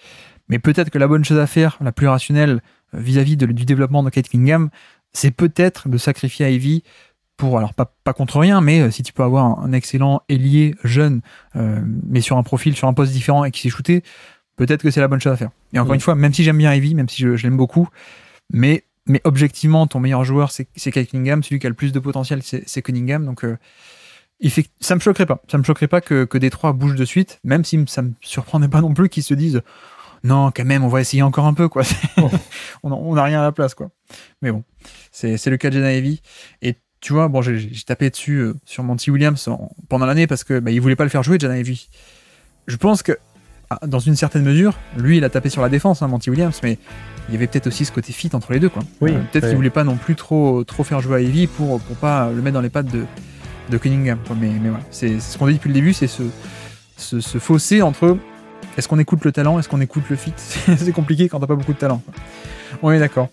Mais peut-être que la bonne chose à faire, la plus rationnelle euh, vis-à-vis du développement de Kate Kingham, c'est peut-être de sacrifier à pour, alors pas, contre rien, mais euh, si tu peux avoir un, excellent ailier jeune, mais sur un profil, sur un poste différent et qui s'est shooté, peut-être que c'est la bonne chose à faire. Et encore mm. une fois, même si j'aime bien Heavy, même si je l'aime beaucoup, mais mais objectivement, ton meilleur joueur, c'est Kyle Cunningham. Celui qui a le plus de potentiel, c'est Cunningham. Donc, ça euh, ne ça me choquerait pas. Ça me choquerait pas que, que Trois bouge de suite, même si ça me surprendrait pas non plus qu'ils se disent non, quand même, on va essayer encore un peu, quoi. [laughs] on n'a rien à la place, quoi. Mais bon, c'est le cas de Genevieve. Et tu vois, bon, j'ai tapé dessus euh, sur Monty Williams pendant l'année parce que bah, il voulait pas le faire jouer, Janaevi. Je pense que ah, dans une certaine mesure, lui, il a tapé sur la défense, hein, Monty Williams, mais il y avait peut-être aussi ce côté fit entre les deux. Quoi. Oui, euh, peut-être qu'il voulait pas non plus trop, trop faire jouer à Evie pour, pour pas le mettre dans les pattes de, Cunningham. Mais, voilà, c'est ce qu'on dit depuis le début, c'est ce, ce, fossé entre est-ce qu'on écoute le talent, est-ce qu'on écoute le fit. [laughs] c'est compliqué quand t'as pas beaucoup de talent. On est d'accord.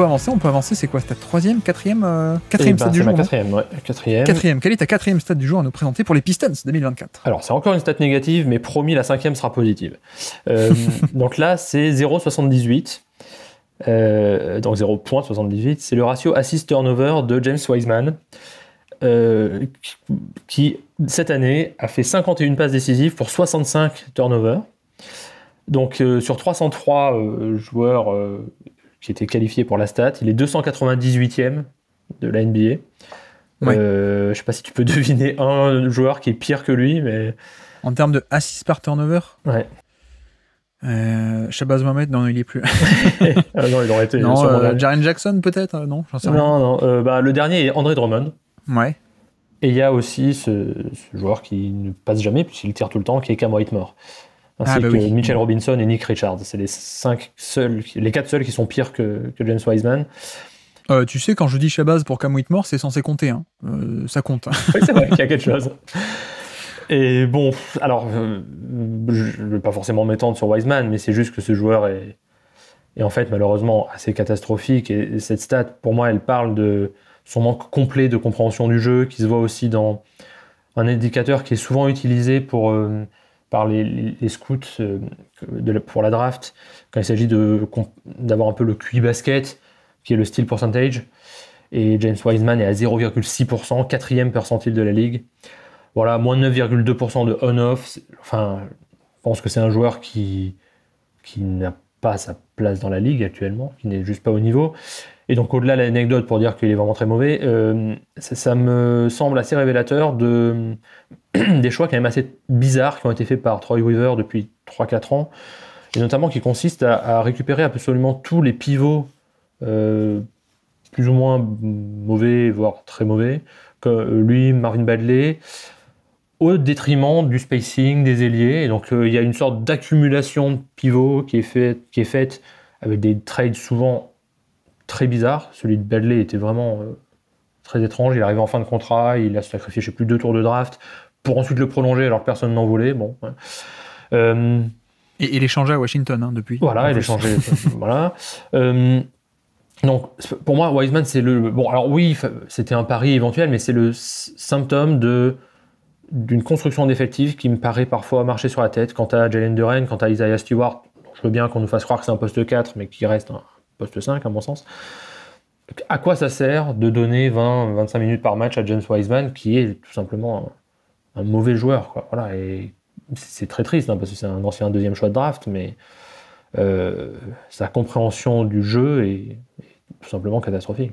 peut avancer, on peut avancer. C'est quoi ta troisième, quatrième, euh, quatrième eh ben, stade du jour quatrième, ouais, quatrième. quatrième. Quelle est ta quatrième stade du jour à nous présenter pour les Pistons 2024 Alors, c'est encore une stade négative, mais promis, la cinquième sera positive. Euh, [laughs] donc là, c'est 0,78. Euh, donc 0.78, c'est le ratio assist-turnover de James Wiseman, qui cette année a fait 51 passes décisives pour 65 turnovers. Donc sur 303 joueurs qui était qualifié pour la stat. Il est 298e de la NBA. Je Euh, je sais pas si tu peux [laughs] deviner un joueur qui est pire que lui, mais. En termes de assists par turnover Ouais. Euh, Shabazz Mohamed, non, il est plus. [laughs] Ah non, il été. Euh, Jaren Jackson, peut-être euh, Non, j'en sais rien. Non, euh, bah, le dernier est André Drummond. Ouais. Et il y a aussi ce, joueur qui ne passe jamais, puisqu'il tire tout le temps, qui est Cam Whitemore ainsi ah, bah Mitchell Robinson et Nick Richards. C'est les cinq seuls, les quatre seuls qui sont pires que, James Wiseman. Euh, tu sais, quand je dis Shabazz pour Cam Whitmore, c'est censé compter. Hein. Euh, ça compte. [laughs] oui, c'est vrai qu'il y a quelque chose. Et bon, alors, euh, je ne vais pas forcément m'étendre sur Wiseman, mais c'est juste que ce joueur est, est, en fait malheureusement assez catastrophique. Et, et cette stat, pour moi, elle parle de son manque complet de compréhension du jeu, qui se voit aussi dans un indicateur qui est souvent utilisé pour par les, scouts euh, pour la draft, quand il s'agit d'avoir un peu le QI basket, qui est le style percentage. Et James Wiseman est à 0,6%, quatrième percentile de la ligue. Voilà, moins 9,2% de on-off. Enfin, je pense que c'est un joueur qui, qui n'a pas sa place dans la ligue actuellement, qui n'est juste pas au niveau. Et donc au-delà de l'anecdote pour dire qu'il est vraiment très mauvais, euh, ça, me semble assez révélateur de, [clears throat] des choix quand même assez bizarres qui ont été faits par Troy Weaver depuis 3-4 ans, et notamment qui consistent à, récupérer absolument tous les pivots euh, plus ou moins mauvais, voire très mauvais, comme euh, lui, Marvin Badley, au détriment du spacing, des ailiers. Et donc il y a une sorte d'accumulation de pivots qui est qui est faite avec des trades souvent très bizarre. Celui de Badley était vraiment euh, très étrange. Il arrivait en fin de contrat, il a sacrifié, je sais plus, deux tours de draft pour ensuite le prolonger alors que personne n'en voulait. Bon. Euh, et il est changé à Washington hein, depuis. Voilà, il est changé. [laughs] Euh, voilà. donc, pour moi, Wiseman, c'est le. Bon, alors oui, c'était un pari éventuel, mais c'est le symptôme de d'une construction d'effectifs qui me paraît parfois marcher sur la tête. Quant à Jalen Duren, quant à Isaiah Stewart, je veux bien qu'on nous fasse croire que c'est un poste 4, mais qui reste un, poste 5 à mon sens. À quoi ça sert de donner 20-25 minutes par match à James Wiseman qui est tout simplement un, mauvais joueur Voilà, et c'est très triste hein, parce que c'est un ancien deuxième choix de draft, mais euh, sa compréhension du jeu est, tout simplement catastrophique.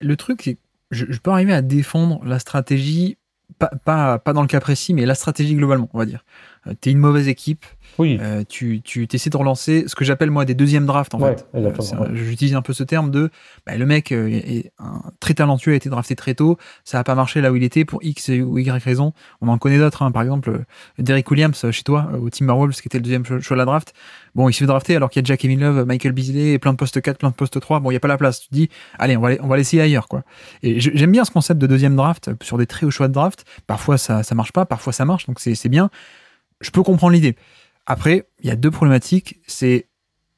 Le truc, c'est, je peux arriver à défendre la stratégie, pas, pas, dans le cas précis, mais la stratégie globalement, on va dire. Euh, tu es une mauvaise équipe, oui. Euh, tu, tu essaies de relancer ce que j'appelle moi des deuxièmes drafts en fait. Euh, j'utilise un peu ce terme de bah, le mec euh, est un, très talentueux, a été drafté très tôt, ça n'a pas marché là où il était pour X ou Y raison. On en connaît d'autres, hein. par exemple Derek Williams chez toi au ce qui était le deuxième choix de la draft. Bon, il se fait drafter alors qu'il y a Jack Emil Love, Michael Beasley, plein de postes 4, plein de postes 3. Bon, il n'y a pas la place. Tu te dis, allez, on va, on va l'essayer ailleurs quoi. Et j'aime bien ce concept de deuxième draft sur des très hauts choix de draft. Parfois ça, ça marche pas, parfois ça marche, donc c'est bien. Je peux comprendre l'idée. Après, il y a deux problématiques. C'est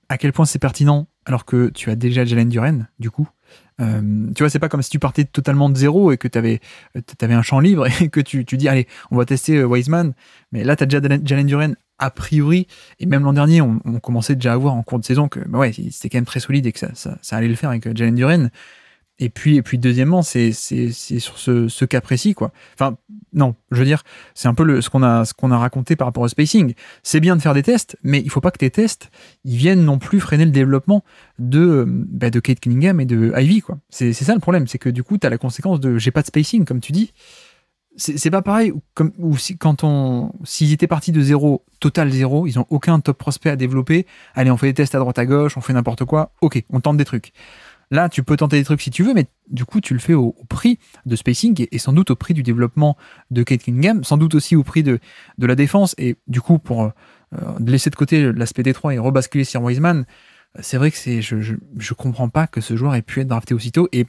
à quel point c'est pertinent alors que tu as déjà Jalen Duren, du coup. Euh, tu vois, c'est pas comme si tu partais totalement de zéro et que tu avais, euh, avais, un champ libre [laughs] et que tu, tu dis, allez, on va tester euh, Wiseman. Mais là, tu as déjà Jalen Duren, a priori. Et même l'an dernier, on, commençait déjà à voir en cours de saison que bah c'était quand même très solide et que ça, ça, ça allait le faire avec Jalen Duren. Et puis, et puis deuxièmement, c'est sur ce, ce, cas précis, quoi. Enfin, non, je veux dire, c'est un peu le, ce qu'on a, qu'on a raconté par rapport au spacing. C'est bien de faire des tests, mais il faut pas que tes tests ils viennent non plus freiner le développement de, bah, de Kate Cunningham et de Ivy, quoi. C'est ça le problème, c'est que du coup, tu as la conséquence de j'ai pas de spacing, comme tu dis. C'est pas pareil, comme ou si, quand on, s'ils étaient partis de zéro, total zéro, ils ont aucun top prospect à développer. Allez, on fait des tests à droite à gauche, on fait n'importe quoi. Ok, on tente des trucs. Là, tu peux tenter des trucs si tu veux, mais du coup, tu le fais au, prix de spacing et, sans doute au prix du développement de Kate Kingham, sans doute aussi au prix de, de la défense. Et du coup, pour euh, laisser de côté l'aspect D3 et rebasculer sur Wiseman, euh, c'est vrai que c'est, je, ne comprends pas que ce joueur ait pu être drafté aussitôt. Et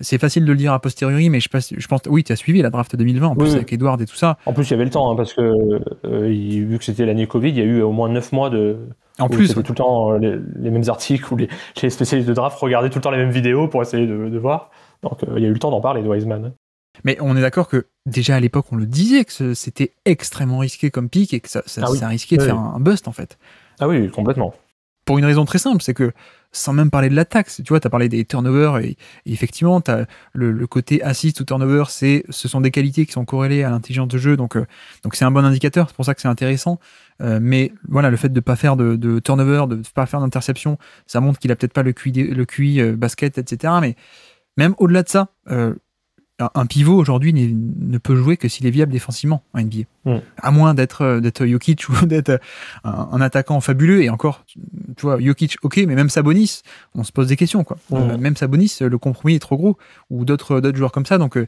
c'est facile de le dire a posteriori, mais je, pense, oui, tu as suivi la draft 2020 en plus avec Edward et tout ça. En plus, il y avait le temps, hein, parce que euh, vu que c'était l'année Covid, il y a eu au moins 9 mois de. En plus. tout le temps euh, les, mêmes articles ou les, spécialistes de draft regardaient tout le temps les mêmes vidéos pour essayer de, voir. Donc, euh, il y a eu le temps d'en parler de Wiseman. Hein. Mais on est d'accord que déjà à l'époque, on le disait que c'était extrêmement risqué comme pic et que ça, ça, ah risquait de faire un, un bust en fait. Ah oui, complètement pour une raison très simple, c'est que sans même parler de la taxe, tu vois, tu as parlé des turnovers et, effectivement, tu le, côté assist ou turnover, c'est ce sont des qualités qui sont corrélées à l'intelligence de jeu, donc euh, donc c'est un bon indicateur, c'est pour ça que c'est intéressant. Euh, mais voilà, le fait de ne pas faire de, turnover, de ne pas faire d'interception, ça montre qu'il a peut-être pas le QI, euh, basket, etc. Mais même au-delà de ça, un pivot aujourd'hui ne peut jouer que s'il est viable défensivement en NBA. Mm. À moins d'être euh, d'être Jokic [laughs] ou d'être euh, un, attaquant fabuleux et encore tu vois Jokic OK mais même Sabonis, on se pose des questions quoi. Mm. Euh, même Sabonis le compromis est trop gros ou d'autres joueurs comme ça donc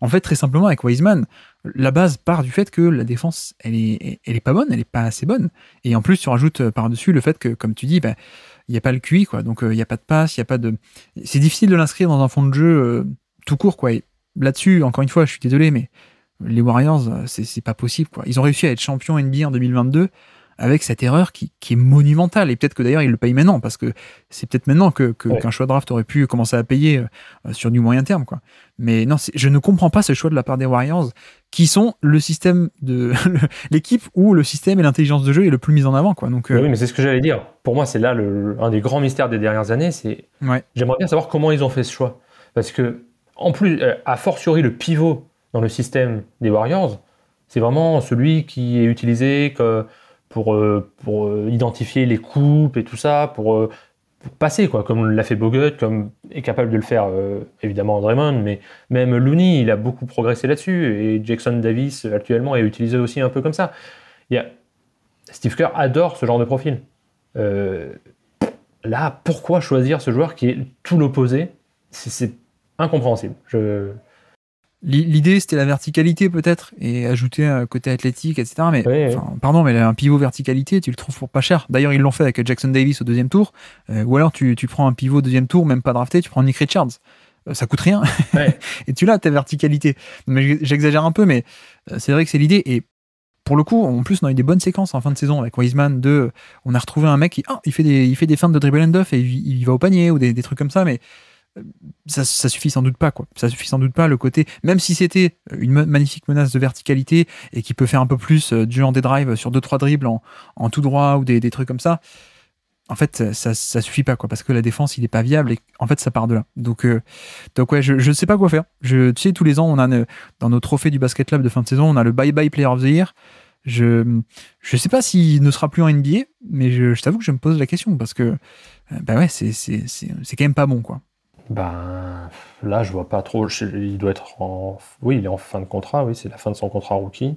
en fait très simplement avec Wiseman, la base part du fait que la défense elle est elle est pas bonne, elle est pas assez bonne et en plus tu rajoute par-dessus le fait que comme tu dis bah, il n'y a pas le QI quoi. Donc il n'y a pas de passe, il y a pas de c'est difficile de l'inscrire dans un fond de jeu tout court quoi là-dessus, encore une fois, je suis désolé, mais les Warriors, euh, c'est pas possible. Quoi. Ils ont réussi à être champions NBA en 2022 avec cette erreur qui, qui est monumentale. Et peut-être que d'ailleurs, ils le payent maintenant, parce que c'est peut-être maintenant qu'un que, qu'un choix de draft aurait pu commencer à payer euh, sur du moyen terme. Quoi. Mais non, je ne comprends pas ce choix de la part des Warriors, qui sont le système de [laughs] l'équipe où le système et l'intelligence de jeu est le plus mis en avant. Quoi. Donc, euh, Oui, mais c'est ce que j'allais dire. Pour moi, c'est là le, un des grands mystères des dernières années. C'est J'aimerais bien savoir comment ils ont fait ce choix. Parce que en plus, euh, a fortiori, le pivot dans le système des Warriors, c'est vraiment celui qui est utilisé pour, euh, euh, identifier les coupes et tout ça, pour, passer, quoi, comme l'a fait Bogut, comme est capable de le faire évidemment Draymond, mais même Looney, il a beaucoup progressé là-dessus, et Jackson Davis actuellement est utilisé aussi un peu comme ça. Il Steve Kerr adore ce genre de profil. là, pourquoi choisir ce joueur qui est tout l'opposé c'est incompréhensible. Je... L'idée, c'était la verticalité peut-être, et ajouter un côté athlétique, etc. Mais, Pardon, mais un pivot verticalité, tu le trouves pour pas cher. D'ailleurs, ils l'ont fait avec Jackson Davis au deuxième tour. Euh, ou alors, tu, tu, prends un pivot deuxième tour, même pas drafté, tu prends Nick Richards. Euh, ça coûte rien. [laughs] et tu l'as, ta verticalité. Mais j'exagère un peu, mais euh, c'est vrai que c'est l'idée. Et pour le coup, en plus, on a eu des bonnes séquences en fin de saison avec Wiseman. De, on a retrouvé un mec qui, ah, il fait des, il fait des feintes de dribble and off et il, va au panier ou des, des trucs comme ça. Mais ça, suffit sans doute pas quoi. Ça suffit sans doute pas le côté, même si c'était une magnifique menace de verticalité et qui peut faire un peu plus euh, du genre des drives sur deux trois dribbles en, tout droit ou des, trucs comme ça. En fait, ça, suffit pas quoi, parce que la défense il est pas viable et en fait ça part de là. Donc euh, donc ouais, je sais pas quoi faire. Je tu sais tous les ans on a euh, dans nos trophées du basket club de fin de saison on a le bye bye player of the year. Je je sais pas s'il ne sera plus en NBA, mais je, t'avoue que je me pose la question parce que bah ouais c'est c'est c'est quand même pas bon quoi. Ben là, je vois pas trop. il doit être en. Oui, il est en fin de contrat. Oui, c'est la fin de son contrat rookie.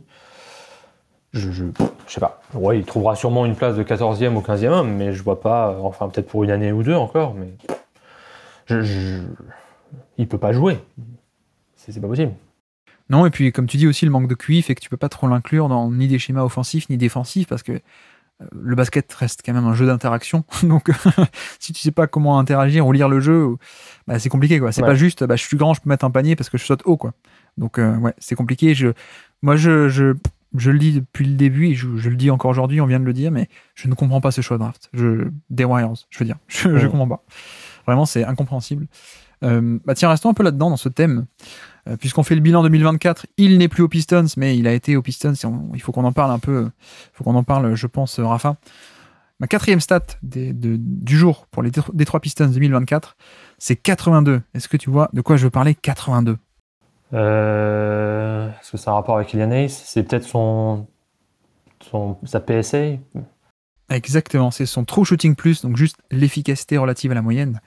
Je, sais pas. Ouais, il trouvera sûrement une place de 14e ou 15e mais je vois pas. Enfin, peut-être pour une année ou deux encore, mais. Je, Il peut pas jouer. C'est pas possible. Non, et puis comme tu dis aussi, le manque de QI fait que tu peux pas trop l'inclure dans ni des schémas offensifs ni défensifs parce que le basket reste quand même un jeu d'interaction. [laughs] Donc, [laughs] si tu sais pas comment interagir ou lire le jeu, bah, c'est compliqué. quoi. C'est pas juste, bah, je suis grand, je peux mettre un panier parce que je saute haut. quoi. Donc, euh, ouais, c'est compliqué. moi, je, je, je, le dis depuis le début et je, le dis encore aujourd'hui, on vient de le dire, mais je ne comprends pas ce choix draft. Je, des Warriors, je veux dire. [laughs] Je, comprends pas. Vraiment, c'est incompréhensible. Euh, bah, tiens, restons un peu là-dedans, dans ce thème. Euh, puisqu'on fait le bilan 2024, il n'est plus aux Pistons, mais il a été aux Pistons. il faut qu'on en parle un peu. Il euh, faut qu'on en parle, je pense, euh, Rafa. Ma quatrième stat de, du jour pour les trois Pistons 2024, c'est 82. Est-ce que tu vois de quoi je veux parler 82 Est-ce que c'est un rapport avec Ilian C'est peut-être son, sa PSA Exactement, c'est son true shooting plus, donc juste l'efficacité relative à la moyenne.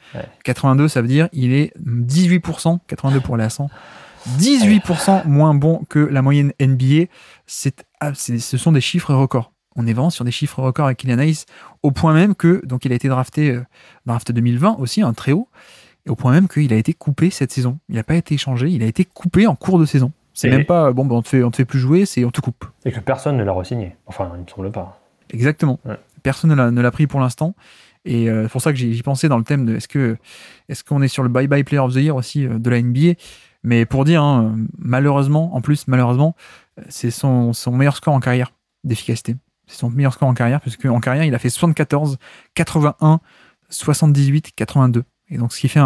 82, ça veut dire il est 18%, 82 pour les 100, 18% moins bon que la moyenne NBA. Ah, c'est, ce sont des chiffres records. On est vraiment sur des chiffres records avec Kylian au point même que, donc il a été drafté, euh, draft 2020 aussi, un hein, très haut, et au point même qu'il a été coupé cette saison. Il n'a pas été échangé, il a été coupé en cours de saison. C'est même pas, bon, ben, on, te fait, on te fait plus jouer, c'est on te coupe. Et que personne ne l'a re-signé. Enfin, il ne semble pas. Exactement. Personne ne l'a pris pour l'instant. Et euh, c'est pour ça que j'y pensais dans le thème de est-ce qu'on est, qu'on est sur le bye-bye player of the year aussi euh, de la NBA mais pour dire, hein, malheureusement, en plus, malheureusement, c'est son, meilleur score en carrière d'efficacité. C'est son meilleur score en carrière, puisque en carrière, il a fait 74, 81, 78, 82. Et donc, ce qui fait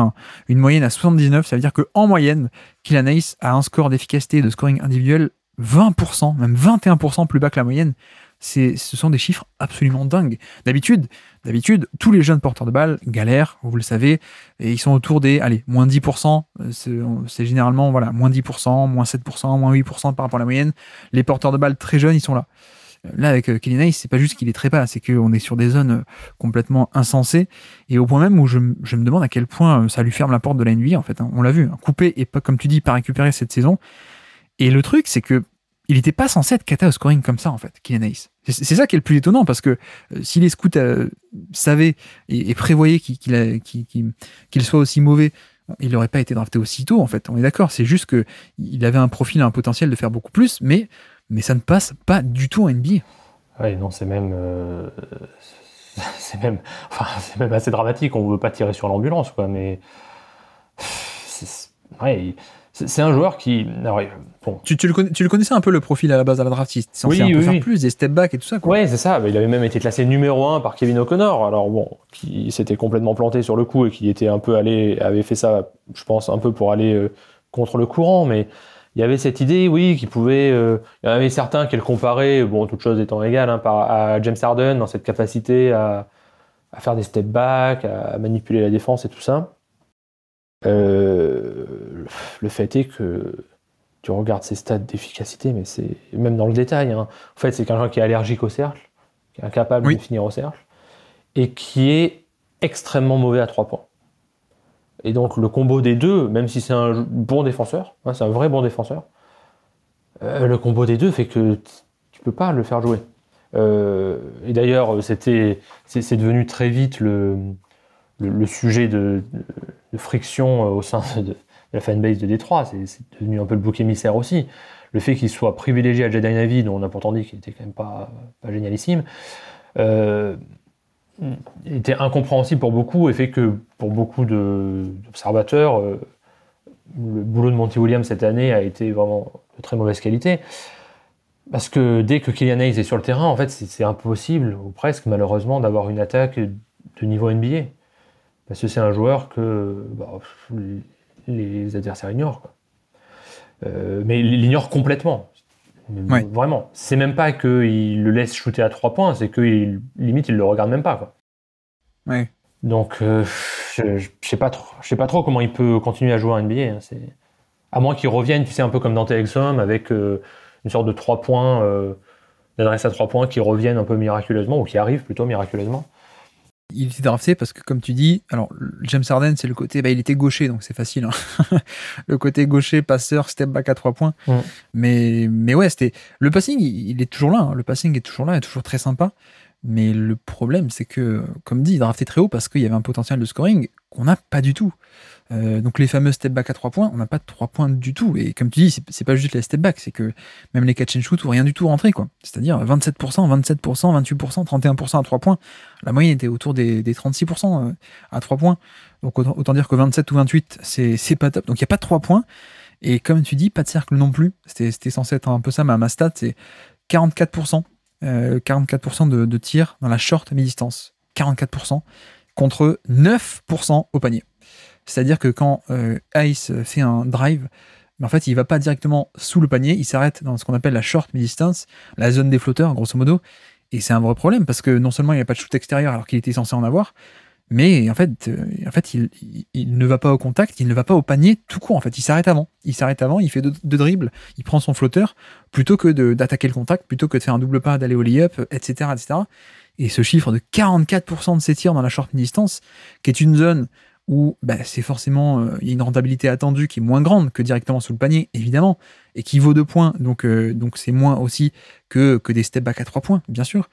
une moyenne à 79, ça veut dire qu'en moyenne, Kylian a un score d'efficacité de scoring individuel 20%, même 21% plus bas que la moyenne ce sont des chiffres absolument dingues. D'habitude, d'habitude, tous les jeunes porteurs de balles galèrent, vous le savez, et ils sont autour des, allez, moins 10%, euh, c'est généralement, voilà, moins 10%, moins 7%, moins 8% par rapport à la moyenne. Les porteurs de balles très jeunes, ils sont là. Euh, là, avec euh, Kelly Nice, c'est pas juste qu'il est très bas, c'est qu'on est sur des zones complètement insensées. Et au point même où je, me demande à quel point ça lui ferme la porte de la nuit en fait. Hein. On l'a vu, un hein. coupé et pas, comme tu dis, pas récupéré cette saison. Et le truc, c'est que il n'était pas censé être cata au scoring comme ça, en fait, Kylian C'est ça qui est le plus étonnant, parce que euh, si les scouts euh, savaient et, prévoyaient qu'il soit aussi mauvais, il n'aurait pas été drafté aussitôt, en fait. On est d'accord, c'est juste qu'il avait un profil, un potentiel de faire beaucoup plus, mais, ça ne passe pas du tout en NBA. Oui, non, c'est même. Euh, [laughs] c'est même, même assez dramatique. On ne veut pas tirer sur l'ambulance, quoi, mais. Ouais, c'est un joueur qui. bon. tu, le connaissais un peu le profil à la base à la draftiste un peu faire plus, des step back et tout ça. Oui, c'est ça. Il avait même été classé numéro 1 par Kevin O'Connor. Alors bon, qui s'était complètement planté sur le coup et qui était un peu allé, avait fait ça, je pense, un peu pour aller euh, contre le courant. Mais il y avait cette idée, oui, qu'il pouvait. Euh, il y en avait certains qui le comparaient, bon, toute chose étant égale, hein, à James Harden dans cette capacité à, à faire des step back, à manipuler la défense et tout ça. Euh, le fait est que tu regardes ses stades d'efficacité, mais c'est même dans le détail. Hein. En fait, c'est quelqu'un qui est allergique au cercle, qui est incapable de finir au cercle, et qui est extrêmement mauvais à trois points. Et donc le combo des deux, même si c'est un bon défenseur, hein, c'est un vrai bon défenseur, euh, le combo des deux fait que tu peux pas le faire jouer. Euh, et d'ailleurs, c'était, c'est, devenu très vite le, le, sujet de, friction euh, au sein de, la fanbase de Détroit. C'est devenu un peu le bouc émissaire aussi. Le fait qu'il soit privilégié à Jedi Navy, dont on a pourtant dit qu'il était quand même pas, génialissime, euh, était incompréhensible pour beaucoup et fait que pour beaucoup d'observateurs, euh, le boulot de Monty Williams cette année a été vraiment de très mauvaise qualité. Parce que dès que Kylian Hayes est sur le terrain, en fait, c'est impossible, ou presque malheureusement, d'avoir une attaque de niveau NBA. Parce que c'est un joueur que bah, les adversaires ignorent. Euh, mais ils l'ignorent complètement. Vraiment. C'est même pas qu'il le laisse shooter à trois points, c'est que il, limite, il le regarde même pas. Donc, euh, je, sais pas trop, je sais pas trop comment il peut continuer à jouer à NBA. Hein, à moins qu'il revienne, tu sais, un peu comme Dante Exum, avec euh, une sorte de trois points, d'adresse à trois points qui reviennent un peu miraculeusement, ou qui arrivent plutôt miraculeusement. Il était drafté parce que, comme tu dis, alors James Harden, c'est le côté, bah, il était gaucher, donc c'est facile. Hein. [laughs] le côté gaucher, passeur, step back à trois points. Mais, mais ouais, c'était le passing, il, est toujours là. Hein. Le passing est toujours là, il est toujours très sympa. Mais le problème, c'est que, comme dit, il drafté très haut parce qu'il y avait un potentiel de scoring qu'on n'a pas du tout. Euh, donc les fameux step back à 3 points, on n'a pas de 3 points du tout. Et comme tu dis, c'est pas juste les step back, c'est que même les catch and shoot ou rien du tout rentré, quoi. C'est-à-dire 27%, 27%, 28%, 31% à 3 points. La moyenne était autour des, 36% euh, à 3 points. Donc autant, dire que 27 ou 28, c'est pas top. Donc il n'y a pas de 3 points. Et comme tu dis, pas de cercle non plus. C'était censé être un peu ça ma, ma stat, c'est 44%. 44% euh, de, tirs tir dans la short mi-distance. 44% contre 9% au panier. C'est-à-dire que quand euh, Ice fait un drive, mais en fait, il va pas directement sous le panier, il s'arrête dans ce qu'on appelle la short distance la zone des flotteurs, grosso modo. Et c'est un vrai problème parce que non seulement il n'y a pas de shoot extérieur alors qu'il était censé en avoir, mais en fait, euh, en fait il, ne va pas au contact, il ne va pas au panier tout court. En fait, il s'arrête avant. Il s'arrête avant, il fait deux, dribbles, il prend son flotteur plutôt que d'attaquer le contact, plutôt que de faire un double pas, d'aller au lay-up, etc., etc. Et ce chiffre de 44% de ses tirs dans la short distance, qui est une zone où bah, c'est forcément euh, il y a une rentabilité attendue qui est moins grande que directement sous le panier, évidemment, et qui vaut deux points. Donc euh, donc c'est moins aussi que, que des step back à trois points, bien sûr.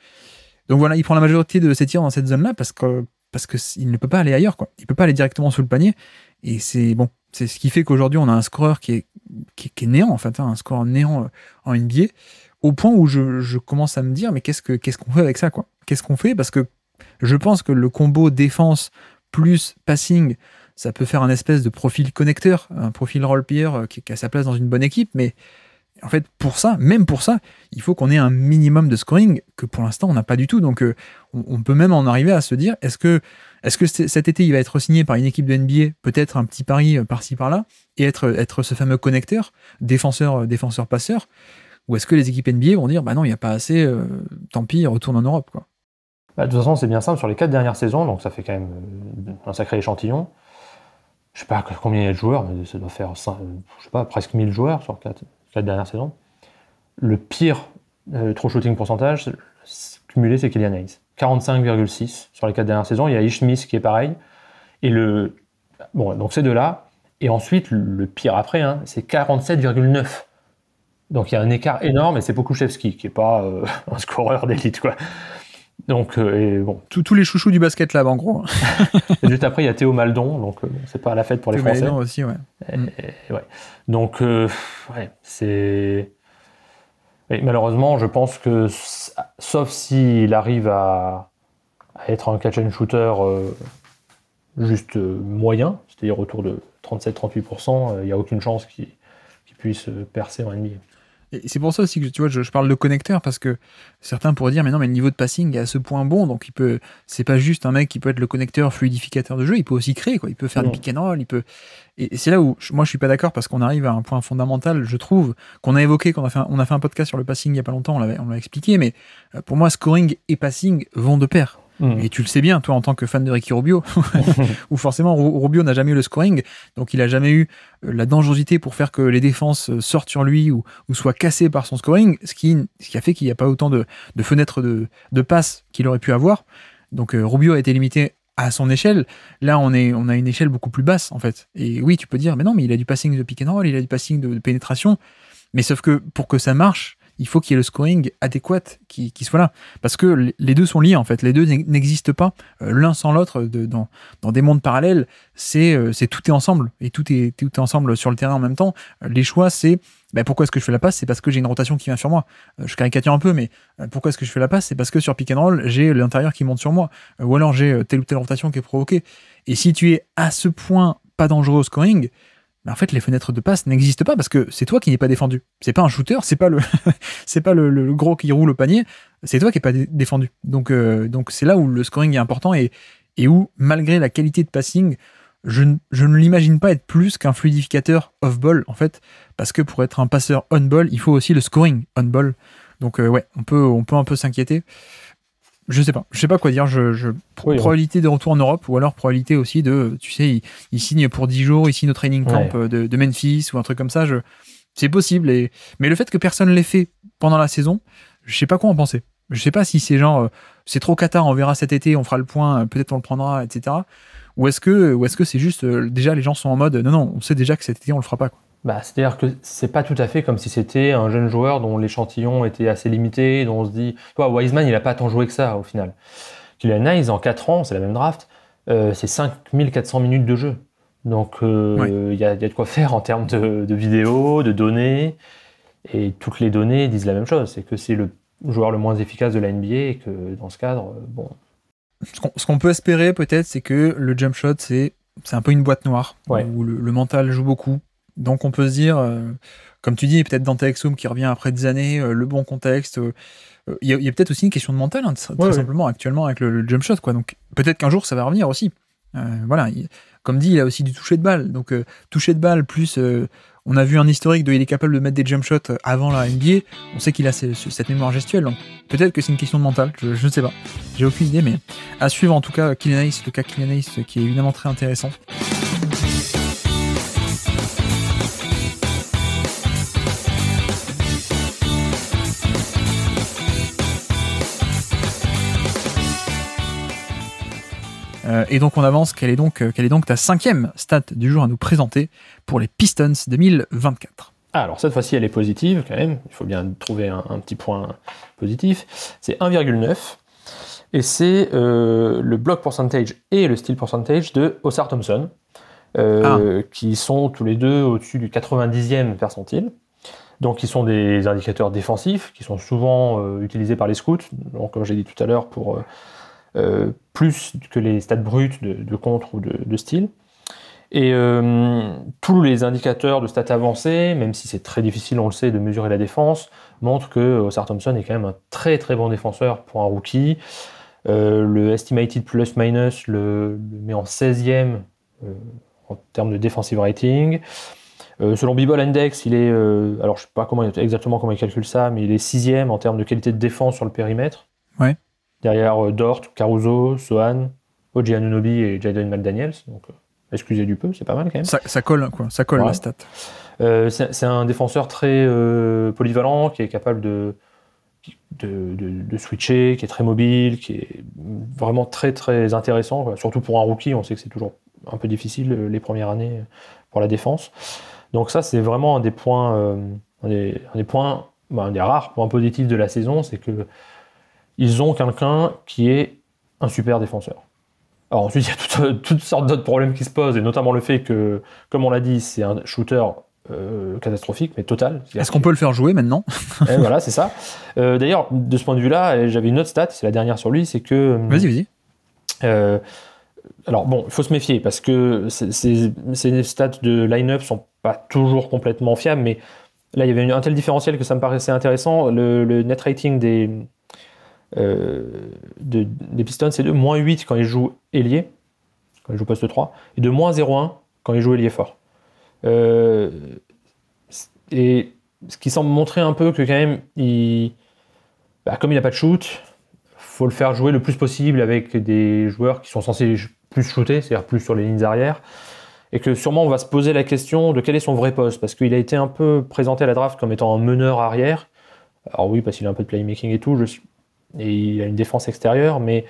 Donc voilà, il prend la majorité de ses tirs dans cette zone-là parce que parce que ne peut pas aller ailleurs quoi. Il peut pas aller directement sous le panier et c'est bon, c'est ce qui fait qu'aujourd'hui on a un scoreur qui est qui, est néant en fait, hein, un score néant euh, en NBA au point où je, je commence à me dire mais qu'est-ce que qu'est-ce qu'on fait avec ça quoi Qu'est-ce qu'on fait parce que je pense que le combo défense plus passing, ça peut faire un espèce de profil connecteur, un profil role-player euh, qui a sa place dans une bonne équipe, mais en fait, pour ça, même pour ça, il faut qu'on ait un minimum de scoring que pour l'instant, on n'a pas du tout. Donc, euh, on, peut même en arriver à se dire est-ce que, est -ce que cet été, il va être signé par une équipe de NBA, peut-être un petit pari euh, par-ci par-là, et être, être ce fameux connecteur, défenseur, défenseur, passeur Ou est-ce que les équipes NBA vont dire bah non, il n'y a pas assez, tant pis, retourne en Europe quoi. Bah, de toute façon, c'est bien simple. Sur les quatre dernières saisons, donc ça fait quand même euh, un sacré échantillon. Je sais pas combien il y a de joueurs, mais ça doit faire euh, je sais pas, presque 1000 joueurs sur quatre, 4 dernières saisons. Le pire euh, trop shooting pourcentage cumulé, c'est Kylian Hayes. 45,6 sur les quatre dernières saisons. Il y a Ishmis qui est pareil. Et le. Bon, donc ces deux-là. Et ensuite, le pire après, hein, c'est 47,9. Donc il y a un écart énorme et c'est Pokushevski qui n'est pas euh, [laughs] un scoreur d'élite. quoi. Donc, euh, bon. Tous, les chouchous du basket là, en gros. et juste après, il y a Théo Maldon, donc euh, c'est pas la fête pour les Français. Maldon aussi, ouais. Donc, euh, ouais, c'est. malheureusement, je pense que, sauf s'il arrive à, être un catch and shooter juste moyen, c'est-à-dire autour de 37-38%, il n'y a aucune chance qu'il puisse percer en ennemi. Et c'est pour ça aussi que tu vois, je, parle de connecteur parce que certains pourraient dire mais non, mais le niveau de passing est à ce point bon, donc il peut, c'est pas juste un mec qui peut être le connecteur fluidificateur de jeu, il peut aussi créer quoi, il peut faire ouais. du pick and roll, il peut. Et, c'est là où moi je suis pas d'accord parce qu'on arrive à un point fondamental, je trouve, qu'on a évoqué, qu'on a fait, on a fait un podcast sur le passing il y a pas longtemps, on l'a expliqué, mais euh, pour moi scoring et passing vont de pair. Mm. Et tu le sais bien, toi, en tant que fan de Ricky Rubio, [laughs] où forcément Rubio n'a jamais eu le scoring, donc il n'a jamais eu euh, la dangerosité pour faire que les défenses euh, sortent sur lui ou, soient cassées par son scoring, ce qui, ce qui a fait qu'il n'y a pas autant de, fenêtres de, de passes qu'il aurait pu avoir. Donc euh, Rubio a été limité à son échelle, là on est on a une échelle beaucoup plus basse en fait. Et oui, tu peux dire mais non, mais il a du passing de pick and roll, il a du passing de pénétration, mais sauf que pour que ça marche, il faut qu'il y ait le scoring adéquat qui, soit là. Parce que les deux sont liés, en fait. Les deux n'existent pas euh, l'un sans l'autre dans, des mondes parallèles. Euh, c'est tout est ensemble. Et tout est, tout est ensemble sur le terrain en même temps. Euh, les choix, c'est ben, pourquoi est-ce que je fais la passe C'est parce que j'ai une rotation qui vient sur moi. je caricature un peu, mais pourquoi est-ce que je fais la passe C'est parce que sur pick and roll, j'ai l'intérieur qui monte sur moi. ou alors j'ai telle ou telle rotation qui est provoquée. Et si tu es à ce point pas dangereux au scoring, mais en fait les fenêtres de passe n'existent pas parce que c'est toi qui n'es pas défendu. C'est pas un shooter, c'est pas le [laughs] c'est pas le, gros qui roule au panier, c'est toi qui n'es pas défendu. Donc euh, donc c'est là où le scoring est important et, et où malgré la qualité de passing, je, ne l'imagine pas être plus qu'un fluidificateur off ball en fait parce que pour être un passeur on ball, il faut aussi le scoring on ball. Donc euh, ouais, on peut on peut un peu s'inquiéter je sais pas, je sais pas quoi dire. Je, hein. probabilité de retour en Europe ou alors probabilité aussi de, tu sais, il, signe pour 10 jours, ici signe training camp euh, de, Memphis ou un truc comme ça. Je, c'est possible. Et, mais le fait que personne l'ait fait pendant la saison, je sais pas quoi en penser. Je sais pas si c'est genre, euh, c'est trop Qatar, on verra cet été, on fera le point, euh, peut-être on le prendra, etc. Ou est-ce que, ou est-ce que c'est juste, déjà les gens sont en mode, non non, on sait déjà que cet été on le fera pas. Quoi bah, C'est-à-dire que c'est pas tout à fait comme si c'était un jeune joueur dont l'échantillon était assez limité, dont on se dit, toi, Wiseman, il a pas tant joué que ça au final. Kylian nice en 4 ans, c'est la même draft, euh, c'est 5400 minutes de jeu. Donc euh, il y, y, a de quoi faire en termes de, vidéos, de données. Et toutes les données disent la même chose, c'est que c'est le joueur le moins efficace de la NBA et que dans ce cadre, euh, bon. Ce qu'on peut espérer peut-être, c'est que le jump shot, c'est un peu une boîte noire, ou où le mental joue beaucoup, donc on peut se dire, euh, comme tu dis, peut-être dans Texum qui revient après des années, euh, le bon contexte. Euh, il y a, peut-être aussi une question de mental, tout hein, très simplement, actuellement, avec le, jump shot. Quoi. Donc peut-être qu'un jour, ça va revenir aussi. voilà. comme dit, il a aussi du toucher de balle. Donc toucher de balle plus. on a vu un historique de il est capable de mettre des jump shots avant la NBA. On sait qu'il a cette mémoire gestuelle. Donc peut-être que c'est une question de mental. Je, ne sais pas. J'ai aucune idée, mais à suivre en tout cas Kylian Hayes, le cas Kylian qui est évidemment très intéressant. Euh, et donc on avance, quelle est donc, euh, quelle est donc ta cinquième stat du jour à nous présenter pour les Pistons 2024 ah, alors cette fois-ci elle est positive quand même, il faut bien trouver un, petit point positif, c'est 1,9 et c'est euh, le block percentage et le steal percentage de Ossar Thompson, ah. qui sont tous les deux au-dessus du 90e percentile. Donc, ils sont des indicateurs défensifs, qui sont souvent utilisés par les scouts, donc, comme j'ai dit tout à l'heure, pour euh, plus que les stats brutes de, contre ou de, style. Et euh, tous les indicateurs de stats avancées, même si c'est très difficile, on le sait, de mesurer la défense, montrent que Ossar Thompson est quand même un très très bon défenseur pour un rookie. Euh, le estimated plus-minus le, met en 16e en termes de defensive rating. selon Bibol Index, il est, alors je ne sais pas exactement comment il calcule ça, mais il est sixième en termes de qualité de défense sur le périmètre. Ouais. Derrière euh, Dort, Caruso, Sohan, Oji Anunobi et Jaden McDaniels. Donc, euh, excusez du peu, c'est pas mal quand même. Ça, colle, quoi. Ça colle la stat. Euh, c'est un défenseur très polyvalent qui est capable de switcher, qui est très mobile, qui est vraiment très très intéressant. Surtout pour un rookie, on sait que c'est toujours un peu difficile les premières années pour la défense. Donc ça, c'est vraiment un des points, un, des, points, bah, un des rares points positifs de la saison, c'est que ils ont quelqu'un qui est un super défenseur. Alors ensuite, il y a [laughs] toutes, sortes d'autres problèmes qui se posent, et notamment le fait que, comme on l'a dit, c'est un shooter euh, catastrophique, mais total. Est-ce qu'on peut le faire jouer maintenant [laughs] eh, Voilà, c'est ça. Euh, d'ailleurs, de ce point de vue-là, euh, j'avais une autre stat, c'est la dernière sur lui, c'est que... Vas-y, vas-y. alors bon, il faut se méfier, parce que ces stats de line-up sont pas toujours complètement fiables, mais là, il y avait un tel différentiel que ça me paraissait intéressant. le net rating des euh, des Pistons, c'est de moins 8 quand il joue ailier, quand il joue poste 3, et de moins 0,1 quand il joue ailier fort. Euh, et ce qui semble montrer un peu que quand même, il, bah, comme il n'a pas de shoot, faut le faire jouer le plus possible avec des joueurs qui sont censés plus shooter, c'est-à-dire plus sur les lignes arrière. Et que sûrement on va se poser la question de quel est son vrai poste, parce qu'il a été un peu présenté à la draft comme étant un meneur arrière. Alors oui, parce qu'il a un peu de playmaking et tout, je suis et il a une défense extérieure, mais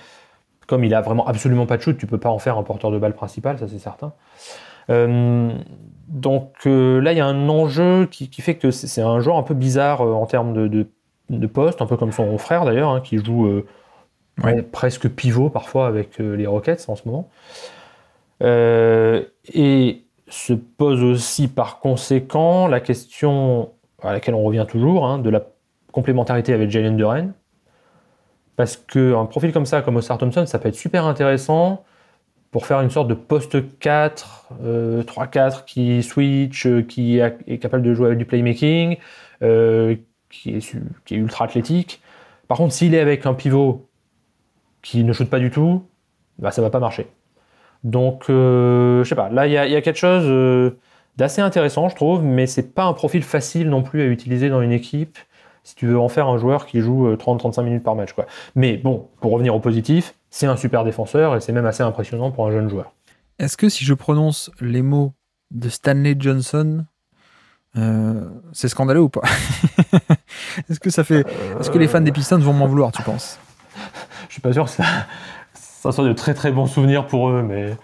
comme il a vraiment absolument pas de shoot, tu peux pas en faire un porteur de balle principal, ça c'est certain. Euh, donc euh, là, il y a un enjeu qui, fait que c'est un joueur un peu bizarre euh, en termes de, poste, un peu comme son frère d'ailleurs, hein, qui joue presque pivot parfois avec les Rockets en ce moment. et se pose aussi par conséquent la question à laquelle on revient toujours hein, de la complémentarité avec Jalen Duren, parce qu'un profil comme ça, comme Oscar Thompson, ça peut être super intéressant pour faire une sorte de poste 4, 3-4 euh, qui switch, euh, qui est capable de jouer avec du playmaking, euh, qui, est, qui, est, ultra athlétique. Par contre, s'il est avec un pivot qui ne shoot pas du tout, bah, ça va pas marcher. Donc, je sais pas, là, il y, y, a quelque chose d'assez intéressant, je trouve, mais c'est pas un profil facile non plus à utiliser dans une équipe si tu veux en faire un joueur qui joue 30-35 euh, minutes par match. Quoi. Mais bon, pour revenir au positif, c'est un super défenseur et c'est même assez impressionnant pour un jeune joueur. Est-ce que si je prononce les mots de Stanley Johnson, euh, c'est scandaleux ou pas [laughs] Est-ce que ça fait, est-ce que les fans des Pistons vont m'en vouloir, tu penses Je suis pas sûr que ça, ça soit de très très bons souvenirs pour eux, mais.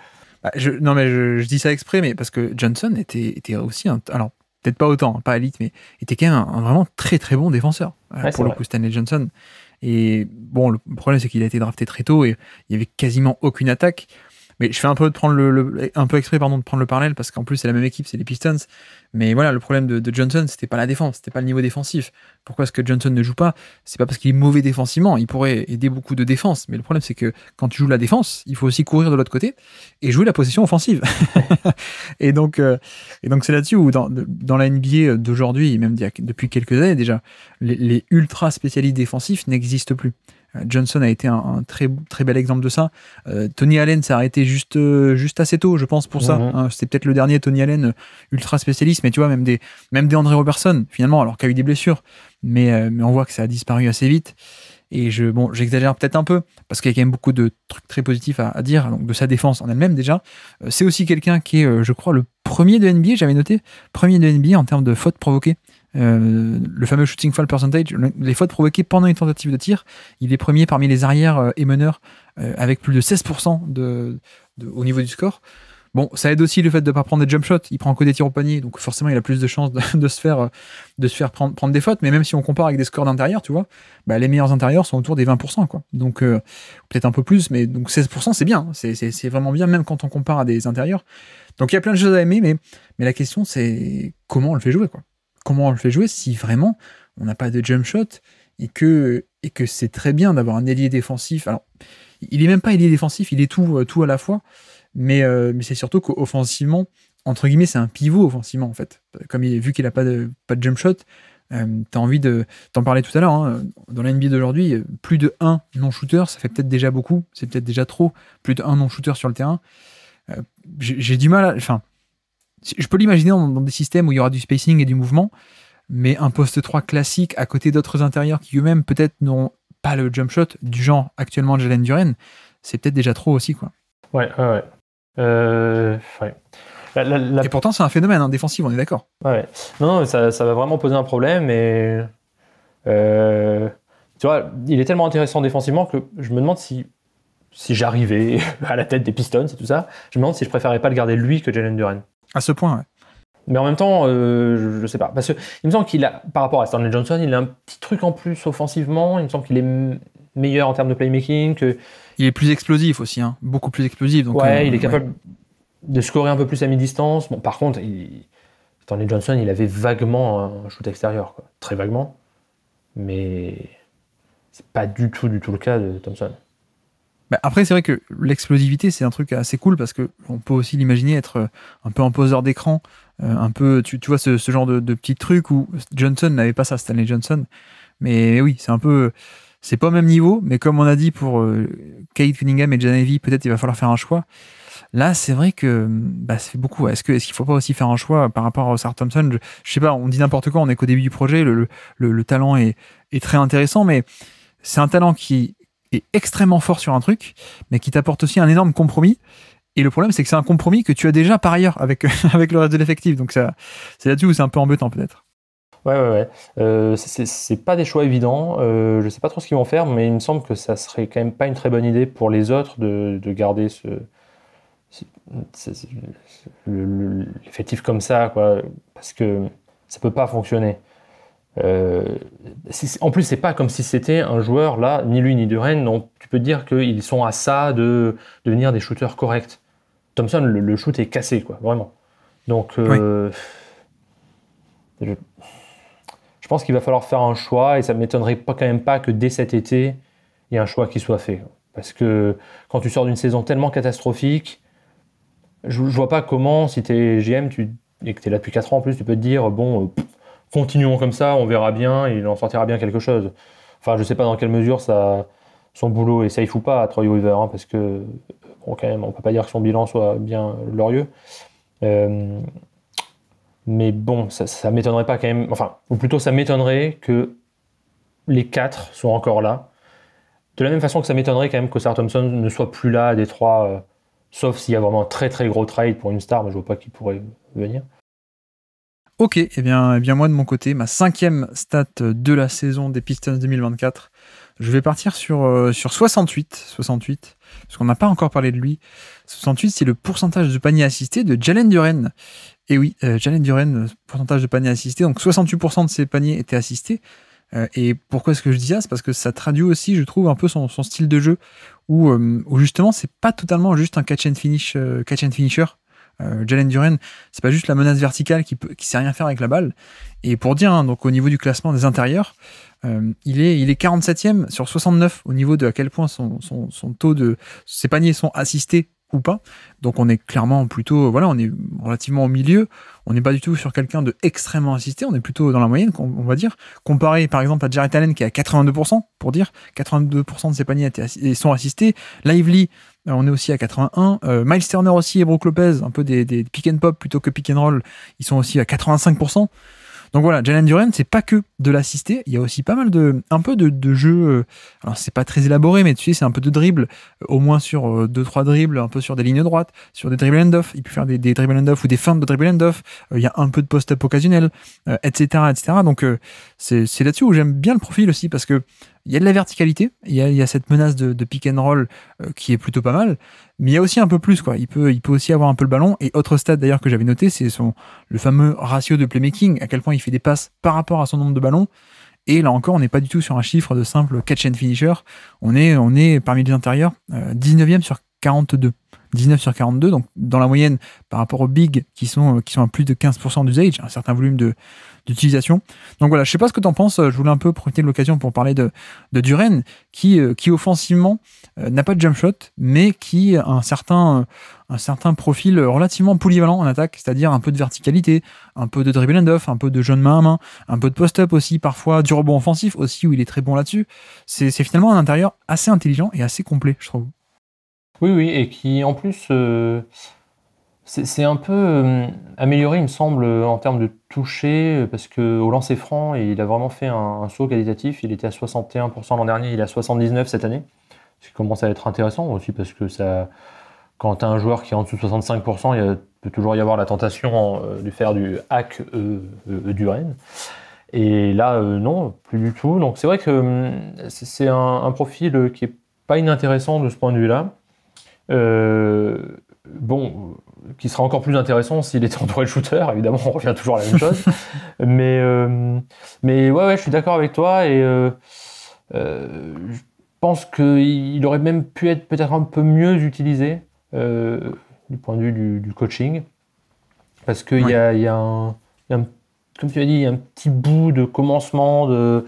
Bah, je, non mais je, dis ça exprès, mais parce que Johnson était, était aussi un, alors peut-être pas autant, pas élite, mais était quand même un, vraiment très très bon défenseur euh, pour le coup Stanley Johnson. Et bon, le problème c'est qu'il a été drafté très tôt et il y avait quasiment aucune attaque. Mais je fais un peu de prendre le, un peu exprès pardon de prendre le parallèle parce qu'en plus c'est la même équipe, c'est les Pistons. Mais voilà, le problème de, Johnson, c'était pas la défense, c'était pas le niveau défensif. Pourquoi est-ce que Johnson ne joue pas C'est pas parce qu'il est mauvais défensivement. Il pourrait aider beaucoup de défense, mais le problème c'est que quand tu joues la défense, il faut aussi courir de l'autre côté et jouer la possession offensive. [laughs] et donc euh, et donc c'est là-dessus où dans, dans la NBA d'aujourd'hui et même depuis quelques années déjà, les, les ultra spécialistes défensifs n'existent plus. Johnson a été un, très, très bel exemple de ça. Euh, Tony Allen s'est arrêté juste, euh, juste assez tôt, je pense, pour ça. Mhm. Hein. C'était peut-être le dernier Tony Allen euh, ultra spécialiste, mais tu vois, même des, même des André Robertson, finalement, alors qu'il a eu des blessures. Mais, on voit que ça a disparu assez vite. Et je, bon, j'exagère peut-être un peu, parce qu'il y a quand même beaucoup de trucs très positifs à, dire, de sa défense en elle-même déjà. C'est aussi quelqu'un qui est, je crois, le premier de NBA, j'avais noté, premier de NBA en termes de fautes provoquées. Euh, le fameux shooting foul percentage, les fautes provoquées pendant une tentative de tir, il est premier parmi les arrières euh, et meneurs euh, avec plus de 16% de, au niveau du score. Bon, ça aide aussi le fait de ne pas prendre des jump shots. Il prend que des tirs au panier, donc forcément, il a plus de chances de, se faire, de se faire prendre, prendre, des fautes. Mais même si on compare avec des scores d'intérieur, tu vois, bah, les meilleurs intérieurs sont autour des 20%, quoi. Donc, peut-être un peu plus, mais donc 16%, c'est bien. C'est vraiment bien, même quand on compare à des intérieurs. Donc, il y a plein de choses à aimer, mais, mais la question, c'est comment on le fait jouer, quoi comment on le fait jouer si vraiment on n'a pas de jump shot et que, et que c'est très bien d'avoir un ailier défensif. Alors, il est même pas ailier défensif, il est tout, euh, tout à la fois, mais, euh, mais c'est surtout qu'offensivement, entre guillemets, c'est un pivot offensivement en fait. Comme il, vu qu'il n'a pas de, pas de jump shot, euh, tu as envie de. T'en parler tout à l'heure, hein, dans la NBA d'aujourd'hui, plus de un non-shooter, ça fait peut-être déjà beaucoup, c'est peut-être déjà trop, plus de un non-shooter sur le terrain. j'ai du mal à. Enfin, je peux l'imaginer dans, des systèmes où il y aura du spacing et du mouvement, mais un poste 3 classique à côté d'autres intérieurs qui eux-mêmes peut-être n'ont pas le jump shot du genre actuellement de Jalen Duren, c'est peut-être déjà trop aussi. Quoi. Ouais, ouais, euh, Et pourtant, c'est un phénomène hein, défensif, on est d'accord. Ouais. Non, non ça, va vraiment poser un problème. Et euh, tu vois, il est tellement intéressant défensivement que je me demande si, si j'arrivais [laughs] à la tête des Pistons c'est tout ça, je me demande si je préférais pas le garder lui que Jalen Duren à ce point, ouais. Mais en même temps, euh, je, ne sais pas. Parce que me semble qu'il a, par rapport à Stanley Johnson, il a un petit truc en plus offensivement. Il me semble qu'il est meilleur en termes de playmaking. Que... Il est plus explosif aussi, hein. beaucoup plus explosif. ouais, euh, il est capable de scorer un peu plus à mi-distance. Bon, par contre, Stanley Johnson, il avait vaguement un shoot extérieur, très vaguement. Mais ce n'est pas du tout, du tout le cas de Thompson. Bah, après, c'est vrai que l'explosivité, c'est un truc assez cool parce que on peut aussi l'imaginer être euh, un peu un poseur d'écran, euh, un peu, tu, tu vois, ce, ce genre de, de, petit truc où Johnson n'avait pas ça, Stanley Johnson. Mais oui, c'est un peu, c'est pas au même niveau, mais comme on a dit pour euh, Kate Cunningham et Janevi, peut-être il va falloir faire un choix. Là, c'est vrai que hmm, bah, c'est beaucoup. Est-ce qu'il est qu'il faut pas aussi faire un choix par rapport à Sarah Thompson je, sais pas, on dit n'importe quoi, on est qu'au début du projet, le, le, le talent est, est très intéressant, mais c'est un talent qui est extrêmement fort sur un truc, mais qui t'apporte aussi un énorme compromis. Et le problème, c'est que c'est un compromis que tu as déjà par ailleurs avec, [laughs] avec le reste de l'effectif. Donc ça, c'est là-dessus où c'est un peu embêtant peut-être. Ouais, ouais, ouais. Euh, c'est pas des choix évidents. Euh, je sais pas trop ce qu'ils vont faire, mais il me semble que ça serait quand même pas une très bonne idée pour les autres de, de garder ce, l'effectif comme ça, quoi, parce que ça peut pas fonctionner. Euh, en plus, c'est pas comme si c'était un joueur là, ni lui ni Duren. Donc, tu peux dire qu'ils sont à ça de, devenir des shooters corrects. Thompson, le, shoot est cassé, quoi, vraiment. Donc, euh, je, pense qu'il va falloir faire un choix et ça m'étonnerait pas quand même pas que dès cet été, il y ait un choix qui soit fait. Parce que quand tu sors d'une saison tellement catastrophique, je, vois pas comment, si tu es GM tu, et que tu es là depuis 4 ans en plus, tu peux te dire, bon, euh, continuons comme ça, on verra bien, il en sortira bien quelque chose. Enfin, je ne sais pas dans quelle mesure ça, son boulot est safe ou pas à Troy Weaver, hein, parce que, ne quand même, on peut pas dire que son bilan soit bien glorieux. Euh, mais bon, ça, m'étonnerait pas quand même, enfin, ou plutôt ça m'étonnerait que les quatre soient encore là. De la même façon que ça m'étonnerait quand même que Sarah Thompson ne soit plus là à Détroit, euh, sauf s'il y a vraiment un très très gros trade pour une star, mais je ne vois pas qu'il pourrait venir. Ok, et eh bien, eh bien moi de mon côté, ma cinquième stat de la saison des Pistons 2024, je vais partir sur, euh, sur 68, 68, parce qu'on n'a pas encore parlé de lui. 68, c'est le pourcentage de paniers assistés de Jalen Duren. Et eh oui, euh, Jalen Duren, pourcentage de paniers assistés, donc 68% de ses paniers étaient assistés. Euh, et pourquoi est-ce que je dis ça C'est parce que ça traduit aussi, je trouve, un peu son, style de jeu, où, où justement, c'est pas totalement juste un catch and finish, catch and finisher. Euh, Jalen Duren, c'est pas juste la menace verticale qui, sait rien faire avec la balle. Et pour dire, hein, donc au niveau du classement des intérieurs, euh, il, est, il est 47e sur 69 au niveau de à quel point son, son, son taux de. ses paniers sont assistés ou pas. Donc on est clairement plutôt, voilà, on est relativement au milieu. On n'est pas du tout sur quelqu'un de extrêmement assisté. On est plutôt dans la moyenne, on va dire. Comparé par exemple à Jared Allen qui est à 82%, pour dire, 82% de ses paniers sont assistés. Lively, euh, on est aussi à 81. Euh, Miles Turner aussi et Brook Lopez, un peu des, pick and pop plutôt que pick and roll, ils sont aussi à 85%. Donc voilà, Jalen Durant c'est pas que de l'assister, il y a aussi pas mal de, un peu de, de jeux, euh, alors c'est pas très élaboré, mais tu sais, c'est un peu de dribble, au moins sur 2-3 dribbles, un peu sur des lignes droites, sur des dribble end-off, il peut faire des, des dribble end-off ou des feintes de dribble end-off, il y a un peu de post-up occasionnel, etc., etc. Donc c'est là-dessus où j'aime bien le profil aussi, parce que il y a de la verticalité, il y a, cette menace de, pick and roll euh, qui est plutôt pas mal, mais il y a aussi un peu plus. quoi. Il peut, il peut aussi avoir un peu le ballon. Et autre stade d'ailleurs que j'avais noté, c'est son le fameux ratio de playmaking, à quel point il fait des passes par rapport à son nombre de ballons. Et là encore, on n'est pas du tout sur un chiffre de simple catch and finisher. On est, on est parmi les intérieurs, 19e euh, sur 42. 19 sur 42, donc dans la moyenne par rapport aux bigs qui sont, euh, qui sont à plus de 15% d'usage, un certain volume de, d'utilisation. Donc voilà, je sais pas ce que tu en penses. Euh, je voulais un peu profiter de l'occasion pour parler de, de Duren, qui, euh, qui offensivement euh, n'a pas de jump shot, mais qui a un certain, un certain profil relativement polyvalent en attaque, c'est-à-dire un peu de verticalité, un peu de dribble and off, un peu de jeune main à main, un peu de post-up aussi, parfois du rebond offensif aussi, où il est très bon là-dessus. C'est finalement un intérieur assez intelligent et assez complet, je trouve. Oui, oui, et qui en plus. C'est un peu euh, amélioré, il me semble, en termes de toucher, parce qu'au lancer franc, il a vraiment fait un, saut qualitatif. Il était à 61% l'an dernier, il est à 79% cette année. Ce qui commence à être intéressant aussi, parce que ça, quand tu as un joueur qui est en dessous de 65%, il peut toujours y avoir la tentation euh, de faire du hack euh, du Rennes. Et là, non, plus du tout. Donc c'est vrai que c'est un, profil qui n'est pas inintéressant de ce point de vue-là bon, qui sera encore plus intéressant s'il était en de shooter. évidemment, on revient toujours à la même chose. [laughs] Euh, mais, ouais, ouais, je suis d'accord avec toi et euh, euh, je pense qu'il aurait même pu être peut-être un peu mieux utilisé du point de vue du, coaching. Parce qu'il y, a, Comme tu as dit, un petit bout de commencement de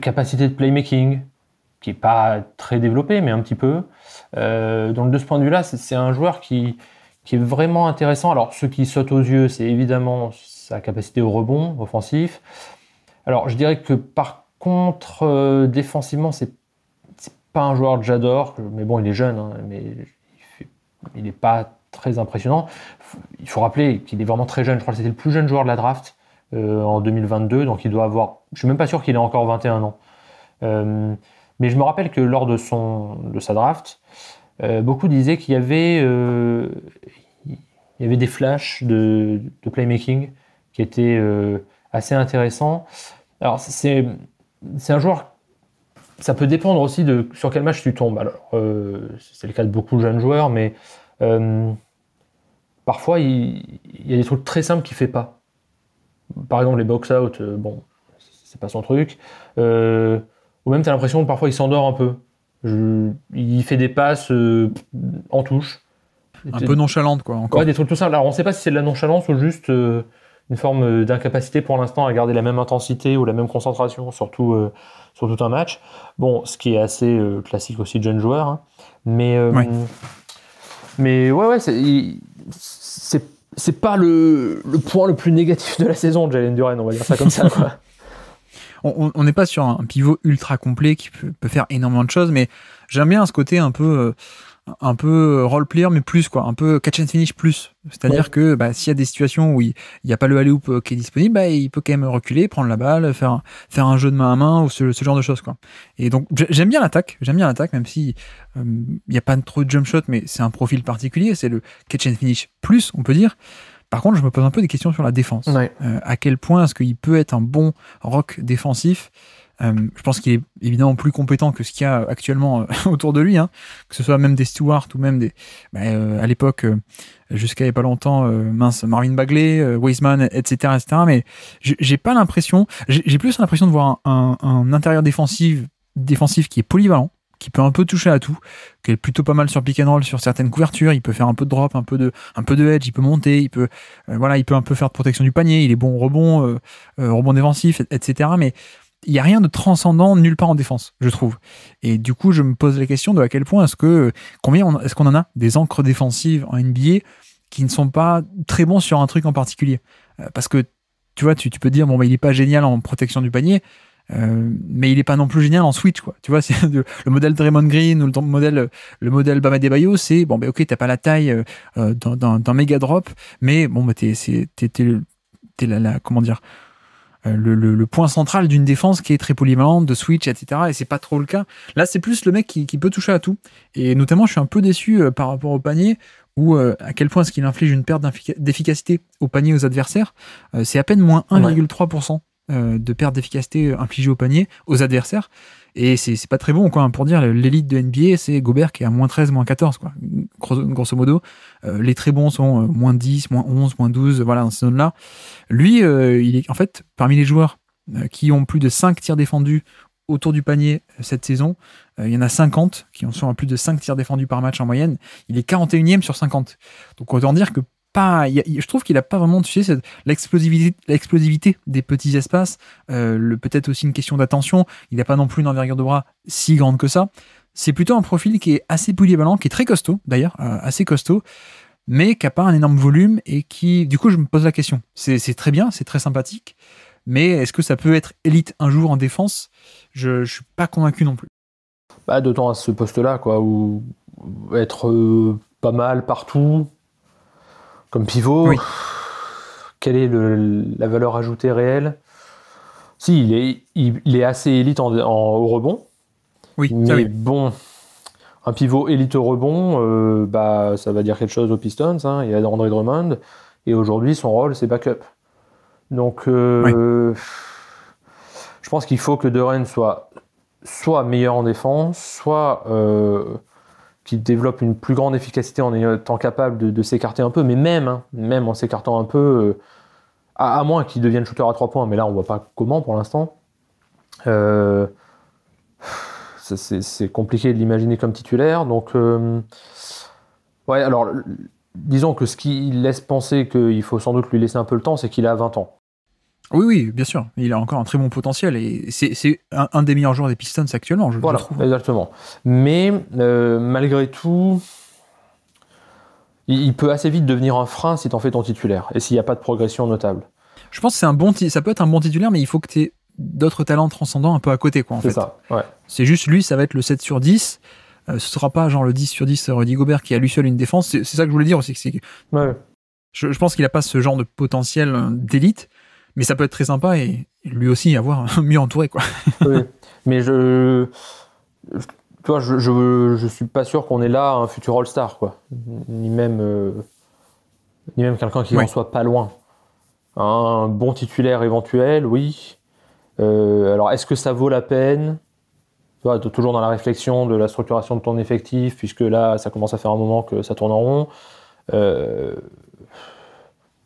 capacité de playmaking, qui n'est pas très développé, mais un petit peu. Euh, donc de ce point de vue-là, c'est un joueur qui, qui, est vraiment intéressant. Alors ce qui saute aux yeux, c'est évidemment sa capacité au rebond offensif. Alors je dirais que par contre, euh, défensivement, défensivement, c'est pas un joueur que j'adore, mais bon, il est jeune, hein, mais il n'est pas très impressionnant. Il faut rappeler qu'il est vraiment très jeune. Je crois que c'était le plus jeune joueur de la draft euh, en 2022, donc il doit avoir. Je suis même pas sûr qu'il ait encore 21 ans. Euh, mais je me rappelle que lors de, son, sa draft, euh, beaucoup disaient qu'il y avait, euh, y avait des flashs de, playmaking qui étaient euh, assez intéressants. Alors, c'est, c'est un joueur. Ça peut dépendre aussi de sur quel match tu tombes. Alors, c'est le cas de beaucoup de jeunes joueurs, mais parfois, il, y a des trucs très simples qu'il ne fait pas. Par exemple, les box-out, bon, c'est pas son truc. Euh, ou même tu as l'impression que parfois il s'endort un peu. il fait des passes euh, en touche. Un peu nonchalante, quoi. Encore. des trucs tout simples. Alors, on ne sait pas si c'est de la nonchalance ou juste euh, une forme euh, d'incapacité pour l'instant à garder la même intensité ou la même concentration, surtout sur tout un match. Bon, ce qui est assez classique aussi de jeunes joueurs. Hein. Mais, mais ouais, ouais, c'est, c'est, pas le, point le plus négatif de la saison de Jalen Duran, on va dire ça comme ça. Quoi. [laughs] on n'est pas sur un pivot ultra complet qui peut, faire énormément de choses, mais j'aime bien ce côté un peu euh, un peu role player mais plus quoi un peu catch and finish plus c'est à dire que bah, s'il y a des situations où il n'y a pas le alley hoop euh, qui est disponible bah, il peut quand même reculer prendre la balle faire faire un jeu de main à main ou ce, genre de choses quoi et donc j'aime bien l'attaque j'aime bien l'attaque même si euh, il n'y a pas trop de jump shot mais c'est un profil particulier c'est le catch and finish plus on peut dire par contre, je me pose un peu des questions sur la défense. Euh, à quel point est-ce qu'il peut être un bon rock défensif euh, je pense qu'il est évidemment plus compétent que ce qu'il y a actuellement euh, [laughs] autour de lui, hein. que ce soit même des Stewart ou même des. Bah, à l'époque, jusqu'à pas longtemps, mince, Marvin Bagley, Wiseman, etc., etc. Mais j'ai pas l'impression, j'ai plus l'impression de voir un, un, intérieur défensif, défensif qui est polyvalent, qui peut un peu toucher à tout, qui est plutôt pas mal sur pick and roll, sur certaines couvertures. Il peut faire un peu de drop, un peu de, un peu de edge, il peut monter, il peut, euh, voilà, il peut un peu faire de protection du panier. Il est bon au rebond, euh, euh, rebond défensif, etc. Mais il n'y a rien de transcendant nulle part en défense, je trouve. Et du coup, je me pose la question de à quel point est-ce que combien est-ce qu'on en a des encres défensives en NBA qui ne sont pas très bons sur un truc en particulier Parce que tu vois, tu, peux dire bon, bah, il n'est pas génial en protection du panier euh, mais il n'est pas non plus génial en Switch, quoi. Tu vois, [laughs] c'est le, modèle Draymond Green ou le modèle, le modèle Bama Bayo, c'est bon, ben ok, t'as pas la taille euh, euh, d'un méga drop, mais bon, ben t'es, la, comment dire, le, point central d'une défense qui est très polyvalente, de switch, etc. Et c'est pas trop le cas. Là, c'est plus le mec qui, peut toucher à tout. Et notamment, je suis un peu déçu par rapport au panier, ou à quel point est-ce qu'il inflige une perte d'efficacité au panier aux adversaires. c'est à peine moins 1,3%. Euh, de perte d'efficacité infligée au panier aux adversaires. Et c'est pas très bon, quoi. Pour dire, l'élite de NBA, c'est Gobert qui est à moins 13, moins 14, quoi. Grosso, modo, euh, les très bons sont euh, moins 10, moins 11, moins 12, voilà, dans ces zones-là. Lui, il est en fait parmi les joueurs qui ont plus de 5 tirs défendus autour du panier cette saison. il y en a 50 qui en sont à plus de 5 tirs défendus par match en moyenne. Il est 41e sur 50. Donc autant dire que pas, je trouve qu'il a pas vraiment l'explosivité, des petits espaces. Euh, peut-être aussi une question d'attention. Il n'a pas non plus une envergure de bras si grande que ça. C'est plutôt un profil qui est assez polyvalent, qui est très costaud d'ailleurs, euh, assez costaud, mais qui n'a pas un énorme volume et qui, du coup, je me pose la question. C'est, très bien, c'est très sympathique, mais est-ce que ça peut être élite un jour en défense Je ne suis pas convaincu non plus. Bah, d'autant à ce poste-là, quoi, où être euh, pas mal partout, comme pivot. Quelle est la valeur ajoutée réelle Si, il est, assez élite en, au rebond. Oui, mais bon, un pivot élite au rebond, euh, bah, ça va dire quelque chose aux Pistons. Il hein, y a André Drummond. Et aujourd'hui, son rôle, c'est backup. Donc, euh, je pense qu'il faut que Duren soit soit meilleur en défense, soit euh, qui développe une plus grande efficacité en étant capable de, s'écarter un peu, mais même, hein, même en s'écartant un peu, euh, à, moins qu'il devienne shooter à trois points, mais là on voit pas comment pour l'instant. Euh, c'est compliqué de l'imaginer comme titulaire. Donc, euh, ouais, alors disons que ce qui laisse penser qu'il faut sans doute lui laisser un peu le temps, c'est qu'il a 20 ans. Oui, oui, bien sûr. Il a encore un très bon potentiel et c'est un, des meilleurs joueurs des Pistons actuellement, je voilà, Exactement. Mais euh, malgré tout, il, peut assez vite devenir un frein si t'en fais ton titulaire et s'il n'y a pas de progression notable. Je pense que c'est un bon, ça peut être un bon titulaire, mais il faut que tu aies d'autres talents transcendants un peu à côté, quoi. C'est ça. C'est juste lui, ça va être le 7 sur 10. Ce euh, ce sera pas genre le 10 sur 10 Rudy Gobert qui a lui seul une défense. C'est ça que je voulais dire aussi. je, je, pense qu'il a pas ce genre de potentiel euh, d'élite mais ça peut être très sympa et lui aussi avoir [laughs] mieux entouré quoi. [laughs] Mais je, toi je, je, suis pas sûr qu'on ait là un futur All-Star quoi, ni même euh, ni même quelqu'un qui n'en en soit pas loin. Un bon titulaire éventuel, oui. Euh, alors est-ce que ça vaut la peine toujours dans la réflexion de la structuration de ton effectif, puisque là ça commence à faire un moment que ça tourne en rond. Euh,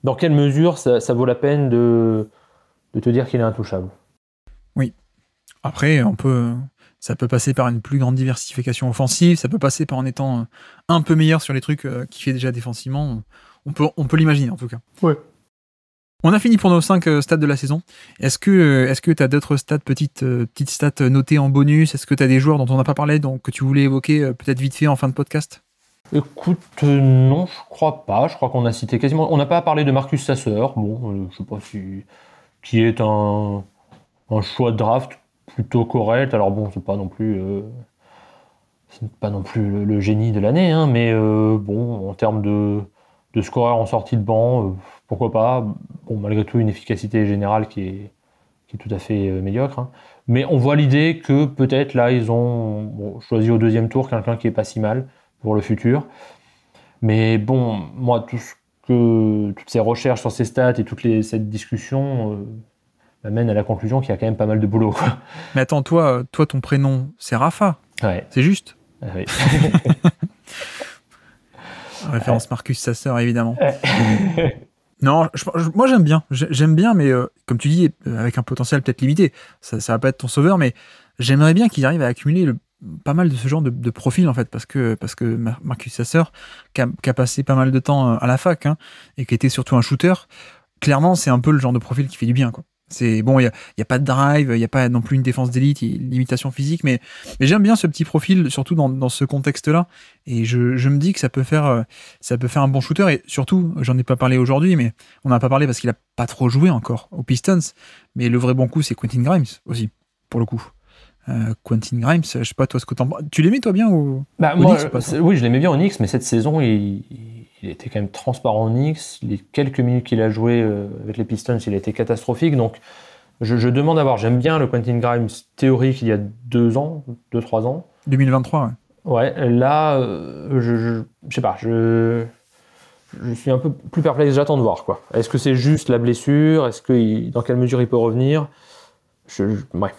dans quelle mesure ça, vaut la peine de, te dire qu'il est intouchable Oui. Après, on peut, ça peut passer par une plus grande diversification offensive, ça peut passer par en étant un peu meilleur sur les trucs euh, qu'il fait déjà défensivement. On peut, on peut l'imaginer en tout cas. Oui. On a fini pour nos 5 euh, stats de la saison. Est-ce que euh, est tu as d'autres stats petites petites stats notées en bonus Est-ce que tu as des joueurs dont on n'a pas parlé donc que tu voulais évoquer peut-être vite fait en fin de podcast Écoute, non, je crois pas. Je crois qu'on a cité quasiment. On n'a pas parlé de Marcus Sasseur, Bon, euh, je sais pas qui est un, choix de draft plutôt correct. Alors bon, c'est pas non plus. Euh, pas non plus le, génie de l'année, hein, mais euh, bon, en termes de, de scoreur en sortie de banc, pourquoi pas. Bon, malgré tout, une efficacité générale qui est, qui est tout à fait médiocre. Hein. Mais on voit l'idée que peut-être là, ils ont choisi au deuxième tour quelqu'un qui est pas si mal pour le futur. Mais bon, moi, tout ce que, toutes ces recherches sur ces stats et toutes les, cette discussion euh, m'amène à la conclusion qu'il y a quand même pas mal de boulot. Mais attends, toi, toi ton prénom, c'est Rafa. C'est juste. Ah [laughs] Référence Marcus Sasser, évidemment. non, moi j'aime bien. J'aime bien, mais euh, comme tu dis, avec un potentiel peut-être limité. Ça, ne va pas être ton sauveur, mais j'aimerais bien qu'il arrive à accumuler le pas mal de ce genre de, profil en fait parce que parce que Marcus Sasser qui a, passé pas mal de temps euh, à la fac hein, et qui était surtout un shooter clairement c'est un peu le genre de profil qui fait du bien c'est bon il y, a, pas de drive il y a pas non plus une défense d'élite limitation physique mais j'aime bien ce petit profil surtout dans, ce contexte là et je, me dis que ça peut faire euh, ça peut faire un bon shooter et surtout j'en ai pas parlé aujourd'hui mais on a pas parlé parce qu'il a pas trop joué encore aux Pistons mais le vrai bon coup c'est Quentin Grimes aussi pour le coup euh, Quentin Grimes, je sais pas toi ce que t'en Tu l'aimais toi bien ou bah, Oui, je l'aimais bien au Knicks, mais cette saison, il, était quand même transparent au Knicks. Les quelques minutes qu'il a joué euh, avec les Pistons, il a été catastrophique. Donc, je, demande à voir. J'aime bien le Quentin Grimes théorique il y a deux ans, deux, trois ans. 2023, ouais. Ouais, là, euh, je, sais pas, je, je suis un peu plus perplexe. J'attends de voir, quoi. Est-ce que c'est juste la blessure Est-ce que, dans quelle mesure il peut revenir je, ouais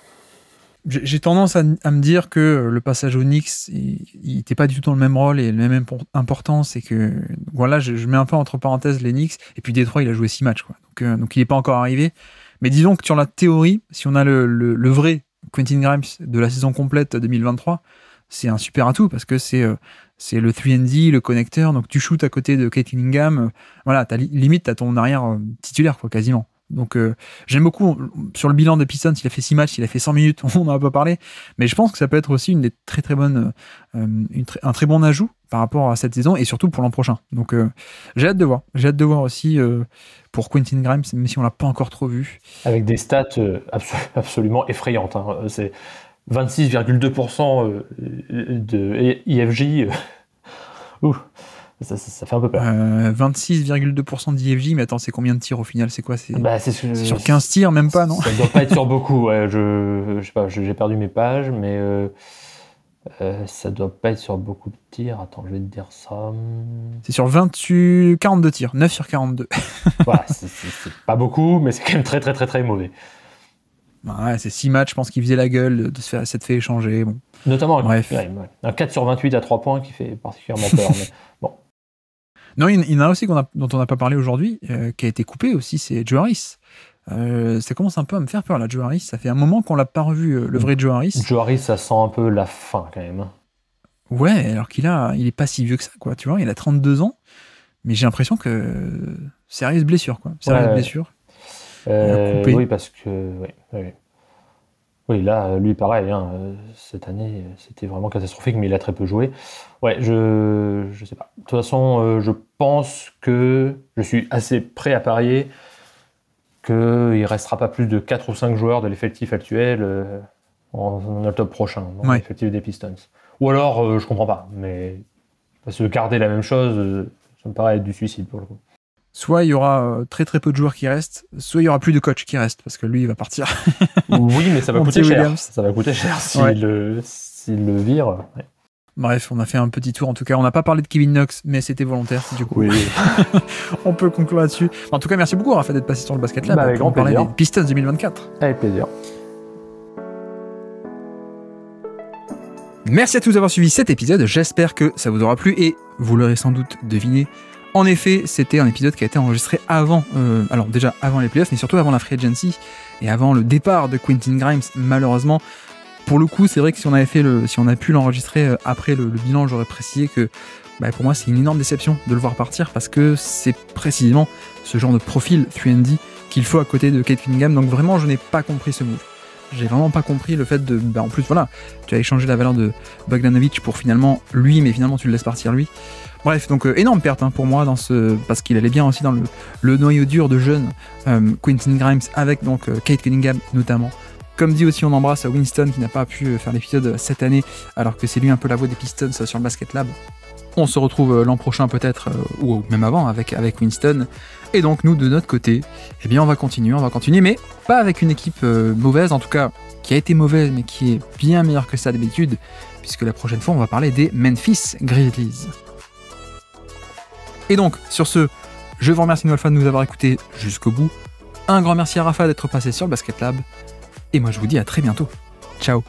j'ai tendance à, me dire que le passage au Knicks, il n'était pas du tout dans le même rôle et le même importance. Et que voilà, je, mets un peu entre parenthèses les Knicks. Et puis Détroit, il a joué six matchs, quoi. Donc, euh, donc il n'est pas encore arrivé. Mais disons que sur la théorie, si on a le, vrai Quentin Grimes de la saison complète 2023, c'est un super atout parce que c'est euh, c'est le 3D, le connecteur. Donc tu shootes à côté de Kate Cunningham. tu euh, voilà, as, limite, tu as ton arrière titulaire, quoi, quasiment. Donc euh, j'aime beaucoup sur le bilan de Pistons, il a fait 6 matchs, il a fait 100 minutes, [laughs] on n'en a pas parlé, mais je pense que ça peut être aussi une des très très bonnes, euh, euh, un très bon ajout par rapport à cette saison et surtout pour l'an prochain. Donc j'ai hâte de voir, j'ai hâte de voir aussi pour Quentin Grimes, même si on l'a pas encore trop vu. Avec des stats absolument effrayantes, hein. c'est 26,2% de e IFJ. [laughs] Ça, fait un peu peur. Euh, 26,2% d'IFJ, mais attends, c'est combien de tirs au final C'est quoi C'est bah, sur 15 tirs, même pas, non Ça doit pas être sur beaucoup. je, sais pas, j'ai perdu mes pages, mais euh, euh, ça doit pas être sur beaucoup de tirs. Attends, je vais te dire ça. C'est sur 28, 42 tirs, 9 sur 42. [laughs] voilà, c'est pas beaucoup, mais c'est quand même très, très, très, très mauvais. Bah, ouais, c'est 6 matchs, je pense qu'il faisait la gueule de se faire, s'être fait échanger. Bon. Notamment un, un 4 sur 28 à 3 points qui fait particulièrement peur. [laughs] mais bon, non, il, y en a aussi dont on n'a pas parlé aujourd'hui, euh, qui a été coupé aussi, c'est Joe euh, ça commence un peu à me faire peur là, Joe Ça fait un moment qu'on l'a pas revu, euh, le vrai Joe Harris. ça sent un peu la fin quand même. Ouais, alors qu'il a, il est pas si vieux que ça, quoi. Tu vois, il a 32 ans, mais j'ai l'impression que sérieuse blessure, quoi. Sérieuse blessure. oui, parce que. Oui, là, euh, lui, pareil, hein, euh, cette année, euh, c'était vraiment catastrophique, mais il a très peu joué. Ouais, je ne sais pas. De toute façon, je pense que je suis assez prêt à parier qu'il ne restera pas plus de 4 ou 5 joueurs de l'effectif actuel en, octobre prochain, dans l'effectif des Pistons. Ou alors, je comprends pas, mais se garder la même chose, ça me paraît être du suicide pour le coup soit il y aura euh, très très peu de joueurs qui restent, soit il y aura plus de coach qui reste parce que lui il va partir. [laughs] oui, mais ça va coûter cher. Ça va coûter cher s'il le, le, vire. Bref, on a fait un petit tour en tout cas. On n'a pas parlé de Kevin Knox, mais c'était volontaire du coup. [laughs] on peut conclure là-dessus. En tout cas, merci beaucoup Raphaël d'être passé sur le basket là. Bah, pour avec des Pistons 2024. Avec plaisir. Merci à tous d'avoir suivi cet épisode. J'espère que ça vous aura plu et vous l'aurez sans doute deviné. En effet, c'était un épisode qui a été enregistré avant, euh, alors déjà avant les playoffs, mais surtout avant la free agency et avant le départ de Quentin Grimes. Malheureusement, pour le coup, c'est vrai que si on avait fait le, si on a pu l'enregistrer euh, après le, bilan, j'aurais précisé que bah, pour moi c'est une énorme déception de le voir partir parce que c'est précisément ce genre de profil 3D qu'il faut à côté de Kate Cunningham. Donc vraiment, je n'ai pas compris ce move. J'ai vraiment pas compris le fait de. Bah, en plus, voilà, tu as échangé la valeur de Bogdanovich pour finalement lui, mais finalement tu le laisses partir lui. Bref, donc euh, énorme perte hein, pour moi dans ce parce qu'il allait bien aussi dans le, le noyau dur de jeunes euh, Quentin Grimes avec donc euh, Kate Cunningham notamment. Comme dit aussi, on embrasse Winston qui n'a pas pu faire l'épisode cette année alors que c'est lui un peu la voix des Pistons sur le Basket Lab. On se retrouve l'an prochain peut-être ou même avant avec, avec Winston. Et donc nous de notre côté, eh bien on va continuer, on va continuer, mais pas avec une équipe mauvaise en tout cas qui a été mauvaise mais qui est bien meilleure que ça d'habitude puisque la prochaine fois on va parler des Memphis Grizzlies. Et donc, sur ce, je vous remercie une nouvelle de nous avoir écoutés jusqu'au bout. Un grand merci à Rafa d'être passé sur le Basket Lab. Et moi, je vous dis à très bientôt. Ciao